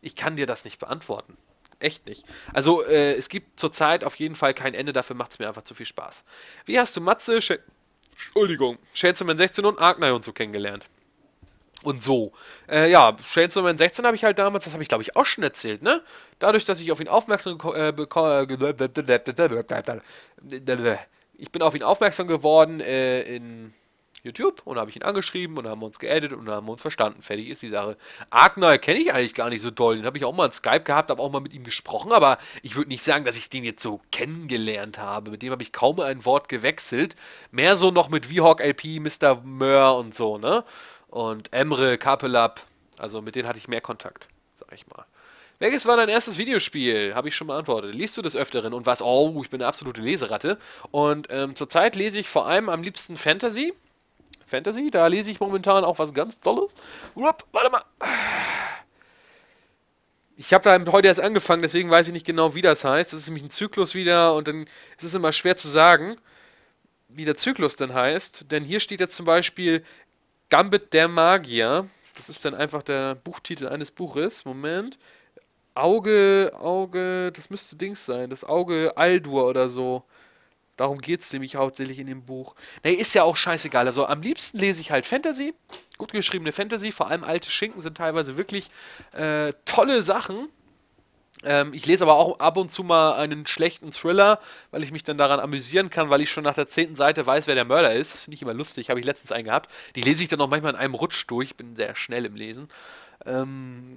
Ich kann dir das nicht beantworten. Echt nicht. Also äh, es gibt zurzeit auf jeden Fall kein Ende, dafür macht es mir einfach zu viel Spaß. Wie hast du Matze, Sch Entschuldigung, Shadesman 16 und und so kennengelernt? Und so. Äh, ja, Shadesman 16 habe ich halt damals, das habe ich glaube ich auch schon erzählt, ne? Dadurch, dass ich auf ihn aufmerksam äh, bekomme. Äh, ich bin auf ihn aufmerksam geworden äh, in YouTube und habe ich ihn angeschrieben und haben uns geaddet und haben uns verstanden. Fertig ist die Sache. Arknall kenne ich eigentlich gar nicht so doll. Den habe ich auch mal in Skype gehabt, habe auch mal mit ihm gesprochen, aber ich würde nicht sagen, dass ich den jetzt so kennengelernt habe. Mit dem habe ich kaum ein Wort gewechselt. Mehr so noch mit Vhawk LP, Mr. Mör und so, ne? Und Emre, Kapelab. Also mit denen hatte ich mehr Kontakt, sag ich mal. Welches war dein erstes Videospiel? Habe ich schon beantwortet. Liest du das Öfteren und was? Oh, ich bin eine absolute Leseratte. Und ähm, zurzeit lese ich vor allem am liebsten Fantasy. Fantasy. Da lese ich momentan auch was ganz Tolles. Upp, warte mal. Ich habe da heute erst angefangen, deswegen weiß ich nicht genau, wie das heißt. Das ist nämlich ein Zyklus wieder und dann ist es immer schwer zu sagen, wie der Zyklus dann heißt. Denn hier steht jetzt zum Beispiel Gambit der Magier. Das ist dann einfach der Buchtitel eines Buches. Moment. Auge, Auge, das müsste Dings sein. Das Auge Aldur oder so. Darum geht es nämlich hauptsächlich in dem Buch. Nee, ist ja auch scheißegal. Also am liebsten lese ich halt Fantasy. Gut geschriebene Fantasy. Vor allem alte Schinken sind teilweise wirklich äh, tolle Sachen. Ähm, ich lese aber auch ab und zu mal einen schlechten Thriller, weil ich mich dann daran amüsieren kann, weil ich schon nach der zehnten Seite weiß, wer der Mörder ist. Das finde ich immer lustig, habe ich letztens einen gehabt. Die lese ich dann auch manchmal in einem Rutsch durch, bin sehr schnell im Lesen. Ähm,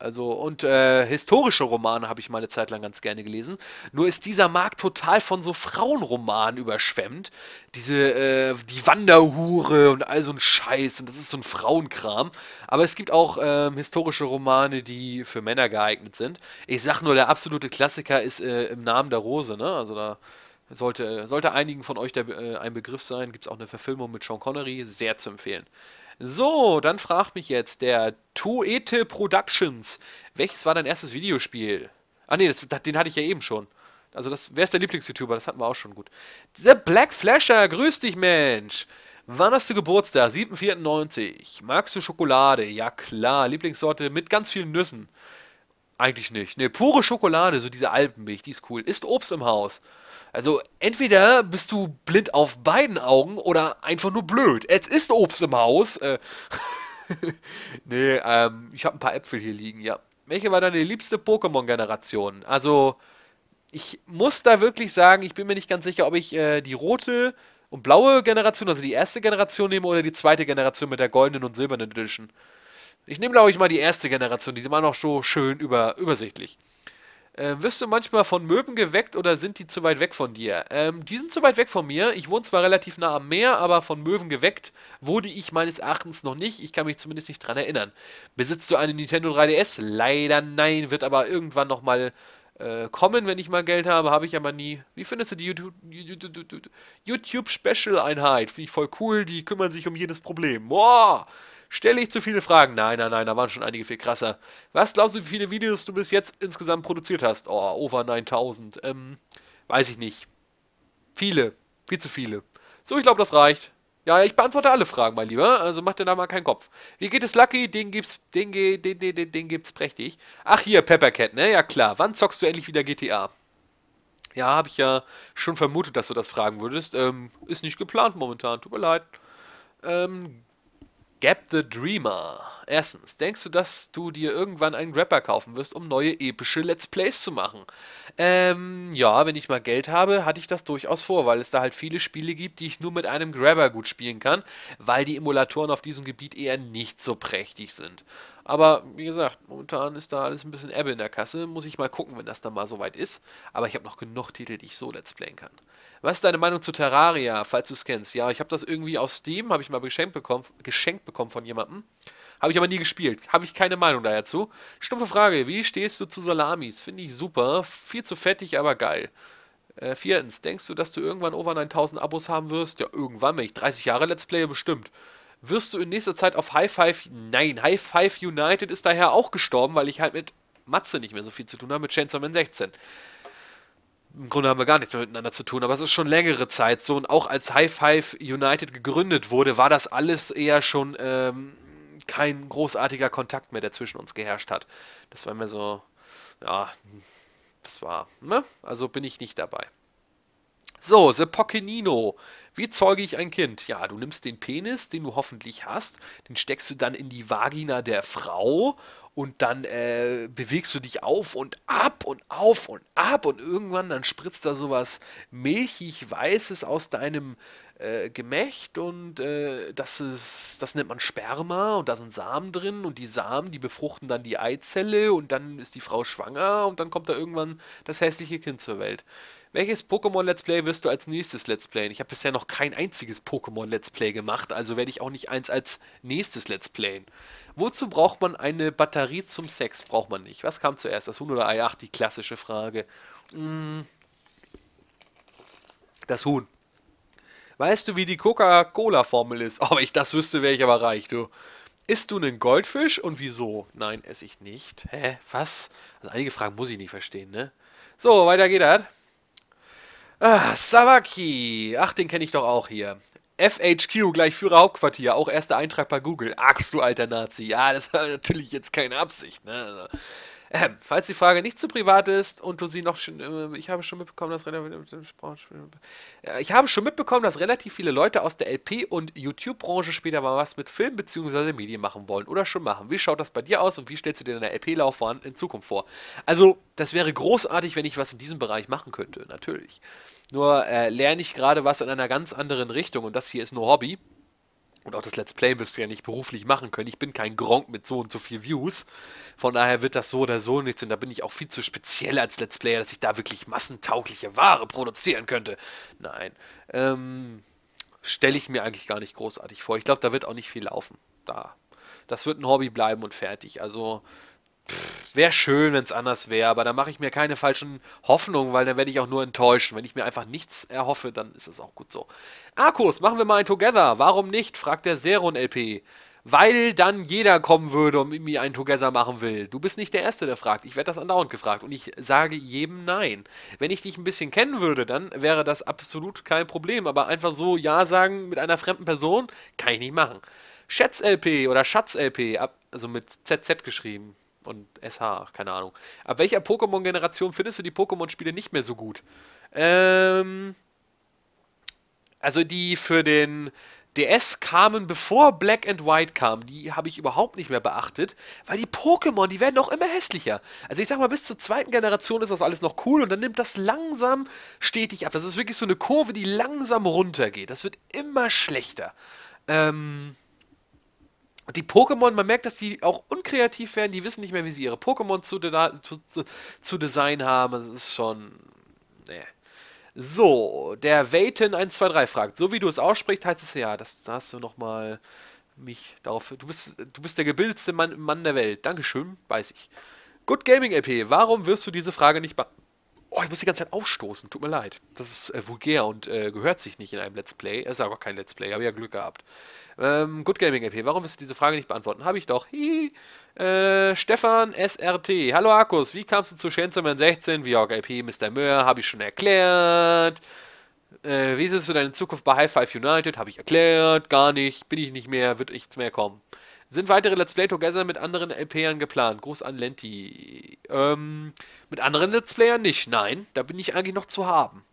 also, und äh, historische Romane habe ich meine Zeit lang ganz gerne gelesen. Nur ist dieser Markt total von so Frauenromanen überschwemmt. Diese, äh, die Wanderhure und all so ein Scheiß. Und das ist so ein Frauenkram. Aber es gibt auch äh, historische Romane, die für Männer geeignet sind. Ich sag nur, der absolute Klassiker ist äh, Im Namen der Rose, ne? Also da. Sollte, sollte einigen von euch der, äh, ein Begriff sein, gibt es auch eine Verfilmung mit Sean Connery, sehr zu empfehlen. So, dann fragt mich jetzt der Tuete Productions, welches war dein erstes Videospiel? Ah nee, das, den hatte ich ja eben schon. Also das, wer ist dein Lieblings-YouTuber? Das hatten wir auch schon gut. The Black Flasher, grüß dich, Mensch. Wann hast du Geburtstag? 7,94. Magst du Schokolade? Ja klar, Lieblingssorte mit ganz vielen Nüssen. Eigentlich nicht. Ne, pure Schokolade, so diese Alpenmilch, die ist cool. Ist Obst im Haus? Also entweder bist du blind auf beiden Augen oder einfach nur blöd. Es ist Obst im Haus. Äh [LAUGHS] nee, ähm, ich habe ein paar Äpfel hier liegen, ja. Welche war deine liebste Pokémon-Generation? Also, ich muss da wirklich sagen, ich bin mir nicht ganz sicher, ob ich äh, die rote und blaue Generation, also die erste Generation nehme oder die zweite Generation mit der goldenen und silbernen Edition. Ich nehme, glaube ich, mal die erste Generation, die war noch so schön über übersichtlich. Äh, wirst du manchmal von Möwen geweckt oder sind die zu weit weg von dir? Ähm, die sind zu weit weg von mir. Ich wohne zwar relativ nah am Meer, aber von Möwen geweckt wurde ich meines Erachtens noch nicht. Ich kann mich zumindest nicht dran erinnern. Besitzt du eine Nintendo 3DS? Leider nein, wird aber irgendwann nochmal äh, kommen, wenn ich mal Geld habe. Habe ich aber nie. Wie findest du die YouTube-Special-Einheit? YouTube Finde ich voll cool. Die kümmern sich um jedes Problem. Boah! Stelle ich zu viele Fragen? Nein, nein, nein, da waren schon einige viel krasser. Was glaubst du, wie viele Videos du bis jetzt insgesamt produziert hast? Oh, over 9000. Ähm, weiß ich nicht. Viele. Viel zu viele. So, ich glaube, das reicht. Ja, ich beantworte alle Fragen, mein Lieber. Also mach dir da mal keinen Kopf. Wie geht es Lucky? Den gibt's, den, den, den, den, den gibt's prächtig. Ach hier, Peppercat, ne? Ja klar. Wann zockst du endlich wieder GTA? Ja, habe ich ja schon vermutet, dass du das fragen würdest. Ähm, ist nicht geplant momentan. Tut mir leid. Ähm, Gap the Dreamer. Erstens, denkst du, dass du dir irgendwann einen Grapper kaufen wirst, um neue epische Let's Plays zu machen? Ähm, ja, wenn ich mal Geld habe, hatte ich das durchaus vor, weil es da halt viele Spiele gibt, die ich nur mit einem Grabber gut spielen kann, weil die Emulatoren auf diesem Gebiet eher nicht so prächtig sind. Aber wie gesagt, momentan ist da alles ein bisschen Ebbe in der Kasse. Muss ich mal gucken, wenn das dann mal soweit ist. Aber ich habe noch genug Titel, die ich so Let's Playen kann. Was ist deine Meinung zu Terraria, falls du es kennst? Ja, ich habe das irgendwie aus Steam, habe ich mal geschenkt bekommen, geschenkt bekommen von jemandem. Habe ich aber nie gespielt. Habe ich keine Meinung dazu. Stumpfe Frage, wie stehst du zu Salamis? Finde ich super. Viel zu fettig, aber geil. Äh, viertens, denkst du, dass du irgendwann over 9000 Abos haben wirst? Ja, irgendwann, wenn ich 30 Jahre Let's Play bestimmt. Wirst du in nächster Zeit auf High Five... Nein, High Five United ist daher auch gestorben, weil ich halt mit Matze nicht mehr so viel zu tun habe, mit Chainsaw Man 16 im Grunde haben wir gar nichts mehr miteinander zu tun, aber es ist schon längere Zeit so. Und auch als High Five United gegründet wurde, war das alles eher schon ähm, kein großartiger Kontakt mehr, der zwischen uns geherrscht hat. Das war immer so, ja, das war, ne? Also bin ich nicht dabei. So, The Pocinino. Wie zeuge ich ein Kind? Ja, du nimmst den Penis, den du hoffentlich hast, den steckst du dann in die Vagina der Frau und dann äh, bewegst du dich auf und ab und auf und ab und irgendwann dann spritzt da sowas milchig Weißes aus deinem äh, Gemächt und äh, das ist, das nennt man Sperma und da sind Samen drin und die Samen, die befruchten dann die Eizelle und dann ist die Frau schwanger und dann kommt da irgendwann das hässliche Kind zur Welt. Welches Pokémon-Let's Play wirst du als nächstes Let's Playen? Ich habe bisher noch kein einziges Pokémon-Let's Play gemacht, also werde ich auch nicht eins als nächstes Let's Playen. Wozu braucht man eine Batterie zum Sex? Braucht man nicht. Was kam zuerst, das Huhn oder Ei? Ach, die klassische Frage. Mm. Das Huhn. Weißt du, wie die Coca-Cola-Formel ist? [LAUGHS] Oh, wenn ich das wüsste, wäre ich aber reich, du. Isst du einen Goldfisch und wieso? Nein, esse ich nicht. Hä? Was? Also einige Fragen muss ich nicht verstehen, ne? So, weiter geht das. Ah, Sawaki. Ach, den kenne ich doch auch hier. FHQ gleich Führer Hauptquartier, auch erster Eintrag bei Google. Ach du alter Nazi. Ja, das war natürlich jetzt keine Absicht. Ne? Also, ähm, falls die Frage nicht zu privat ist und du sie noch schon, äh, ich habe schon mitbekommen, dass äh, ich habe schon mitbekommen, dass relativ viele Leute aus der LP und YouTube-Branche später mal was mit Film bzw. Medien machen wollen oder schon machen. Wie schaut das bei dir aus und wie stellst du dir deine LP-Laufbahn in Zukunft vor? Also, das wäre großartig, wenn ich was in diesem Bereich machen könnte, natürlich. Nur äh, lerne ich gerade was in einer ganz anderen Richtung und das hier ist nur Hobby. Und auch das Let's Play wirst du ja nicht beruflich machen können. Ich bin kein Gronk mit so und so viel Views. Von daher wird das so oder so nichts. Und da bin ich auch viel zu speziell als Let's Player, dass ich da wirklich massentaugliche Ware produzieren könnte. Nein. Ähm, Stelle ich mir eigentlich gar nicht großartig vor. Ich glaube, da wird auch nicht viel laufen. Da. Das wird ein Hobby bleiben und fertig. Also wäre schön, wenn es anders wäre, aber da mache ich mir keine falschen Hoffnungen, weil dann werde ich auch nur enttäuschen. Wenn ich mir einfach nichts erhoffe, dann ist es auch gut so. Akkus, machen wir mal ein Together. Warum nicht? fragt der Seron LP. Weil dann jeder kommen würde und mit mir ein Together machen will. Du bist nicht der Erste, der fragt. Ich werde das andauernd gefragt und ich sage jedem Nein. Wenn ich dich ein bisschen kennen würde, dann wäre das absolut kein Problem. Aber einfach so Ja sagen mit einer fremden Person kann ich nicht machen. Schätz-LP oder Schatz-LP, also mit ZZ geschrieben und SH, keine Ahnung. Ab welcher Pokémon-Generation findest du die Pokémon-Spiele nicht mehr so gut? Ähm, also die für den DS kamen, bevor Black and White kam. Die habe ich überhaupt nicht mehr beachtet, weil die Pokémon, die werden auch immer hässlicher. Also ich sag mal, bis zur zweiten Generation ist das alles noch cool und dann nimmt das langsam stetig ab. Das ist wirklich so eine Kurve, die langsam runtergeht. Das wird immer schlechter. Ähm, und die Pokémon, man merkt, dass die auch unkreativ werden, die wissen nicht mehr, wie sie ihre Pokémon zu, zu, zu Design haben. Das ist schon. Nee. So, der Waiten123 fragt, so wie du es aussprichst, heißt es ja, das da hast du nochmal mich darauf. Du bist, du bist der gebildetste Mann, Mann der Welt. Dankeschön, weiß ich. Good Gaming LP, warum wirst du diese Frage nicht beantworten? Oh, ich muss die ganze Zeit aufstoßen, tut mir leid. Das ist äh, vulgär und äh, gehört sich nicht in einem Let's Play. Es ist aber kein Let's Play, habe ja Glück gehabt. Ähm, Good Gaming MP, warum wirst du diese Frage nicht beantworten? Habe ich doch. Hi. Äh, Stefan SRT. Hallo Akkus, wie kamst du zu Shenseman 16? Wie auch IP, Mr. Möhr, habe ich schon erklärt. Äh, wie siehst du deine Zukunft bei High Five United? Habe ich erklärt. Gar nicht. Bin ich nicht mehr, wird nichts mehr kommen. Sind weitere Let's Play Together mit anderen LPern geplant? Gruß an Lenti. Ähm, mit anderen Let's Playern nicht, nein. Da bin ich eigentlich noch zu haben.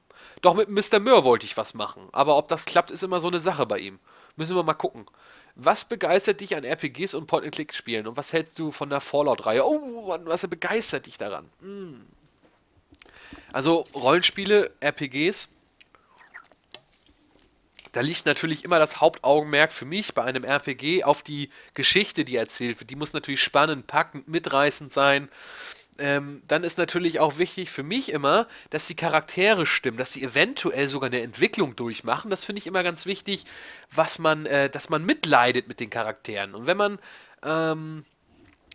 Doch mit Mr. Moore wollte ich was machen. Aber ob das klappt, ist immer so eine Sache bei ihm. Müssen wir mal gucken. Was begeistert dich an RPGs und Point-and-Click-Spielen? Und was hältst du von der Fallout-Reihe? Oh, was begeistert dich daran? Hm. Also Rollenspiele, RPGs da liegt natürlich immer das Hauptaugenmerk für mich bei einem RPG auf die Geschichte, die erzählt wird. Die muss natürlich spannend, packend, mitreißend sein. Ähm, dann ist natürlich auch wichtig für mich immer, dass die Charaktere stimmen, dass sie eventuell sogar eine Entwicklung durchmachen. Das finde ich immer ganz wichtig, was man, äh, dass man mitleidet mit den Charakteren. Und wenn man ähm,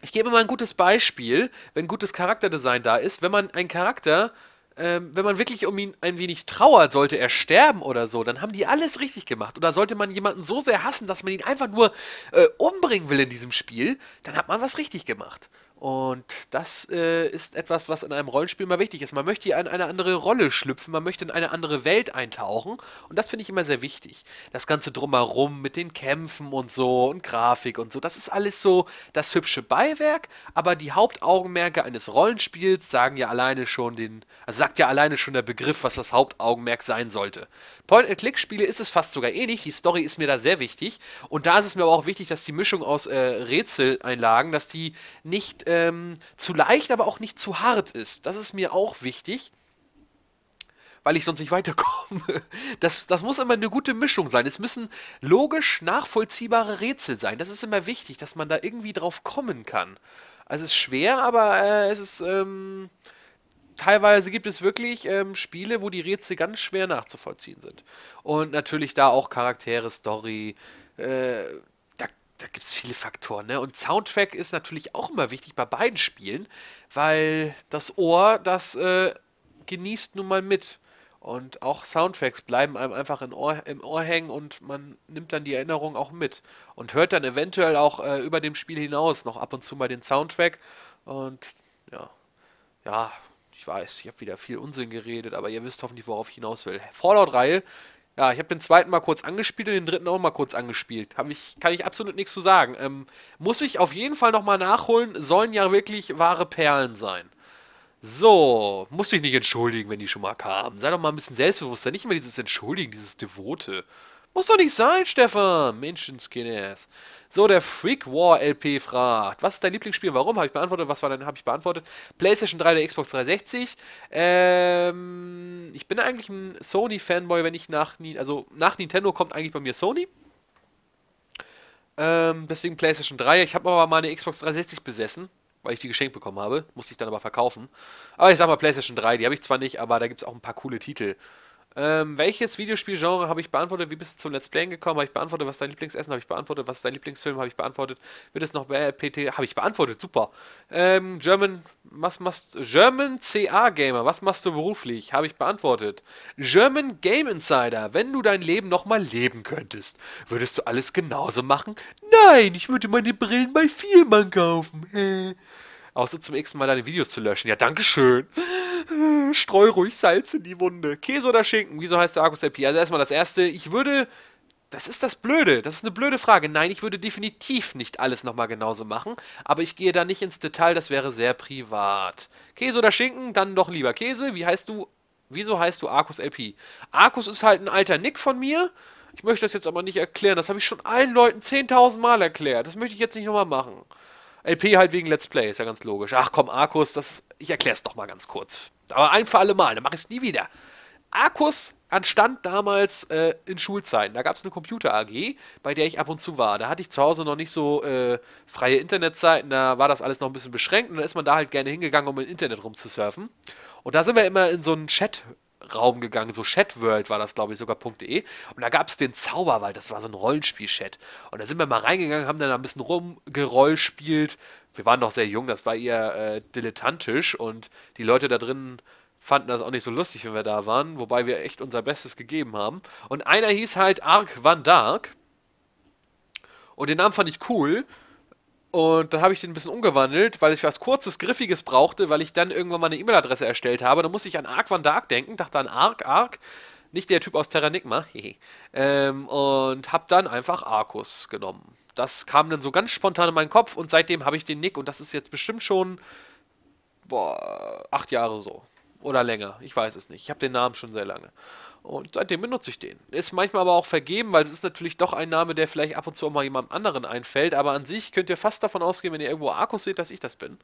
ich gebe mal ein gutes Beispiel, wenn gutes Charakterdesign da ist. Wenn man einen Charakter ähm, wenn man wirklich um ihn ein wenig trauert, sollte er sterben oder so, dann haben die alles richtig gemacht. Oder sollte man jemanden so sehr hassen, dass man ihn einfach nur äh, umbringen will in diesem Spiel, dann hat man was richtig gemacht. Und das äh, ist etwas, was in einem Rollenspiel immer wichtig ist. Man möchte ja in eine andere Rolle schlüpfen, man möchte in eine andere Welt eintauchen. Und das finde ich immer sehr wichtig. Das Ganze drumherum mit den Kämpfen und so und Grafik und so, das ist alles so das hübsche Beiwerk. Aber die Hauptaugenmerke eines Rollenspiels sagen ja alleine schon den, also sagt ja alleine schon der Begriff, was das Hauptaugenmerk sein sollte. Point-and-Click-Spiele ist es fast sogar ähnlich. Die Story ist mir da sehr wichtig. Und da ist es mir aber auch wichtig, dass die Mischung aus äh, Rätseleinlagen, dass die nicht ähm, zu leicht, aber auch nicht zu hart ist. Das ist mir auch wichtig weil ich sonst nicht weiterkomme. [LAUGHS] Das, das muss immer eine gute Mischung sein. Es müssen logisch nachvollziehbare Rätsel sein. Das ist immer wichtig, dass man da irgendwie drauf kommen kann. Also es ist schwer, aber äh, es ist ähm, teilweise gibt es wirklich ähm, Spiele, wo die Rätsel ganz schwer nachzuvollziehen sind. Und natürlich da auch Charaktere, Story, äh, da, da gibt es viele Faktoren. Ne? Und Soundtrack ist natürlich auch immer wichtig bei beiden Spielen, weil das Ohr, das äh, genießt nun mal mit. Und auch Soundtracks bleiben einem einfach im Ohr, im Ohr hängen und man nimmt dann die Erinnerung auch mit. Und hört dann eventuell auch äh, über dem Spiel hinaus noch ab und zu mal den Soundtrack. Und ja, ja, ich weiß, ich habe wieder viel Unsinn geredet, aber ihr wisst hoffentlich, worauf ich hinaus will. Fallout-Reihe. Ja, ich habe den zweiten mal kurz angespielt und den dritten auch mal kurz angespielt. Hab ich, kann ich absolut nichts zu sagen. Ähm, muss ich auf jeden Fall nochmal nachholen, sollen ja wirklich wahre Perlen sein. So, muss ich nicht entschuldigen, wenn die schon mal kamen. Sei doch mal ein bisschen selbstbewusster, nicht immer dieses Entschuldigen, dieses Devote. Muss doch nicht sein, Stefan. Menschenskinners. So, der Freak War LP fragt, was ist dein Lieblingsspiel? Warum? Habe ich beantwortet. Was war dein? Habe ich beantwortet. PlayStation 3 oder Xbox 360. Ähm, ich bin eigentlich ein Sony-Fanboy, wenn ich nach, also nach Nintendo kommt eigentlich bei mir Sony. Ähm, deswegen PlayStation 3. Ich habe aber mal eine Xbox 360 besessen, weil ich die geschenkt bekommen habe. Musste ich dann aber verkaufen. Aber ich sag mal PlayStation 3, die habe ich zwar nicht, aber da gibt es auch ein paar coole Titel. Ähm, welches Videospielgenre habe ich beantwortet? Wie bist du zum Let's Playen gekommen? Habe ich beantwortet, was ist dein Lieblingsessen? Habe ich beantwortet, was ist dein Lieblingsfilm? Habe ich beantwortet. Wird es noch bei PT? Habe ich beantwortet, super. Ähm, German, was machst German CA Gamer, was machst du beruflich? Habe ich beantwortet. German Game Insider, wenn du dein Leben nochmal leben könntest, würdest du alles genauso machen? Nein, ich würde meine Brillen bei Vielmann kaufen. Äh außer zum x Mal deine Videos zu löschen. Ja, Dankeschön. Streu ruhig Salz in die Wunde. Käse oder Schinken? Wieso heißt der Argus IP? Also erstmal das erste. Ich würde. Das ist das Blöde. Das ist eine blöde Frage. Nein, ich würde definitiv nicht alles nochmal genauso machen. Aber ich gehe da nicht ins Detail. Das wäre sehr privat. Käse oder Schinken? Dann doch lieber Käse. Wie heißt du? Wieso heißt du Arcus LP? Arcus ist halt ein alter Nick von mir. Ich möchte das jetzt aber nicht erklären. Das habe ich schon allen Leuten 10.000 Mal erklärt. Das möchte ich jetzt nicht nochmal machen. LP halt wegen Let's Play, ist ja ganz logisch. Ach komm, Arkus, das, ich erkläre es doch mal ganz kurz. Aber ein für alle Mal, dann mache ich es nie wieder. Arkus entstand damals äh, in Schulzeiten. Da gab es eine Computer-AG, bei der ich ab und zu war. Da hatte ich zu Hause noch nicht so äh, freie Internetzeiten, da war das alles noch ein bisschen beschränkt und dann ist man da halt gerne hingegangen, um im Internet rumzusurfen. Und da sind wir immer in so einen Chat Raum gegangen, so Chatworld war das, glaube ich, sogar .de. Und da gab es den Zauberwald, das war so ein Rollenspiel-Chat. Und da sind wir mal reingegangen, haben dann ein bisschen rumgerollspielt. Wir waren noch sehr jung, das war eher äh, dilettantisch und die Leute da drin fanden das auch nicht so lustig, wenn wir da waren, wobei wir echt unser Bestes gegeben haben. Und einer hieß halt Ark Van Dark. Und den Namen fand ich cool. Und dann habe ich den ein bisschen umgewandelt, weil ich was Kurzes, Griffiges brauchte, weil ich dann irgendwann mal eine E-Mail-Adresse erstellt habe. Da musste ich an Ark van Dark denken, dachte an Ark, Ark. Nicht der Typ aus Terranigma. [LAUGHS] ähm, und habe dann einfach Arcus genommen. Das kam dann so ganz spontan in meinen Kopf und seitdem habe ich den Nick und das ist jetzt bestimmt schon boah, acht Jahre so. Oder länger. Ich weiß es nicht. Ich habe den Namen schon sehr lange. Und seitdem benutze ich den. Ist manchmal aber auch vergeben, weil es ist natürlich doch ein Name, der vielleicht ab und zu auch mal jemandem anderen einfällt. Aber an sich könnt ihr fast davon ausgehen, wenn ihr irgendwo Arkus seht, dass ich das bin.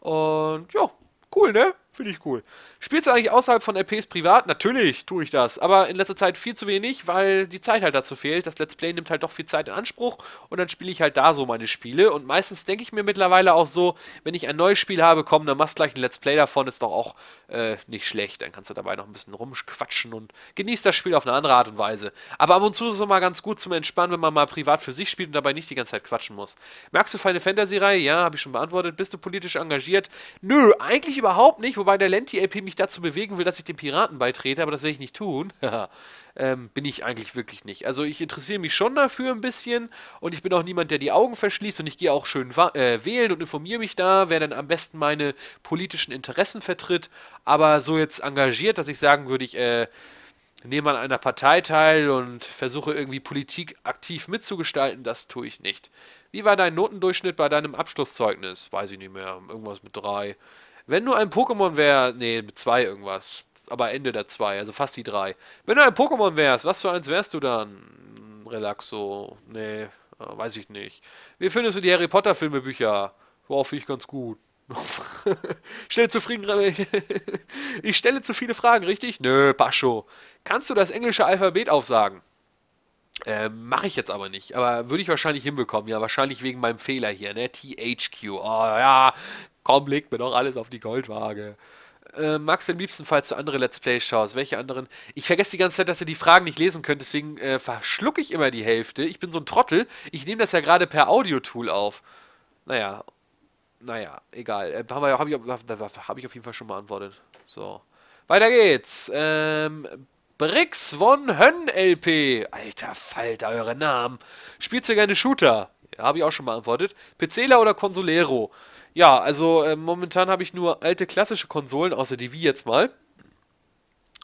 Und ja, cool, ne? Finde ich cool. Spielst du eigentlich außerhalb von RPs privat? Natürlich tue ich das, aber in letzter Zeit viel zu wenig, weil die Zeit halt dazu fehlt. Das Let's Play nimmt halt doch viel Zeit in Anspruch und dann spiele ich halt da so meine Spiele. Und meistens denke ich mir mittlerweile auch so, wenn ich ein neues Spiel habe, komm, dann machst du gleich ein Let's Play davon, ist doch auch äh, nicht schlecht. Dann kannst du dabei noch ein bisschen rumquatschen und genießt das Spiel auf eine andere Art und Weise. Aber ab und zu ist es mal ganz gut zum Entspannen, wenn man mal privat für sich spielt und dabei nicht die ganze Zeit quatschen muss. Merkst du Final Fantasy-Reihe? Ja, habe ich schon beantwortet. Bist du politisch engagiert? Nö, eigentlich überhaupt nicht, wobei bei der Lenti-LP mich dazu bewegen will, dass ich den Piraten beitrete, aber das werde ich nicht tun, [LAUGHS] ähm, bin ich eigentlich wirklich nicht. Also ich interessiere mich schon dafür ein bisschen und ich bin auch niemand, der die Augen verschließt und ich gehe auch schön äh, wählen und informiere mich da, wer dann am besten meine politischen Interessen vertritt, aber so jetzt engagiert, dass ich sagen würde, ich äh, nehme an einer Partei teil und versuche irgendwie Politik aktiv mitzugestalten, das tue ich nicht. Wie war dein Notendurchschnitt bei deinem Abschlusszeugnis? Weiß ich nicht mehr. Irgendwas mit drei. Wenn du ein Pokémon wärst, nee, zwei irgendwas, aber Ende der zwei, also fast die drei. Wenn du ein Pokémon wärst, was für eins wärst du dann? Relaxo, nee, äh, weiß ich nicht. Wie findest du die Harry Potter Filmebücher? Wow, finde ich ganz gut. [LAUGHS] stelle zufrieden. [LAUGHS] ich stelle zu viele Fragen, richtig? Nö, Pascho. Kannst du das englische Alphabet aufsagen? Ähm, mache ich jetzt aber nicht. Aber würde ich wahrscheinlich hinbekommen. Ja, wahrscheinlich wegen meinem Fehler hier, ne? THQ. Oh ja, Komm, legt mir doch alles auf die Goldwaage. Äh, Max, am liebsten, falls du andere Let's Plays schaust, welche anderen? Ich vergesse die ganze Zeit, dass ihr die Fragen nicht lesen könnt, deswegen äh, verschlucke ich immer die Hälfte. Ich bin so ein Trottel. Ich nehme das ja gerade per Audio-Tool auf. Naja, naja, egal. Äh, Habe hab ich, hab ich, auf jeden Fall schon beantwortet. So. Weiter geht's. Ähm, Brix von Hönn LP. Alter Falter, eure Namen. Spielst du gerne Shooter? Ja, habe ich auch schon beantwortet. PCler oder Consolero? Ja, also äh, momentan habe ich nur alte klassische Konsolen, außer die Wii jetzt mal.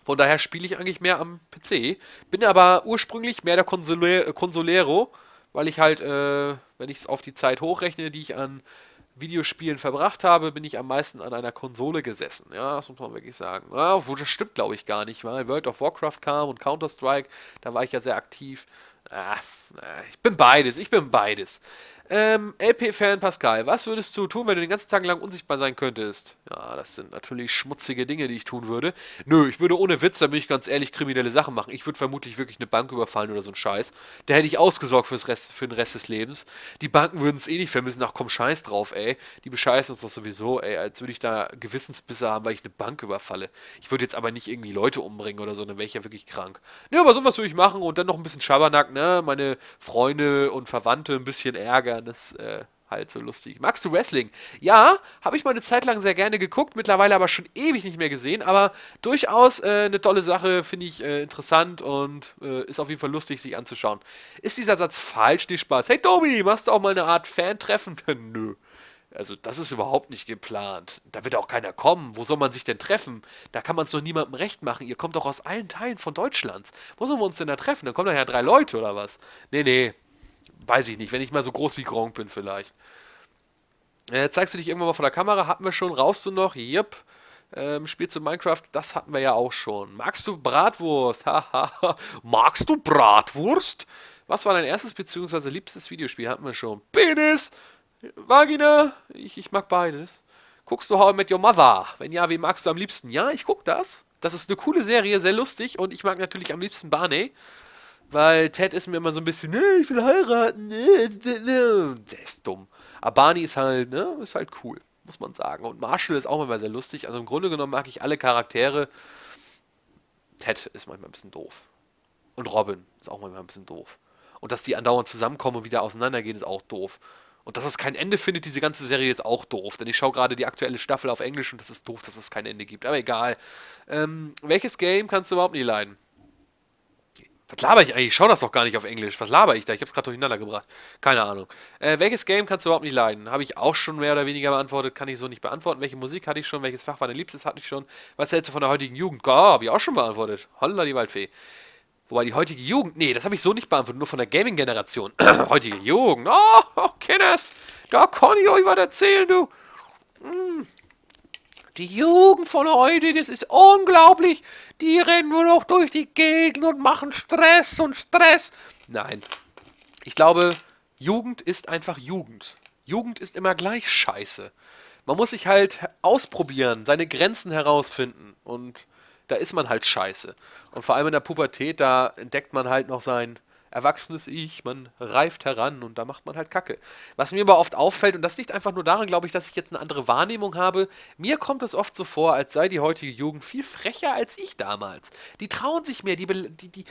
Von daher spiele ich eigentlich mehr am PC. Bin aber ursprünglich mehr der Konsole äh, Consolero, weil ich halt, äh, wenn ich es auf die Zeit hochrechne, die ich an Videospielen verbracht habe, bin ich am meisten an einer Konsole gesessen. Ja, das muss man wirklich sagen. Ja, das stimmt, glaube ich, gar nicht, weil World of Warcraft kam und Counter-Strike, da war ich ja sehr aktiv. Ah, ah ich bin beides, ich bin beides. Ähm, LP-Fan Pascal, was würdest du tun, wenn du den ganzen Tag lang unsichtbar sein könntest? Ja, das sind natürlich schmutzige Dinge, die ich tun würde. Nö, ich würde ohne Witz, da bin ich ganz ehrlich, kriminelle Sachen machen. Ich würde vermutlich wirklich eine Bank überfallen oder so ein Scheiß. Da hätte ich ausgesorgt fürs Rest, für den Rest des Lebens. Die Banken würden es eh nicht vermissen. Ach komm, scheiß drauf, ey. Die bescheißen uns doch sowieso, ey. Als würde ich da Gewissensbisse haben, weil ich eine Bank überfalle. Ich würde jetzt aber nicht irgendwie Leute umbringen oder so, dann wäre ich ja wirklich krank. Nö, aber sowas würde ich machen und dann noch ein bisschen Schabernack, ne? Meine Freunde und Verwandte ein bisschen Ärger insofern ist äh, halt so lustig. Magst du Wrestling? Ja, habe ich mal eine Zeit lang sehr gerne geguckt, mittlerweile aber schon ewig nicht mehr gesehen, aber durchaus äh, eine tolle Sache, finde ich äh, interessant und äh, ist auf jeden Fall lustig, sich anzuschauen. Ist dieser Satz falsch? Nicht Spaß. Hey Tobi, machst du auch mal eine Art Fan-Treffen? [LAUGHS] Nö. Also das ist überhaupt nicht geplant. Da wird auch keiner kommen. Wo soll man sich denn treffen? Da kann man es doch niemandem recht machen. Ihr kommt doch aus allen Teilen von Deutschlands. Wo sollen wir uns denn da treffen? Dann kommen doch ja drei Leute oder was? Nee, nee, weiß ich nicht, wenn ich mal so groß wie Gronk bin vielleicht. Äh, zeigst du dich irgendwann mal vor der Kamera? Hatten wir schon. Rauchst du noch? Yep. Ähm, spielst du Minecraft? Das hatten wir ja auch schon. Magst du Bratwurst? [LAUGHS] Haha. Magst du Bratwurst? Was war dein erstes bzw. liebstes Videospiel? Hatten wir schon. Penis! Vagina! Ich, ich mag beides. Guckst du How I Met Your Mother? Wenn ja, wie magst du am liebsten? Ja, ich guck das. Das ist eine coole Serie, sehr lustig und ich mag natürlich am liebsten Barney. Weil Ted ist mir immer so ein bisschen, nee, ich will heiraten, nee, nee, Der ist dumm. Abani ist halt, ne, ist halt cool, muss man sagen. Und Marshall ist auch manchmal sehr lustig. Also im Grunde genommen mag ich alle Charaktere. Ted ist manchmal ein bisschen doof. Und Robin ist auch manchmal ein bisschen doof. Und dass die andauernd zusammenkommen und wieder auseinandergehen, ist auch doof. Und dass es kein Ende findet, diese ganze Serie ist auch doof. Denn ich schaue gerade die aktuelle Staffel auf Englisch und das ist doof, dass es kein Ende gibt. Aber egal. Ähm, welches Game kannst du überhaupt nie leiden? Was laber ich eigentlich? Ich schaue das doch gar nicht auf Englisch. Was laber ich da? Ich habe es gerade durcheinander gebracht. Keine Ahnung. Äh, welches Game kannst du überhaupt nicht leiden? Habe ich auch schon mehr oder weniger beantwortet. Kann ich so nicht beantworten. Welche Musik hatte ich schon? Welches Fach war dein liebstes? Hatte ich schon. Was hältst du von der heutigen Jugend? Ah, oh, habe ich auch schon beantwortet. Holla die Waldfee. Wobei die heutige Jugend, nee, das habe ich so nicht beantwortet, nur von der Gaming-Generation. [CLEARS THROAT] heutige Jugend, oh, oh, Kinders, da kann ich euch was erzählen, du. Mm. Die Jugend von heute, das ist unglaublich. Die rennen nur noch durch die Gegend und machen Stress und Stress. Nein, ich glaube, Jugend ist einfach Jugend. Jugend ist immer gleich scheiße. Man muss sich halt ausprobieren, seine Grenzen herausfinden. Und da ist man halt scheiße. Und vor allem in der Pubertät, da entdeckt man halt noch sein, erwachsenes Ich, man reift heran und da macht man halt Kacke. Was mir aber oft auffällt, und das liegt einfach nur daran, glaube ich, dass ich jetzt eine andere Wahrnehmung habe, mir kommt es oft so vor, als sei die heutige Jugend viel frecher als ich damals. Die trauen sich mehr, die, die, die,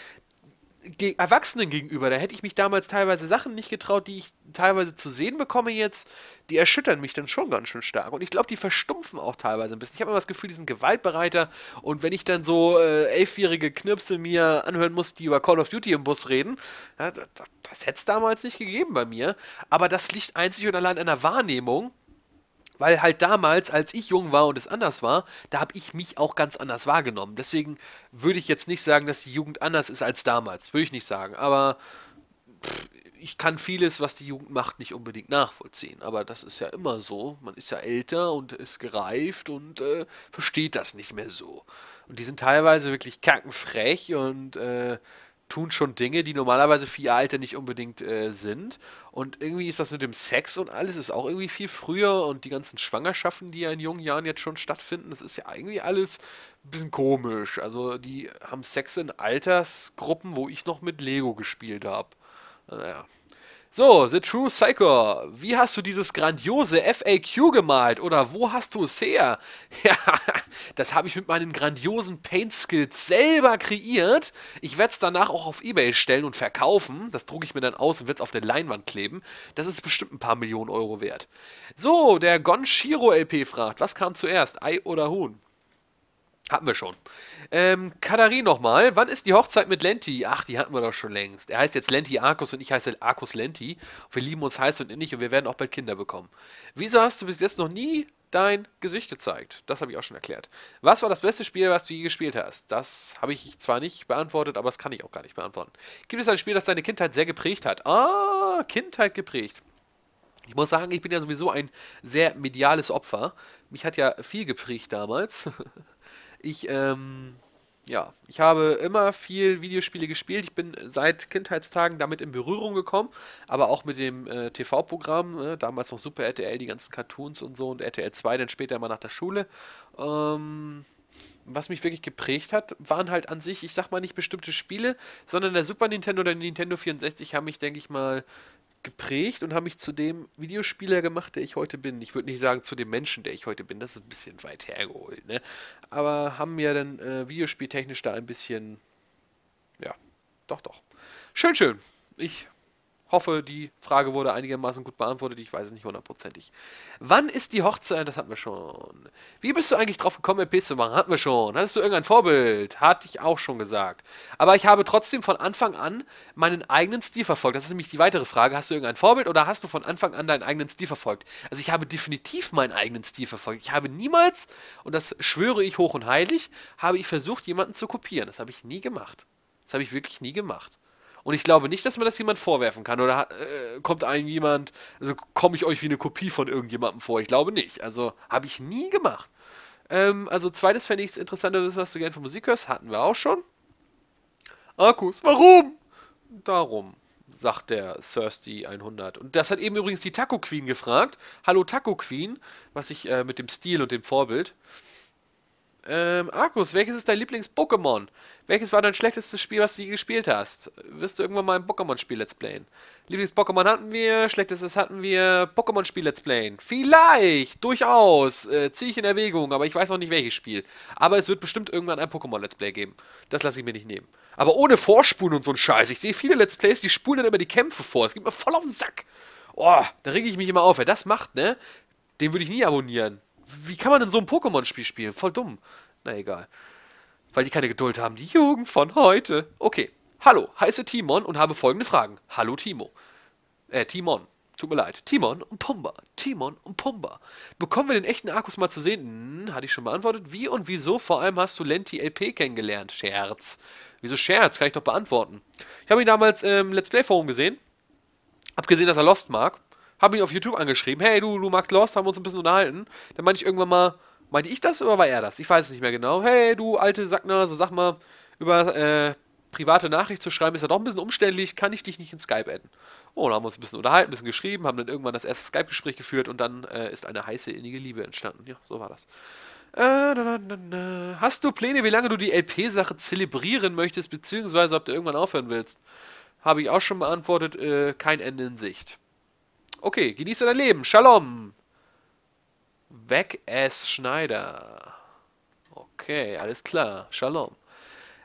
Erwachsenen gegenüber, da hätte ich mich damals teilweise Sachen nicht getraut, die ich teilweise zu sehen bekomme jetzt, die erschüttern mich dann schon ganz schön stark. Und ich glaube, die verstumpfen auch teilweise ein bisschen. Ich habe immer das Gefühl, die sind gewaltbereiter. Und wenn ich dann so äh, elfjährige Knirpse mir anhören muss, die über Call of Duty im Bus reden, ja, das, das hätte es damals nicht gegeben bei mir. Aber das liegt einzig und allein an der Wahrnehmung, weil halt damals, als ich jung war und es anders war, da habe ich mich auch ganz anders wahrgenommen. Deswegen würde ich jetzt nicht sagen, dass die Jugend anders ist als damals. Würde ich nicht sagen. Aber pff, ich kann vieles, was die Jugend macht, nicht unbedingt nachvollziehen. Aber das ist ja immer so. Man ist ja älter und ist gereift und äh, versteht das nicht mehr so. Und die sind teilweise wirklich kackenfrech und äh, tun schon Dinge, die normalerweise für ihr alter nicht unbedingt äh, sind. Und irgendwie ist das mit dem Sex und alles ist auch irgendwie viel früher und die ganzen Schwangerschaften, die ja in jungen Jahren jetzt schon stattfinden, das ist ja irgendwie alles ein bisschen komisch. Also die haben Sex in Altersgruppen, wo ich noch mit Lego gespielt habe. Naja. So, The True Psycho, wie hast du dieses grandiose FAQ gemalt oder wo hast du es her? [LAUGHS] Ja, das habe ich mit meinen grandiosen Paint-Skills selber kreiert. Ich werde es danach auch auf Ebay stellen und verkaufen. Das drucke ich mir dann aus und werde es auf der Leinwand kleben. Das ist bestimmt ein paar Millionen Euro wert. So, der Gonshiro LP fragt, was kam zuerst, Ei oder Huhn? Hatten wir schon. Ähm, Kadari nochmal. Wann ist die Hochzeit mit Lenti? Ach, die hatten wir doch schon längst. Er heißt jetzt Lenti Arcus und ich heiße Arcus Lenti. Wir lieben uns heiß und innig und wir werden auch bald Kinder bekommen. Wieso hast du bis jetzt noch nie dein Gesicht gezeigt? Das habe ich auch schon erklärt. Was war das beste Spiel, was du je gespielt hast? Das habe ich zwar nicht beantwortet, aber das kann ich auch gar nicht beantworten. Gibt es ein Spiel, das deine Kindheit sehr geprägt hat? Ah, Kindheit geprägt. Ich muss sagen, ich bin ja sowieso ein sehr mediales Opfer. Mich hat ja viel geprägt damals. [LAUGHS] Ich, ähm, ja, ich habe immer viel Videospiele gespielt. Ich bin seit Kindheitstagen damit in Berührung gekommen, aber auch mit dem äh, TV-Programm, äh, ne, damals noch Super RTL, die ganzen Cartoons und so und RTL 2 dann später mal nach der Schule. Ähm, was mich wirklich geprägt hat, waren halt an sich, ich sag mal nicht bestimmte Spiele, sondern der Super Nintendo oder der Nintendo 64 haben mich, denke ich mal, geprägt und haben mich zu dem Videospieler gemacht, der ich heute bin. Ich würde nicht sagen zu dem Menschen, der ich heute bin, das ist ein bisschen weit hergeholt, ne? Aber haben mir dann äh, videospieltechnisch da ein bisschen, ja, doch, doch. Schön, schön. Ich hoffe, die Frage wurde einigermaßen gut beantwortet. Ich weiß es nicht hundertprozentig. Wann ist die Hochzeit? Das hatten wir schon. Wie bist du eigentlich drauf gekommen, LPs e zu machen? Hatten wir schon. Hattest du irgendein Vorbild? Hatte ich auch schon gesagt. Aber ich habe trotzdem von Anfang an meinen eigenen Stil verfolgt. Das ist nämlich die weitere Frage. Hast du irgendein Vorbild oder hast du von Anfang an deinen eigenen Stil verfolgt? Also ich habe definitiv meinen eigenen Stil verfolgt. Ich habe niemals, und das schwöre ich hoch und heilig, habe ich versucht, jemanden zu kopieren. Das habe ich nie gemacht. Das habe ich wirklich nie gemacht. Und ich glaube nicht, dass man das jemand vorwerfen kann. Oder äh, kommt einem jemand, also komme ich euch wie eine Kopie von irgendjemandem vor? Ich glaube nicht. Also habe ich nie gemacht. Ähm, also zweites fände ich es interessanter, was du gerne von Musik hörst. Hatten wir auch schon. Akkus, warum? Darum, sagt der Thirsty 100. Und das hat eben übrigens die Taco Queen gefragt. Hallo Taco Queen, was ich äh, mit dem Stil und dem Vorbild. Ähm, Arkus, welches ist dein Lieblings-Pokémon? Welches war dein schlechtestes Spiel, was du je gespielt hast? Wirst du irgendwann mal ein Pokémon-Spiel Let's Playen? Lieblings-Pokémon hatten wir, schlechtestes hatten wir, Pokémon-Spiel Let's Playen. Vielleicht, durchaus, äh, ziehe ich in Erwägung, aber ich weiß noch nicht welches Spiel. Aber es wird bestimmt irgendwann ein Pokémon-Let's Play geben. Das lasse ich mir nicht nehmen. Aber ohne Vorspulen und so ein Scheiß. Ich sehe viele Let's Plays, die spulen dann immer die Kämpfe vor. Es geht mir voll auf den Sack. Oh, da rege ich mich immer auf. Wer das macht, ne? Den würde ich nie abonnieren. Wie kann man denn so ein Pokémon-Spiel spielen? Voll dumm. Na egal. Weil die keine Geduld haben. Die Jugend von heute. Okay. Hallo, heiße Timon und habe folgende Fragen. Hallo Timo. Äh, Timon. Tut mir leid. Timon und Pumba. Timon und Pumba. Bekommen wir den echten Arkus mal zu sehen? Hm, hatte ich schon beantwortet. Wie und wieso vor allem hast du Lenti LP kennengelernt? Scherz. Wieso Scherz? Kann ich doch beantworten. Ich habe ihn damals im ähm, Let's Play Forum gesehen. Hab gesehen, dass er Lost mag habe ihn auf YouTube angeschrieben, hey du, du magst Lost, haben wir uns ein bisschen unterhalten. Dann meinte ich irgendwann mal, meinte ich das oder war er das? Ich weiß es nicht mehr genau. Hey du alte Sacknase, sag mal, über äh, private Nachricht zu schreiben ist ja doch ein bisschen umständlich, kann ich dich nicht in Skype adden? Oh, dann haben wir uns ein bisschen unterhalten, ein bisschen geschrieben, haben dann irgendwann das erste Skype-Gespräch geführt und dann äh, ist eine heiße, innige Liebe entstanden. Ja, so war das. Äh, Hast du Pläne, wie lange du die LP-Sache zelebrieren möchtest, beziehungsweise ob du irgendwann aufhören willst? Habe ich auch schon beantwortet, äh, kein Ende in Sicht. Okay, genieße dein Leben. Shalom. Weg es Schneider. Okay, alles klar. Shalom.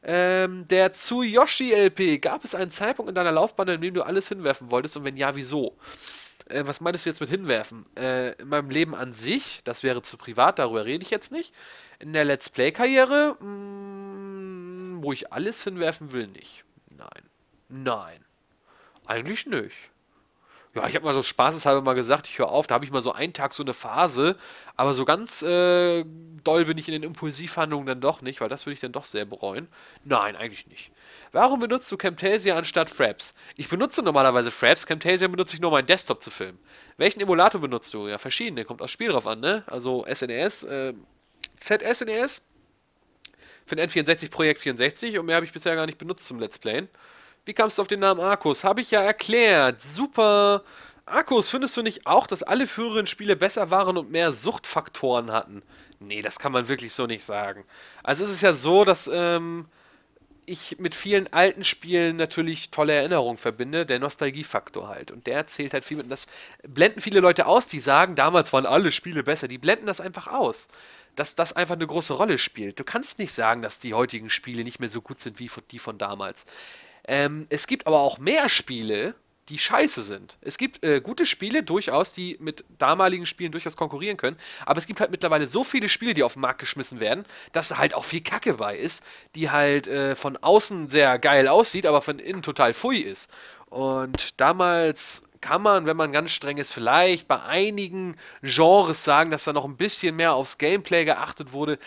Ähm, der Tsuyoshi LP. Gab es einen Zeitpunkt in deiner Laufbahn, in dem du alles hinwerfen wolltest? Und wenn ja, wieso? Äh, was meinst du jetzt mit hinwerfen? Äh, in meinem Leben an sich, das wäre zu privat, darüber rede ich jetzt nicht. In der Let's Play-Karriere, mm, wo ich alles hinwerfen will, nicht. Nein. Nein. Eigentlich nicht ja, ich habe mal so spaßeshalber mal gesagt, ich höre auf, da habe ich mal so einen Tag so eine Phase, aber so ganz äh, doll bin ich in den Impulsivhandlungen dann doch nicht, weil das würde ich dann doch sehr bereuen. Nein, eigentlich nicht. Warum benutzt du Camtasia anstatt Fraps? Ich benutze normalerweise Fraps, Camtasia benutze ich nur, um meinen Desktop zu filmen. Welchen Emulator benutzt du? Ja, verschiedene, kommt aufs Spiel drauf an, ne? Also SNES, e äh, ZSNES, e für den N64 Projekt 64 und mehr habe ich bisher gar nicht benutzt zum Let's Playen. Wie kamst du auf den Namen Arkus? Habe ich ja erklärt. Super. Arkus, findest du nicht auch, dass alle früheren Spiele besser waren und mehr Suchtfaktoren hatten? Nee, das kann man wirklich so nicht sagen. Also es ist ja so, dass ähm, ich mit vielen alten Spielen natürlich tolle Erinnerungen verbinde, der Nostalgiefaktor halt. Und der zählt halt viel mit. das blenden viele Leute aus, die sagen, damals waren alle Spiele besser. Die blenden das einfach aus. Dass das einfach eine große Rolle spielt. Du kannst nicht sagen, dass die heutigen Spiele nicht mehr so gut sind wie die von damals. Ähm, es gibt aber auch mehr Spiele, die scheiße sind. Es gibt äh, gute Spiele durchaus, die mit damaligen Spielen durchaus konkurrieren können, aber es gibt halt mittlerweile so viele Spiele, die auf den Markt geschmissen werden, dass halt auch viel Kacke bei ist, die halt äh, von außen sehr geil aussieht, aber von innen total fui ist. Und damals kann man, wenn man ganz streng ist, vielleicht bei einigen Genres sagen, dass da noch ein bisschen mehr aufs Gameplay geachtet wurde,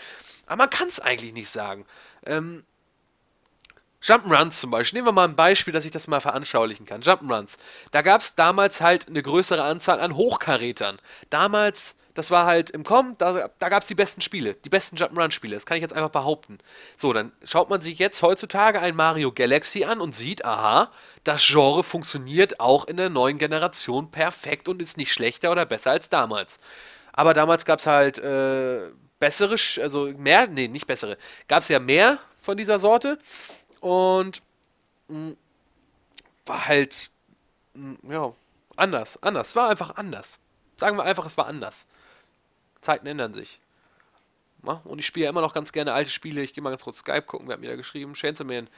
aber man kann es eigentlich nicht sagen. Ähm, Jump'n'Runs zum Beispiel. Nehmen wir mal ein Beispiel, dass ich das mal veranschaulichen kann. Jump'n'Runs. Da gab es damals halt eine größere Anzahl an Hochkarätern. Damals, das war halt im Com, da, da gab es die besten Spiele, die besten Jump'n'Run-Spiele. Das kann ich jetzt einfach behaupten. So, dann schaut man sich jetzt heutzutage ein Mario Galaxy an und sieht, aha, das Genre funktioniert auch in der neuen Generation perfekt und ist nicht schlechter oder besser als damals. Aber damals gab es halt äh, bessere, also mehr, nee, nicht bessere. Gab es ja mehr von dieser Sorte. Und mh, mm, war halt, mh, mm, ja, anders, anders. War einfach anders. Sagen wir einfach, es war anders. Zeiten ändern sich. Ja, und ich spiele ja immer noch ganz gerne alte Spiele. Ich gehe mal ganz kurz Skype gucken, wer hat mir da geschrieben? Chancelman.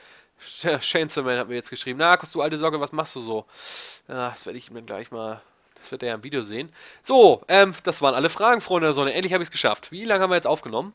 Chancelman hat mir jetzt geschrieben. Na, Markus, du alte Sorge, was machst du so? Ja, das werde ich mir gleich mal das wird er ja im Video sehen. So, ähm, das waren alle Fragen, Freunde der Sonne. Endlich habe ich es geschafft. Wie lange haben wir jetzt aufgenommen?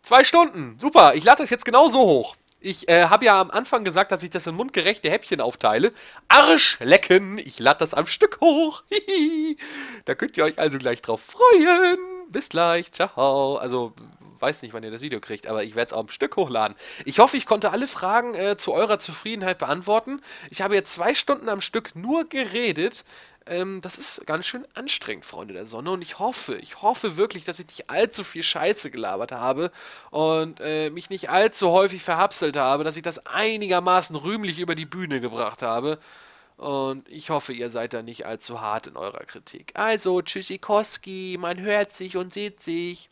Zwei Stunden. Super. Ich lade das jetzt genau so hoch. Ich äh, habe ja am Anfang gesagt, dass ich das in mundgerechte Häppchen aufteile. Arsch lecken! Ich lade das am Stück hoch. [LAUGHS] Hihi. da könnt ihr euch also gleich drauf freuen bis gleich, ciao. Also weiß nicht, wann ihr das Video kriegt, aber ich werde es auch ein Stück hochladen. Ich hoffe, ich konnte alle Fragen äh, zu eurer Zufriedenheit beantworten. Ich habe jetzt zwei Stunden am Stück nur geredet. Ähm, das ist ganz schön anstrengend, Freunde der Sonne. Und ich hoffe, ich hoffe wirklich, dass ich nicht allzu viel Scheiße gelabert habe und äh, mich nicht allzu häufig verhapselt habe, dass ich das einigermaßen rühmlich über die Bühne gebracht habe. Und ich hoffe, ihr seid da nicht allzu hart in eurer Kritik. Also, Tschüssikowski, man hört sich und sieht sich.